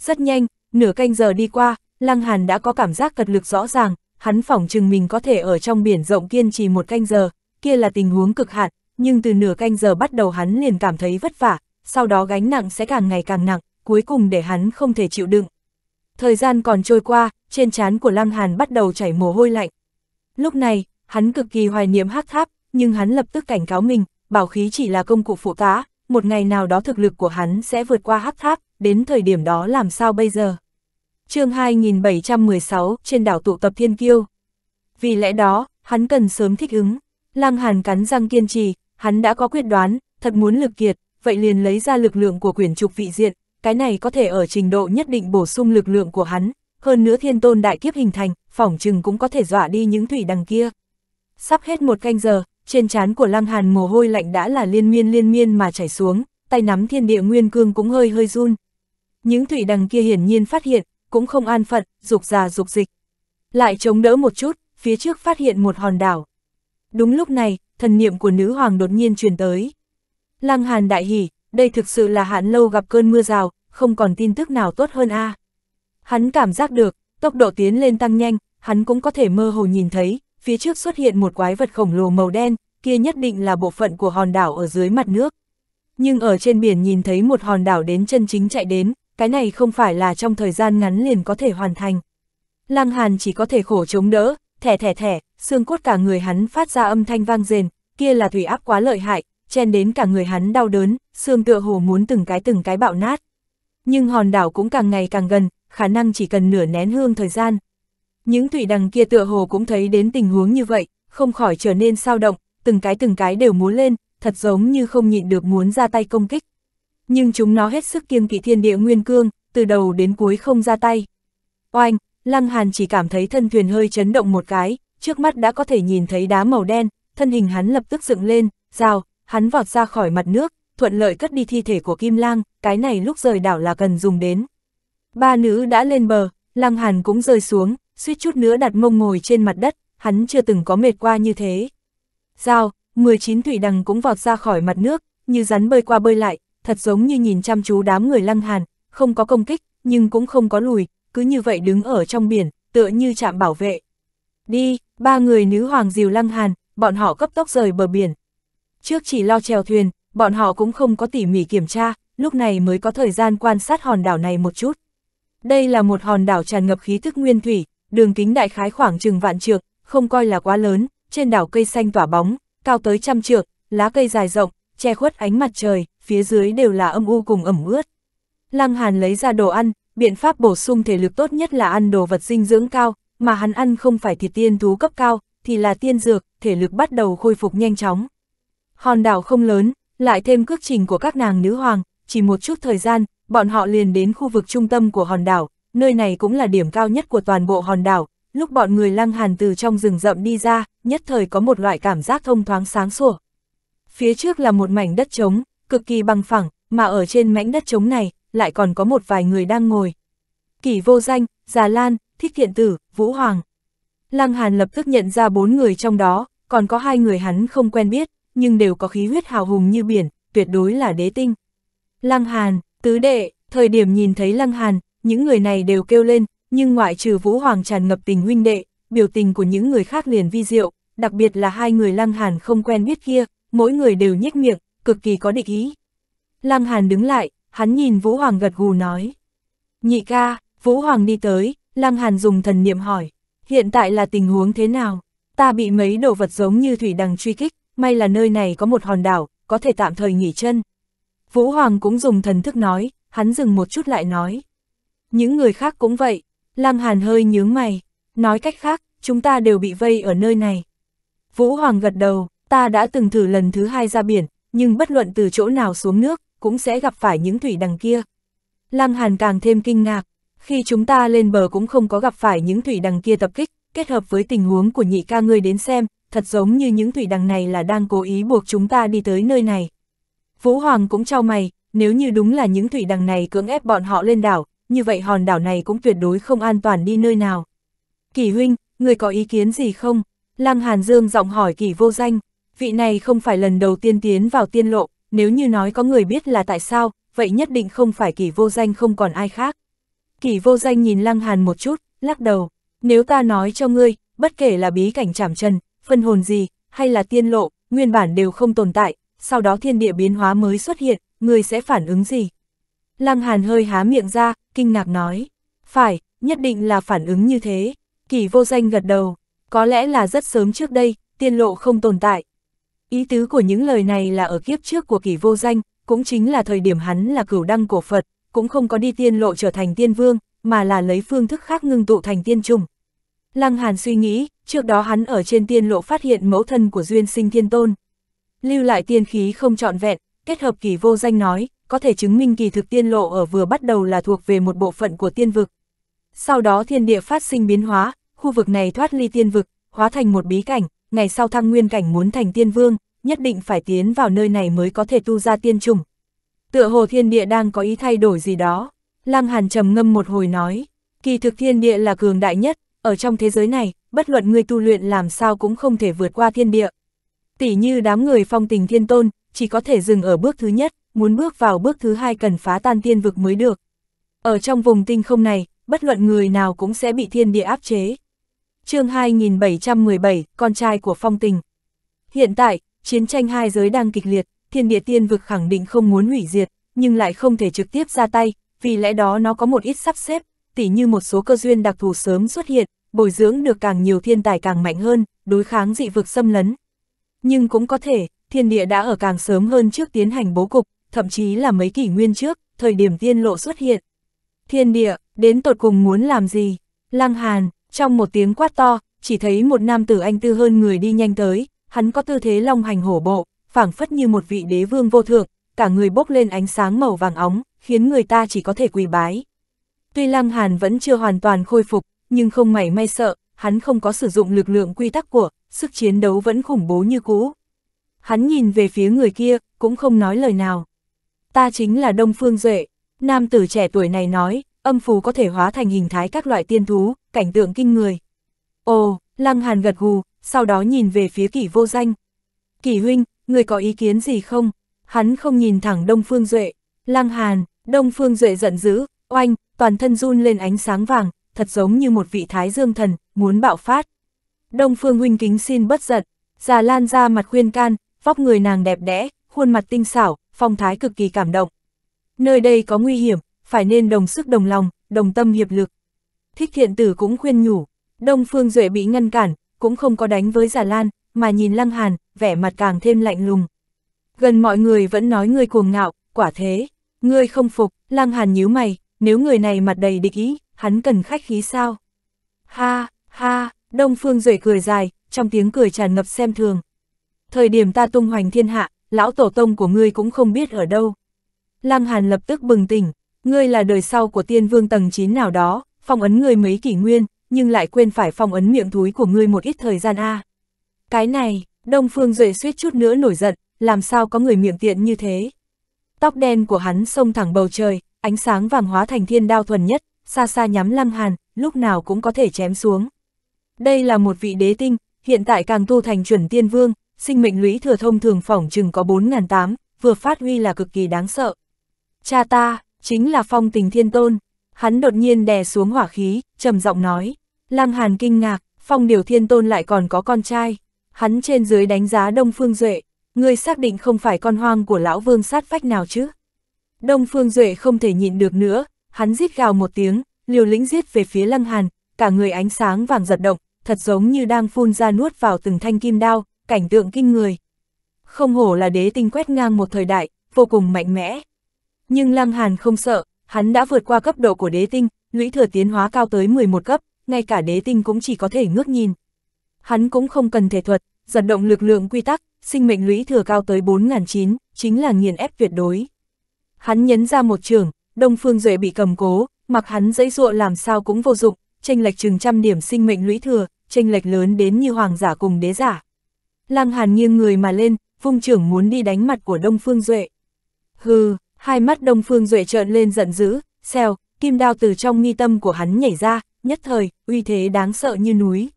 Rất nhanh, nửa canh giờ đi qua, Lăng Hàn đã có cảm giác cật lực rõ ràng, hắn phỏng chừng mình có thể ở trong biển rộng kiên trì một canh giờ, kia là tình huống cực hạn, nhưng từ nửa canh giờ bắt đầu hắn liền cảm thấy vất vả, sau đó gánh nặng sẽ càng ngày càng nặng, cuối cùng để hắn không thể chịu đựng. Thời gian còn trôi qua, trên trán của Lăng Hàn bắt đầu chảy mồ hôi lạnh. Lúc này, hắn cực kỳ hoài niệm hắc tháp, nhưng hắn lập tức cảnh cáo mình, bảo khí chỉ là công cụ phụ tá, một ngày nào đó thực lực của hắn sẽ vượt qua hắc tháp, đến thời điểm đó làm sao bây giờ? chương 2716 trên đảo tụ tập thiên kiêu. Vì lẽ đó, hắn cần sớm thích ứng. Lăng Hàn cắn răng kiên trì, Hắn đã có quyết đoán, thật muốn lực kiệt, vậy liền lấy ra lực lượng của quyển trục vị diện, cái này có thể ở trình độ nhất định bổ sung lực lượng của hắn, hơn nữa thiên tôn đại kiếp hình thành, phỏng chừng cũng có thể dọa đi những thủy đằng kia. Sắp hết một canh giờ, trên trán của Lăng Hàn mồ hôi lạnh đã là liên miên liên miên mà chảy xuống, tay nắm thiên địa nguyên cương cũng hơi hơi run. Những thủy đằng kia hiển nhiên phát hiện, cũng không an phận, dục già dục dịch. Lại chống đỡ một chút, phía trước phát hiện một hòn đảo. Đúng lúc này, thần niệm của nữ hoàng đột nhiên truyền tới. Lăng Hàn đại hỉ, đây thực sự là hạn lâu gặp cơn mưa rào, không còn tin tức nào tốt hơn a. À. Hắn cảm giác được, tốc độ tiến lên tăng nhanh, hắn cũng có thể mơ hồ nhìn thấy, phía trước xuất hiện một quái vật khổng lồ màu đen, kia nhất định là bộ phận của hòn đảo ở dưới mặt nước. Nhưng ở trên biển nhìn thấy một hòn đảo đến chân chính chạy đến, cái này không phải là trong thời gian ngắn liền có thể hoàn thành. Lăng Hàn chỉ có thể khổ chống đỡ, thẻ thẻ thẻ, xương cốt cả người hắn phát ra âm thanh vang rền, kia là thủy áp quá lợi hại, chen đến cả người hắn đau đớn, xương tựa hồ muốn từng cái từng cái bạo nát. Nhưng hòn đảo cũng càng ngày càng gần, khả năng chỉ cần nửa nén hương thời gian. Những thủy đằng kia tựa hồ cũng thấy đến tình huống như vậy, không khỏi trở nên sao động, từng cái từng cái đều muốn lên, thật giống như không nhịn được muốn ra tay công kích. Nhưng chúng nó hết sức kiêng kỵ thiên địa nguyên cương, từ đầu đến cuối không ra tay. Oanh, Lăng Hàn chỉ cảm thấy thân thuyền hơi chấn động một cái, trước mắt đã có thể nhìn thấy đá màu đen, thân hình hắn lập tức dựng lên, rào, hắn vọt ra khỏi mặt nước, thuận lợi cất đi thi thể của Kim Lang, cái này lúc rời đảo là cần dùng đến. Ba nữ đã lên bờ, Lăng Hàn cũng rơi xuống, suýt chút nữa đặt mông ngồi trên mặt đất, hắn chưa từng có mệt qua như thế. Giao, 19 thủy đằng cũng vọt ra khỏi mặt nước, như rắn bơi qua bơi lại, thật giống như nhìn chăm chú đám người Lăng Hàn, không có công kích, nhưng cũng không có lùi, cứ như vậy đứng ở trong biển, tựa như chạm bảo vệ. Đi, ba người nữ hoàng Diều lăng hàn, bọn họ cấp tốc rời bờ biển. Trước chỉ lo chèo thuyền, bọn họ cũng không có tỉ mỉ kiểm tra, lúc này mới có thời gian quan sát hòn đảo này một chút. Đây là một hòn đảo tràn ngập khí thức nguyên thủy, đường kính đại khái khoảng chừng vạn trượng, không coi là quá lớn, trên đảo cây xanh tỏa bóng, cao tới trăm trượng, lá cây dài rộng, che khuất ánh mặt trời, phía dưới đều là âm u cùng ẩm ướt. Lăng Hàn lấy ra đồ ăn, biện pháp bổ sung thể lực tốt nhất là ăn đồ vật dinh dưỡng cao, mà hắn ăn không phải thịt tiên thú cấp cao, thì là tiên dược, thể lực bắt đầu khôi phục nhanh chóng. Hòn đảo không lớn, lại thêm cước trình của các nàng nữ hoàng, chỉ một chút thời gian, bọn họ liền đến khu vực trung tâm của hòn đảo, nơi này cũng là điểm cao nhất của toàn bộ hòn đảo. Lúc bọn người lăng hàn từ trong rừng rậm đi ra, nhất thời có một loại cảm giác thông thoáng sáng sủa. Phía trước là một mảnh đất trống, cực kỳ bằng phẳng, mà ở trên mảnh đất trống này, lại còn có một vài người đang ngồi. Kỷ vô danh, Già Lan, Thích Thiện Tử, Vũ Hoàng. Lăng Hàn lập tức nhận ra bốn người trong đó, còn có hai người hắn không quen biết, nhưng đều có khí huyết hào hùng như biển, tuyệt đối là đế tinh. Lăng Hàn, tứ đệ, thời điểm nhìn thấy Lăng Hàn, những người này đều kêu lên, nhưng ngoại trừ Vũ Hoàng tràn ngập tình huynh đệ, biểu tình của những người khác liền vi diệu, đặc biệt là hai người Lăng Hàn không quen biết kia, mỗi người đều nhếch miệng, cực kỳ có địch ý. Lăng Hàn đứng lại, hắn nhìn Vũ Hoàng gật gù nói. Nhị ca, Vũ Hoàng đi tới, Lăng Hàn dùng thần niệm hỏi, hiện tại là tình huống thế nào? Ta bị mấy đồ vật giống như thủy đằng truy kích, may là nơi này có một hòn đảo, có thể tạm thời nghỉ chân. Vũ Hoàng cũng dùng thần thức nói, hắn dừng một chút lại nói. Những người khác cũng vậy, Lăng Hàn hơi nhướng mày, nói cách khác, chúng ta đều bị vây ở nơi này. Vũ Hoàng gật đầu, ta đã từng thử lần thứ hai ra biển, nhưng bất luận từ chỗ nào xuống nước, cũng sẽ gặp phải những thủy đằng kia. Lăng Hàn càng thêm kinh ngạc, khi chúng ta lên bờ cũng không có gặp phải những thủy đằng kia tập kích, kết hợp với tình huống của nhị ca ngươi đến xem, thật giống như những thủy đằng này là đang cố ý buộc chúng ta đi tới nơi này. Vũ Hoàng cũng trao mày, nếu như đúng là những thủy đằng này cưỡng ép bọn họ lên đảo, như vậy hòn đảo này cũng tuyệt đối không an toàn đi nơi nào. Kỳ huynh, người có ý kiến gì không? Lăng Hàn Dương giọng hỏi kỳ vô danh, vị này không phải lần đầu tiên tiến vào tiên lộ, nếu như nói có người biết là tại sao, vậy nhất định không phải kỳ vô danh không còn ai khác. Kỷ vô danh nhìn Lăng Hàn một chút, lắc đầu, nếu ta nói cho ngươi, bất kể là bí cảnh trảm trần, phân hồn gì, hay là tiên lộ, nguyên bản đều không tồn tại, sau đó thiên địa biến hóa mới xuất hiện, ngươi sẽ phản ứng gì? Lăng Hàn hơi há miệng ra, kinh ngạc nói, phải, nhất định là phản ứng như thế. Kỷ vô danh gật đầu, có lẽ là rất sớm trước đây, tiên lộ không tồn tại. Ý tứ của những lời này là ở kiếp trước của kỷ vô danh, cũng chính là thời điểm hắn là cửu đăng của Phật, cũng không có đi tiên lộ trở thành tiên vương, mà là lấy phương thức khác ngưng tụ thành tiên trùng. Lăng Hàn suy nghĩ, trước đó hắn ở trên tiên lộ phát hiện mẫu thân của Duyên Sinh Thiên Tôn. Lưu lại tiên khí không trọn vẹn, kết hợp kỳ vô danh nói, có thể chứng minh kỳ thực tiên lộ ở vừa bắt đầu là thuộc về một bộ phận của tiên vực. Sau đó thiên địa phát sinh biến hóa, khu vực này thoát ly tiên vực, hóa thành một bí cảnh, ngày sau thăng nguyên cảnh muốn thành tiên vương, nhất định phải tiến vào nơi này mới có thể tu ra tiên trùng, tựa hồ thiên địa đang có ý thay đổi gì đó. Lăng Hàn trầm ngâm một hồi nói, kỳ thực thiên địa là cường đại nhất, ở trong thế giới này, bất luận người tu luyện làm sao cũng không thể vượt qua thiên địa. Tỷ như đám người phong tình thiên tôn, chỉ có thể dừng ở bước thứ nhất, muốn bước vào bước thứ hai cần phá tan thiên vực mới được. Ở trong vùng tinh không này, bất luận người nào cũng sẽ bị thiên địa áp chế. chương 2717, con trai của phong tình. Hiện tại, chiến tranh hai giới đang kịch liệt, thiên địa tiên vực khẳng định không muốn hủy diệt, nhưng lại không thể trực tiếp ra tay, vì lẽ đó nó có một ít sắp xếp, tỉ như một số cơ duyên đặc thù sớm xuất hiện, bồi dưỡng được càng nhiều thiên tài càng mạnh hơn, đối kháng dị vực xâm lấn. Nhưng cũng có thể, thiên địa đã ở càng sớm hơn trước tiến hành bố cục, thậm chí là mấy kỷ nguyên trước, thời điểm tiên lộ xuất hiện. Thiên địa, đến tột cùng muốn làm gì? Lăng Hàn, trong một tiếng quát to, chỉ thấy một nam tử anh tư hơn người đi nhanh tới, hắn có tư thế long hành hổ bộ, phảng phất như một vị đế vương vô thượng, cả người bốc lên ánh sáng màu vàng óng, khiến người ta chỉ có thể quỳ bái. Tuy Lăng Hàn vẫn chưa hoàn toàn khôi phục, nhưng không mảy may sợ, hắn không có sử dụng lực lượng quy tắc của, sức chiến đấu vẫn khủng bố như cũ. Hắn nhìn về phía người kia, cũng không nói lời nào. Ta chính là Đông Phương Duệ, nam tử trẻ tuổi này nói, âm phù có thể hóa thành hình thái các loại tiên thú, cảnh tượng kinh người. Ồ, Lăng Hàn gật gù, sau đó nhìn về phía kỷ vô danh. Kỷ huynh, người có ý kiến gì không? Hắn không nhìn thẳng Đông Phương Duệ, Lăng Hàn, Đông Phương Duệ giận dữ, oanh, toàn thân run lên ánh sáng vàng, thật giống như một vị thái dương thần, muốn bạo phát. Đông Phương huynh kính xin bất giận, già lan ra mặt khuyên can, vóc người nàng đẹp đẽ, khuôn mặt tinh xảo, phong thái cực kỳ cảm động. Nơi đây có nguy hiểm, phải nên đồng sức đồng lòng, đồng tâm hiệp lực. Thích thiện tử cũng khuyên nhủ, Đông Phương Duệ bị ngăn cản, cũng không có đánh với Già Lan, mà nhìn Lăng Hàn, vẻ mặt càng thêm lạnh lùng. Gần mọi người vẫn nói ngươi cuồng ngạo, quả thế, ngươi không phục, Lăng Hàn nhíu mày, nếu người này mặt đầy địch ý, hắn cần khách khí sao? Ha, ha, Đông Phương Duệ cười dài, trong tiếng cười tràn ngập xem thường. Thời điểm ta tung hoành thiên hạ, lão tổ tông của ngươi cũng không biết ở đâu. Lăng Hàn lập tức bừng tỉnh, ngươi là đời sau của tiên vương tầng 9 nào đó, phong ấn ngươi mấy kỷ nguyên, nhưng lại quên phải phong ấn miệng túi của ngươi một ít thời gian a. À. Cái này, Đông Phương Duệ suýt chút nữa nổi giận, làm sao có người miệng tiện như thế. Tóc đen của hắn xông thẳng bầu trời, ánh sáng vàng hóa thành thiên đao thuần nhất, xa xa nhắm lăng hàn, lúc nào cũng có thể chém xuống. Đây là một vị đế tinh, hiện tại càng tu thành chuẩn tiên vương, sinh mệnh lũy thừa thông thường phỏng chừng có 4.800, vừa phát huy là cực kỳ đáng sợ. Cha ta, chính là phong tình thiên tôn. Hắn đột nhiên đè xuống hỏa khí, trầm giọng nói. Lăng Hàn kinh ngạc, phong điều thiên tôn lại còn có con trai hắn trên dưới đánh giá Đông Phương Duệ, ngươi xác định không phải con hoang của lão vương sát phách nào chứ? Đông Phương Duệ không thể nhịn được nữa, hắn rít gào một tiếng, liều lĩnh giết về phía Lăng Hàn, cả người ánh sáng vàng giật động, thật giống như đang phun ra nuốt vào từng thanh kim đao, cảnh tượng kinh người. Không hổ là đế tinh quét ngang một thời đại, vô cùng mạnh mẽ. Nhưng Lăng Hàn không sợ, hắn đã vượt qua cấp độ của đế tinh, lũy thừa tiến hóa cao tới 11 cấp, ngay cả đế tinh cũng chỉ có thể ngước nhìn hắn cũng không cần thể thuật, giật động lực lượng quy tắc, sinh mệnh lũy thừa cao tới 4009, chính là nghiền ép tuyệt đối. Hắn nhấn ra một trường, Đông Phương Duệ bị cầm cố, mặc hắn dãy dụa làm sao cũng vô dụng, chênh lệch chừng trăm điểm sinh mệnh lũy thừa, chênh lệch lớn đến như hoàng giả cùng đế giả. Lăng Hàn nghiêng người mà lên, vung trưởng muốn đi đánh mặt của Đông Phương Duệ. Hừ, hai mắt Đông Phương Duệ trợn lên giận dữ, xèo, kim đao từ trong nghi tâm của hắn nhảy ra, nhất thời, uy thế đáng sợ như núi.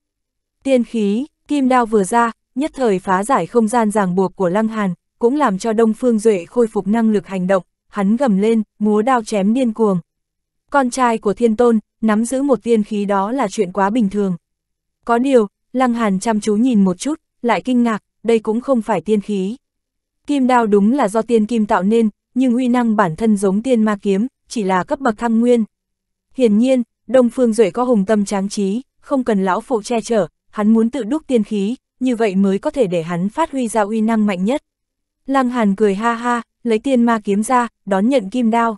Tiên khí, kim đao vừa ra, nhất thời phá giải không gian ràng buộc của Lăng Hàn, cũng làm cho Đông Phương Duệ khôi phục năng lực hành động, hắn gầm lên, múa đao chém điên cuồng. Con trai của Thiên Tôn, nắm giữ một tiên khí đó là chuyện quá bình thường. Có điều, Lăng Hàn chăm chú nhìn một chút, lại kinh ngạc, đây cũng không phải tiên khí. Kim đao đúng là do tiên kim tạo nên, nhưng uy năng bản thân giống tiên ma kiếm, chỉ là cấp bậc thăng nguyên. Hiển nhiên, Đông Phương Duệ có hùng tâm tráng trí, không cần lão phụ che chở, hắn muốn tự đúc tiên khí, như vậy mới có thể để hắn phát huy ra uy năng mạnh nhất. Lăng Hàn cười ha ha, lấy tiên ma kiếm ra, đón nhận kim đao.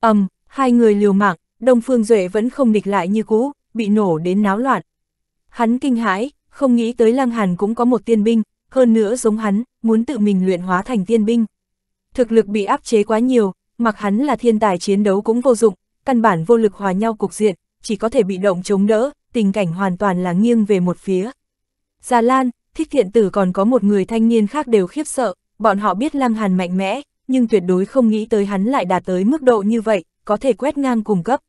ầm, um, hai người liều mạng, Đông Phương Duệ vẫn không địch lại như cũ, bị nổ đến náo loạn. Hắn kinh hãi, không nghĩ tới Lăng Hàn cũng có một tiên binh, hơn nữa giống hắn, muốn tự mình luyện hóa thành tiên binh. Thực lực bị áp chế quá nhiều, mặc hắn là thiên tài chiến đấu cũng vô dụng, căn bản vô lực hòa nhau cục diện, chỉ có thể bị động chống đỡ, tình cảnh hoàn toàn là nghiêng về một phía. Già Lan, thích thiện tử còn có một người thanh niên khác đều khiếp sợ, bọn họ biết Lăng Hàn mạnh mẽ, nhưng tuyệt đối không nghĩ tới hắn lại đạt tới mức độ như vậy, có thể quét ngang cùng cấp.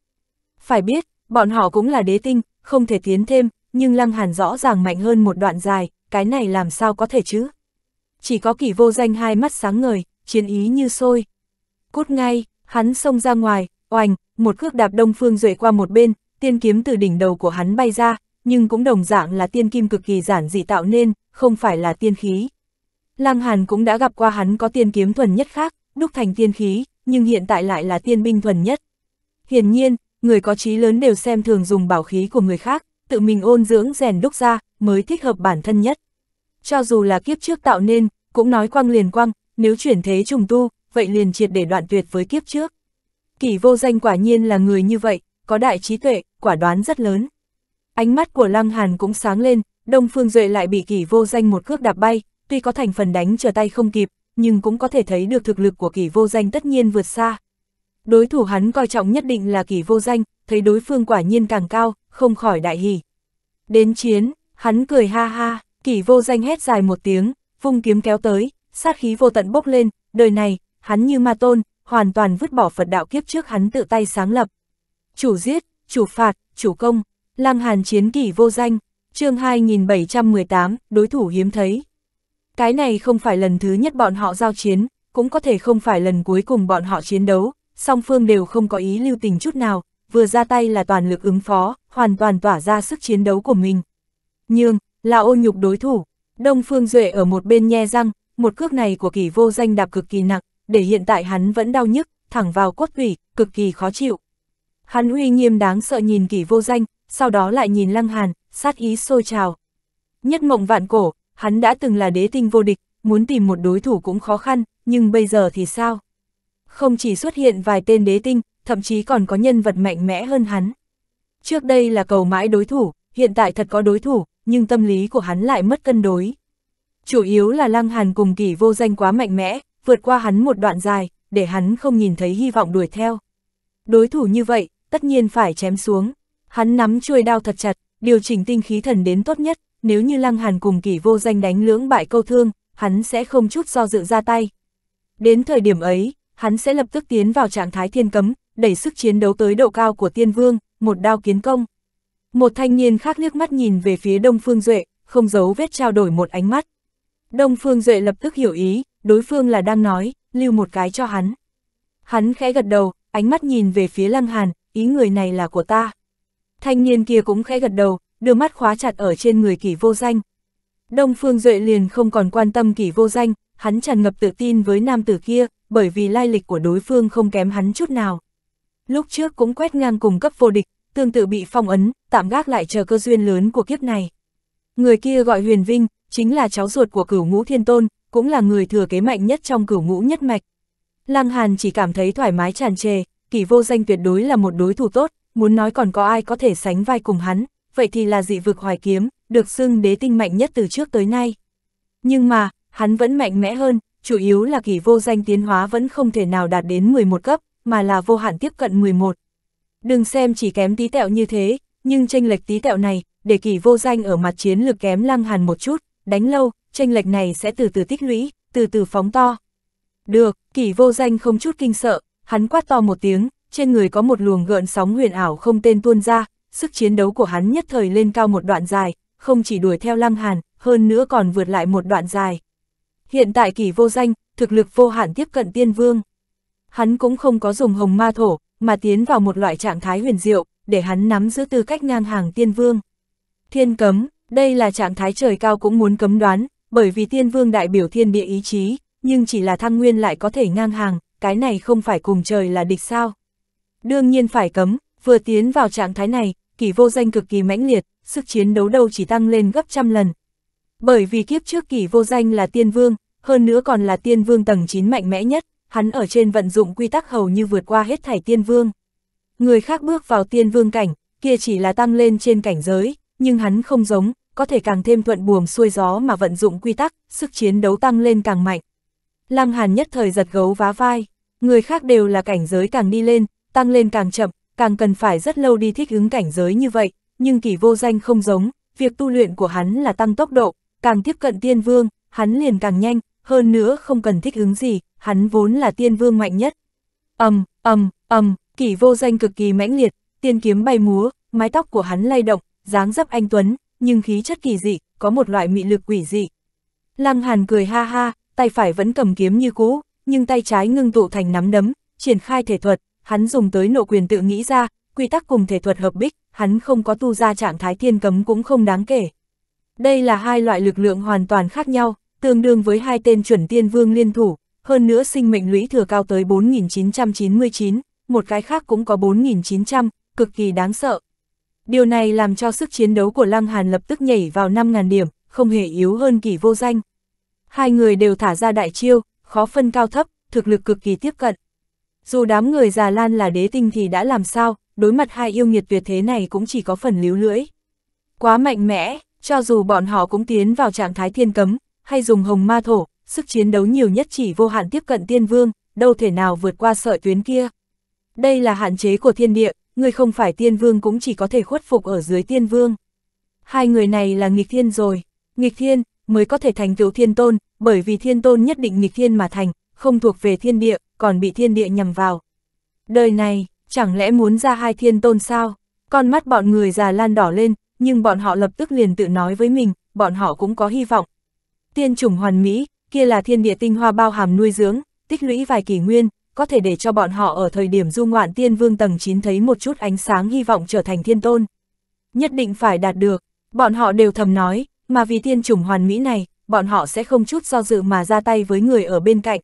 Phải biết, bọn họ cũng là đế tinh, không thể tiến thêm, nhưng Lăng Hàn rõ ràng mạnh hơn một đoạn dài, cái này làm sao có thể chứ? Chỉ có kỷ vô danh hai mắt sáng ngời, chiến ý như sôi. Cút ngay, hắn xông ra ngoài, oành, một cước đạp đông phương duệ qua một bên, tiên kiếm từ đỉnh đầu của hắn bay ra, nhưng cũng đồng dạng là tiên kim cực kỳ giản dị tạo nên, không phải là tiên khí. Lăng Hàn cũng đã gặp qua hắn có tiên kiếm thuần nhất khác, đúc thành tiên khí, nhưng hiện tại lại là tiên binh thuần nhất. Hiển nhiên, người có trí lớn đều xem thường dùng bảo khí của người khác, tự mình ôn dưỡng rèn đúc ra, mới thích hợp bản thân nhất. Cho dù là kiếp trước tạo nên, cũng nói quăng liền quăng, nếu chuyển thế trùng tu, vậy liền triệt để đoạn tuyệt với kiếp trước. Kỷ vô danh quả nhiên là người như vậy, có đại trí tuệ, quả đoán rất lớn. Ánh mắt của Lăng Hàn cũng sáng lên, Đông Phương Duệ lại bị kỷ vô danh một cước đạp bay, tuy có thành phần đánh trở tay không kịp, nhưng cũng có thể thấy được thực lực của kỷ vô danh tất nhiên vượt xa. Đối thủ hắn coi trọng nhất định là kỷ vô danh, thấy đối phương quả nhiên càng cao, không khỏi đại hỉ. Đến chiến, hắn cười ha ha, kỷ vô danh hét dài một tiếng, vung kiếm kéo tới, sát khí vô tận bốc lên, đời này, hắn như ma tôn, hoàn toàn vứt bỏ Phật đạo kiếp trước hắn tự tay sáng lập. Chủ giết, chủ phạt, chủ công, lang hàn chiến kỷ vô danh, chương 2718, đối thủ hiếm thấy. Cái này không phải lần thứ nhất bọn họ giao chiến, cũng có thể không phải lần cuối cùng bọn họ chiến đấu, song phương đều không có ý lưu tình chút nào, vừa ra tay là toàn lực ứng phó, hoàn toàn tỏa ra sức chiến đấu của mình. Nhưng, là ô nhục đối thủ, Đông Phương Duệ ở một bên nhe răng, một cước này của kỳ vô danh đạp cực kỳ nặng, để hiện tại hắn vẫn đau nhức, thẳng vào cốt ủy, cực kỳ khó chịu. Hắn uy nghiêm đáng sợ nhìn kỷ vô danh, sau đó lại nhìn lăng hàn, sát ý sôi trào. Nhất mộng vạn cổ, hắn đã từng là đế tinh vô địch, muốn tìm một đối thủ cũng khó khăn, nhưng bây giờ thì sao? Không chỉ xuất hiện vài tên đế tinh, thậm chí còn có nhân vật mạnh mẽ hơn hắn. Trước đây là cầu mãi đối thủ, hiện tại thật có đối thủ, nhưng tâm lý của hắn lại mất cân đối. Chủ yếu là lăng hàn cùng kỷ vô danh quá mạnh mẽ, vượt qua hắn một đoạn dài, để hắn không nhìn thấy hy vọng đuổi theo. Đối thủ như vậy, tất nhiên phải chém xuống. Hắn nắm chuôi đao thật chặt, điều chỉnh tinh khí thần đến tốt nhất, nếu như Lăng Hàn cùng kỷ vô danh đánh lưỡng bại câu thương, hắn sẽ không chút do dự ra tay. Đến thời điểm ấy, hắn sẽ lập tức tiến vào trạng thái thiên cấm, đẩy sức chiến đấu tới độ cao của tiên vương, một đao kiến công. Một thanh niên khác liếc mắt nhìn về phía Đông Phương Duệ, không giấu vết trao đổi một ánh mắt. Đông Phương Duệ lập tức hiểu ý, đối phương là đang nói, lưu một cái cho hắn. Hắn khẽ gật đầu, ánh mắt nhìn về phía Lăng Hàn, ý người này là của ta. Thanh niên kia cũng khẽ gật đầu, đưa mắt khóa chặt ở trên người kỷ vô danh. Đông Phương Duệ liền không còn quan tâm kỷ vô danh, hắn tràn ngập tự tin với nam tử kia, bởi vì lai lịch của đối phương không kém hắn chút nào. Lúc trước cũng quét ngang cùng cấp vô địch, tương tự bị phong ấn, tạm gác lại chờ cơ duyên lớn của kiếp này. Người kia gọi Huyền Vinh, chính là cháu ruột của cửu ngũ thiên tôn, cũng là người thừa kế mạnh nhất trong cửu ngũ nhất mạch. Lăng Hàn chỉ cảm thấy thoải mái tràn trề, kỳ vô danh tuyệt đối là một đối thủ tốt, muốn nói còn có ai có thể sánh vai cùng hắn, vậy thì là dị vực hoài kiếm, được xưng đế tinh mạnh nhất từ trước tới nay. Nhưng mà, hắn vẫn mạnh mẽ hơn, chủ yếu là kỳ vô danh tiến hóa vẫn không thể nào đạt đến 11 cấp, mà là vô hạn tiếp cận 11. Đừng xem chỉ kém tí tẹo như thế, nhưng tranh lệch tí tẹo này, để kỳ vô danh ở mặt chiến lược kém lăng hàn một chút, đánh lâu, tranh lệch này sẽ từ từ tích lũy, từ từ phóng to. Được, kỳ vô danh không chút kinh sợ, hắn quát to một tiếng, trên người có một luồng gợn sóng huyền ảo không tên tuôn ra, sức chiến đấu của hắn nhất thời lên cao một đoạn dài, không chỉ đuổi theo Lăng Hàn, hơn nữa còn vượt lại một đoạn dài. Hiện tại kỳ vô danh, thực lực vô hạn tiếp cận tiên vương. Hắn cũng không có dùng hồng ma thổ, mà tiến vào một loại trạng thái huyền diệu, để hắn nắm giữ tư cách ngang hàng tiên vương. Thiên cấm, đây là trạng thái trời cao cũng muốn cấm đoán, bởi vì tiên vương đại biểu thiên địa ý chí, nhưng chỉ là thăng nguyên lại có thể ngang hàng, cái này không phải cùng trời là địch sao. Đương nhiên phải cấm, vừa tiến vào trạng thái này, kỳ vô danh cực kỳ mãnh liệt, sức chiến đấu đâu chỉ tăng lên gấp trăm lần. Bởi vì kiếp trước kỳ vô danh là tiên vương, hơn nữa còn là tiên vương tầng 9 mạnh mẽ nhất, hắn ở trên vận dụng quy tắc hầu như vượt qua hết thảy tiên vương. Người khác bước vào tiên vương cảnh, kia chỉ là tăng lên trên cảnh giới, nhưng hắn không giống, có thể càng thêm thuận buồm xuôi gió mà vận dụng quy tắc, sức chiến đấu tăng lên càng mạnh. Lăng Hàn nhất thời giật gấu vá vai người khác đều là cảnh giới càng đi lên, tăng lên càng chậm, càng cần phải rất lâu đi thích ứng cảnh giới như vậy, nhưng kỳ vô danh không giống, việc tu luyện của hắn là tăng tốc độ, càng tiếp cận tiên vương, hắn liền càng nhanh, hơn nữa không cần thích ứng gì, hắn vốn là tiên vương mạnh nhất. Ầm, ầm, ầm, um, kỳ vô danh cực kỳ mãnh liệt, tiên kiếm bay múa, mái tóc của hắn lay động, dáng dấp anh tuấn, nhưng khí chất kỳ dị, có một loại mị lực quỷ dị. Lăng Hàn cười ha ha, tay phải vẫn cầm kiếm như cũ, nhưng tay trái ngưng tụ thành nắm đấm, triển khai thể thuật, hắn dùng tới nộ quyền tự nghĩ ra, quy tắc cùng thể thuật hợp bích, hắn không có tu ra trạng thái thiên cấm cũng không đáng kể. Đây là hai loại lực lượng hoàn toàn khác nhau, tương đương với hai tên chuẩn tiên vương liên thủ, hơn nữa sinh mệnh lũy thừa cao tới 4.999, một cái khác cũng có 4.900, cực kỳ đáng sợ. Điều này làm cho sức chiến đấu của Lăng Hàn lập tức nhảy vào 5.000 điểm, không hề yếu hơn kỳ vô danh. Hai người đều thả ra đại chiêu, khó phân cao thấp, thực lực cực kỳ tiếp cận. Dù đám người già Lan là đế tinh thì đã làm sao, đối mặt hai yêu nghiệt tuyệt thế này cũng chỉ có phần líu lưỡi. Quá mạnh mẽ, cho dù bọn họ cũng tiến vào trạng thái thiên cấm, hay dùng hồng ma thổ, sức chiến đấu nhiều nhất chỉ vô hạn tiếp cận tiên vương, đâu thể nào vượt qua sợi tuyến kia. Đây là hạn chế của thiên địa, người không phải tiên vương cũng chỉ có thể khuất phục ở dưới tiên vương. Hai người này là nghịch thiên rồi, nghịch thiên mới có thể thành tựu thiên tôn, bởi vì thiên tôn nhất định nghịch thiên mà thành, không thuộc về thiên địa, còn bị thiên địa nhầm vào. Đời này, chẳng lẽ muốn ra hai thiên tôn sao? Con mắt bọn người già lan đỏ lên, nhưng bọn họ lập tức liền tự nói với mình, bọn họ cũng có hy vọng. Tiên chủng hoàn mỹ, kia là thiên địa tinh hoa bao hàm nuôi dưỡng, tích lũy vài kỷ nguyên, có thể để cho bọn họ ở thời điểm du ngoạn tiên vương tầng 9 thấy một chút ánh sáng hy vọng trở thành thiên tôn. Nhất định phải đạt được, bọn họ đều thầm nói, mà vì tiên chủng hoàn mỹ này, bọn họ sẽ không chút do dự mà ra tay với người ở bên cạnh.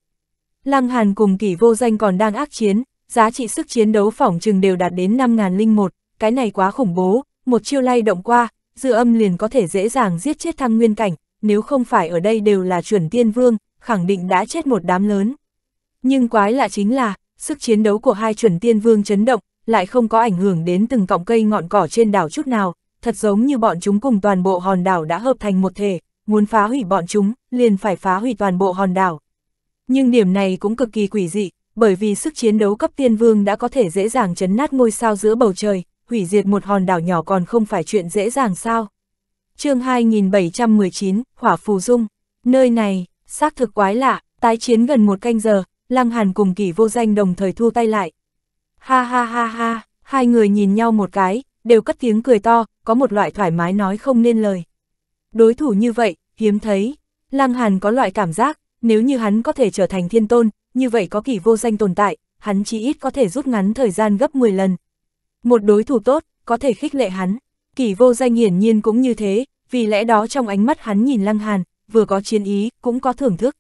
Lăng Hàn cùng kỳ vô danh còn đang ác chiến, giá trị sức chiến đấu phỏng chừng đều đạt đến 5001, cái này quá khủng bố, một chiêu lay động qua, dư âm liền có thể dễ dàng giết chết thăng nguyên cảnh, nếu không phải ở đây đều là chuẩn tiên vương, khẳng định đã chết một đám lớn. Nhưng quái lạ chính là, sức chiến đấu của hai chuẩn tiên vương chấn động, lại không có ảnh hưởng đến từng cọng cây ngọn cỏ trên đảo chút nào, thật giống như bọn chúng cùng toàn bộ hòn đảo đã hợp thành một thể, muốn phá hủy bọn chúng, liền phải phá hủy toàn bộ hòn đảo. Nhưng điểm này cũng cực kỳ quỷ dị, bởi vì sức chiến đấu cấp tiên vương đã có thể dễ dàng chấn nát ngôi sao giữa bầu trời, hủy diệt một hòn đảo nhỏ còn không phải chuyện dễ dàng sao. chương 2719, Hỏa Phù Dung, nơi này, xác thực quái lạ, tái chiến gần một canh giờ, Lăng Hàn cùng kỳ vô danh đồng thời thu tay lại. Ha ha ha ha, hai người nhìn nhau một cái, đều cất tiếng cười to, có một loại thoải mái nói không nên lời. Đối thủ như vậy, hiếm thấy. Lăng Hàn có loại cảm giác, nếu như hắn có thể trở thành thiên tôn, như vậy có kỳ vô danh tồn tại, hắn chỉ ít có thể rút ngắn thời gian gấp 10 lần. Một đối thủ tốt, có thể khích lệ hắn. Kỳ vô danh hiển nhiên cũng như thế, vì lẽ đó trong ánh mắt hắn nhìn Lăng Hàn, vừa có chiến ý, cũng có thưởng thức.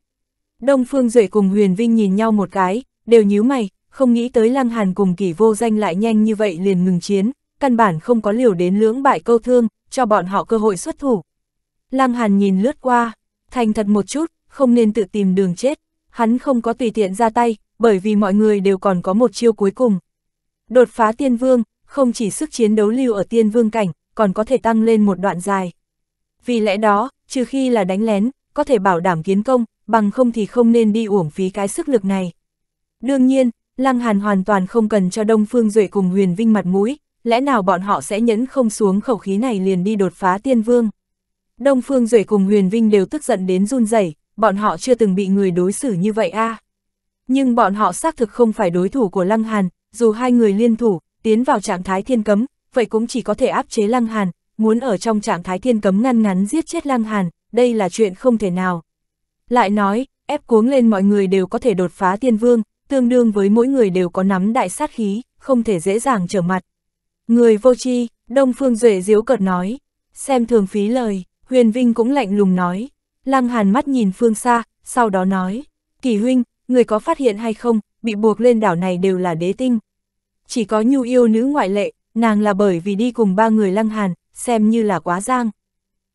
Đông Phương Duệ cùng Huyền Vinh nhìn nhau một cái, đều nhíu mày, không nghĩ tới Lăng Hàn cùng kỳ vô danh lại nhanh như vậy liền ngừng chiến, căn bản không có liều đến lưỡng bại câu thương, cho bọn họ cơ hội xuất thủ. Lăng Hàn nhìn lướt qua, thành thật một chút, không nên tự tìm đường chết. Hắn không có tùy tiện ra tay, bởi vì mọi người đều còn có một chiêu cuối cùng. Đột phá tiên vương, không chỉ sức chiến đấu lưu ở tiên vương cảnh, còn có thể tăng lên một đoạn dài. Vì lẽ đó, trừ khi là đánh lén, có thể bảo đảm kiến công, bằng không thì không nên đi uổng phí cái sức lực này. Đương nhiên, Lăng Hàn hoàn toàn không cần cho Đông Phương Duệ cùng Huyền Vinh mặt mũi, lẽ nào bọn họ sẽ nhẫn không xuống khẩu khí này liền đi đột phá tiên vương. Đông Phương Duệ cùng Huyền Vinh đều tức giận đến run rẩy, bọn họ chưa từng bị người đối xử như vậy a. Nhưng bọn họ xác thực không phải đối thủ của Lăng Hàn, dù hai người liên thủ, tiến vào trạng thái thiên cấm, vậy cũng chỉ có thể áp chế Lăng Hàn, muốn ở trong trạng thái thiên cấm ngăn ngắn giết chết Lăng Hàn, đây là chuyện không thể nào. Lại nói, ép cuống lên mọi người đều có thể đột phá tiên vương, tương đương với mỗi người đều có nắm đại sát khí, không thể dễ dàng trở mặt. Người vô tri, Đông Phương Duệ diếu cợt nói, xem thường phí lời. Huyền Vinh cũng lạnh lùng nói, Lăng Hàn mắt nhìn phương xa, sau đó nói, Kỳ huynh, người có phát hiện hay không, bị buộc lên đảo này đều là đế tinh. Chỉ có nhu yêu nữ ngoại lệ, nàng là bởi vì đi cùng ba người Lăng Hàn, xem như là quá giang.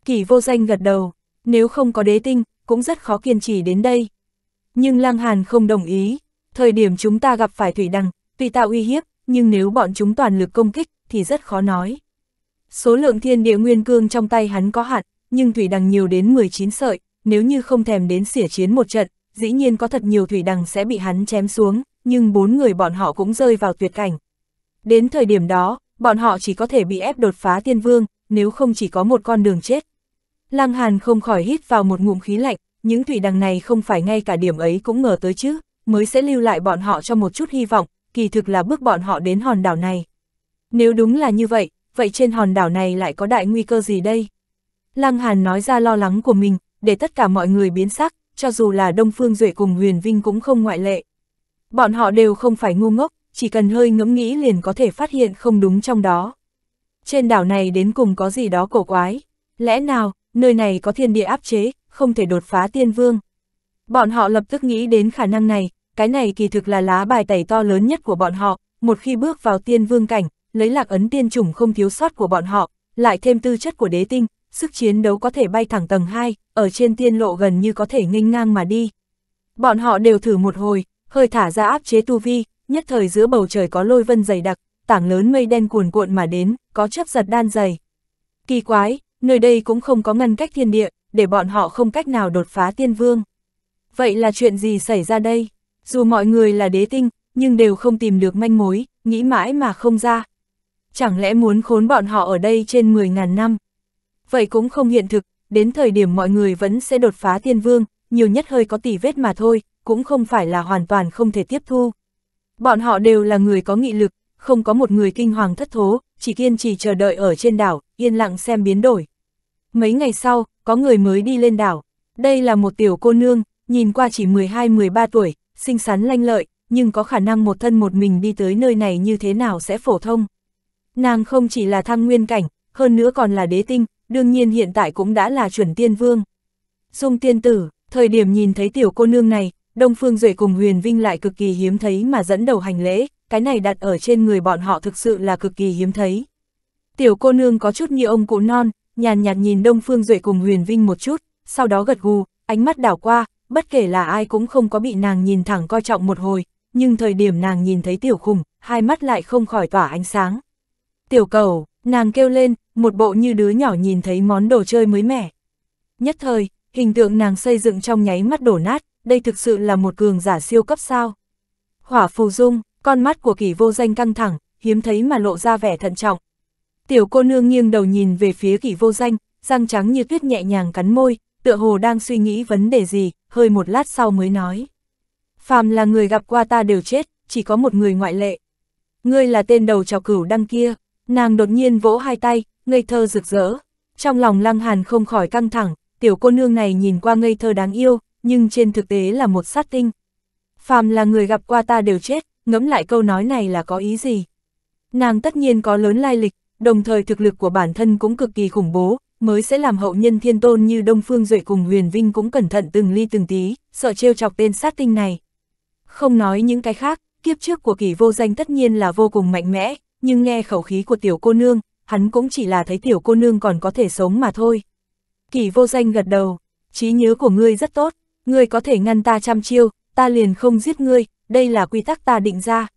Kỳ vô danh gật đầu, nếu không có đế tinh, cũng rất khó kiên trì đến đây. Nhưng Lăng Hàn không đồng ý, thời điểm chúng ta gặp phải Thủy Đằng, tuy tạo uy hiếp, nhưng nếu bọn chúng toàn lực công kích, thì rất khó nói. Số lượng thiên địa nguyên cương trong tay hắn có hạn, nhưng thủy đằng nhiều đến 19 sợi, nếu như không thèm đến xỉa chiến một trận, dĩ nhiên có thật nhiều thủy đằng sẽ bị hắn chém xuống, nhưng bốn người bọn họ cũng rơi vào tuyệt cảnh. Đến thời điểm đó, bọn họ chỉ có thể bị ép đột phá tiên vương, nếu không chỉ có một con đường chết. Lăng Hàn không khỏi hít vào một ngụm khí lạnh, những thủy đằng này không phải ngay cả điểm ấy cũng ngờ tới chứ, mới sẽ lưu lại bọn họ cho một chút hy vọng, kỳ thực là bước bọn họ đến hòn đảo này. Nếu đúng là như vậy, vậy trên hòn đảo này lại có đại nguy cơ gì đây? Lăng Hàn nói ra lo lắng của mình, để tất cả mọi người biến sắc, cho dù là Đông Phương Duệ cùng Huyền Vinh cũng không ngoại lệ. Bọn họ đều không phải ngu ngốc, chỉ cần hơi ngẫm nghĩ liền có thể phát hiện không đúng trong đó. Trên đảo này đến cùng có gì đó cổ quái, lẽ nào, nơi này có thiên địa áp chế, không thể đột phá tiên vương. Bọn họ lập tức nghĩ đến khả năng này, cái này kỳ thực là lá bài tẩy to lớn nhất của bọn họ, một khi bước vào tiên vương cảnh, lấy lạc ấn tiên chủng không thiếu sót của bọn họ, lại thêm tư chất của đế tinh, sức chiến đấu có thể bay thẳng tầng 2, ở trên tiên lộ gần như có thể nghênh ngang mà đi. Bọn họ đều thử một hồi, hơi thả ra áp chế tu vi, nhất thời giữa bầu trời có lôi vân dày đặc, tảng lớn mây đen cuồn cuộn mà đến, có chấp giật đan dày. Kỳ quái, nơi đây cũng không có ngăn cách thiên địa, để bọn họ không cách nào đột phá tiên vương. Vậy là chuyện gì xảy ra đây? Dù mọi người là đế tinh, nhưng đều không tìm được manh mối, nghĩ mãi mà không ra. Chẳng lẽ muốn khốn bọn họ ở đây trên 10.000 năm? vậy cũng không hiện thực, đến thời điểm mọi người vẫn sẽ đột phá tiên vương, nhiều nhất hơi có tỷ vết mà thôi, cũng không phải là hoàn toàn không thể tiếp thu. Bọn họ đều là người có nghị lực, không có một người kinh hoàng thất thố, chỉ kiên trì chờ đợi ở trên đảo, yên lặng xem biến đổi. Mấy ngày sau, có người mới đi lên đảo. Đây là một tiểu cô nương, nhìn qua chỉ 12-13 tuổi, xinh xắn lanh lợi, nhưng có khả năng một thân một mình đi tới nơi này như thế nào sẽ phổ thông. Nàng không chỉ là thăng nguyên cảnh, hơn nữa còn là đế tinh, đương nhiên hiện tại cũng đã là chuẩn tiên vương. Dung tiên tử, thời điểm nhìn thấy tiểu cô nương này, Đông Phương Duệ cùng Huyền Vinh lại cực kỳ hiếm thấy mà dẫn đầu hành lễ, cái này đặt ở trên người bọn họ thực sự là cực kỳ hiếm thấy. Tiểu cô nương có chút như ông cụ non, nhàn nhạt, nhạt nhìn Đông Phương Duệ cùng Huyền Vinh một chút, sau đó gật gù, ánh mắt đảo qua, bất kể là ai cũng không có bị nàng nhìn thẳng coi trọng một hồi, nhưng thời điểm nàng nhìn thấy tiểu khủng, hai mắt lại không khỏi tỏa ánh sáng. Tiểu cầu, nàng kêu lên, một bộ như đứa nhỏ nhìn thấy món đồ chơi mới mẻ. Nhất thời, hình tượng nàng xây dựng trong nháy mắt đổ nát, đây thực sự là một cường giả siêu cấp sao. Hỏa phù dung, con mắt của kỷ vô danh căng thẳng, hiếm thấy mà lộ ra vẻ thận trọng. Tiểu cô nương nghiêng đầu nhìn về phía kỷ vô danh, răng trắng như tuyết nhẹ nhàng cắn môi, tựa hồ đang suy nghĩ vấn đề gì, hơi một lát sau mới nói. Phàm là người gặp qua ta đều chết, chỉ có một người ngoại lệ. Ngươi là tên đầu trò cửu đăng kia, nàng đột nhiên vỗ hai tay, ngây thơ rực rỡ. Trong lòng Lăng Hàn không khỏi căng thẳng, tiểu cô nương này nhìn qua ngây thơ đáng yêu, nhưng trên thực tế là một sát tinh. Phàm là người gặp qua ta đều chết, ngẫm lại câu nói này là có ý gì. Nàng tất nhiên có lớn lai lịch, đồng thời thực lực của bản thân cũng cực kỳ khủng bố, mới sẽ làm hậu nhân thiên tôn như Đông Phương Duệ cùng Huyền Vinh cũng cẩn thận từng ly từng tí, sợ trêu chọc tên sát tinh này. Không nói những cái khác, kiếp trước của kỳ vô danh tất nhiên là vô cùng mạnh mẽ, nhưng nghe khẩu khí của tiểu cô nương, hắn cũng chỉ là thấy tiểu cô nương còn có thể sống mà thôi. Kỷ vô danh gật đầu, trí nhớ của ngươi rất tốt, ngươi có thể ngăn ta trăm chiêu, ta liền không giết ngươi, đây là quy tắc ta định ra.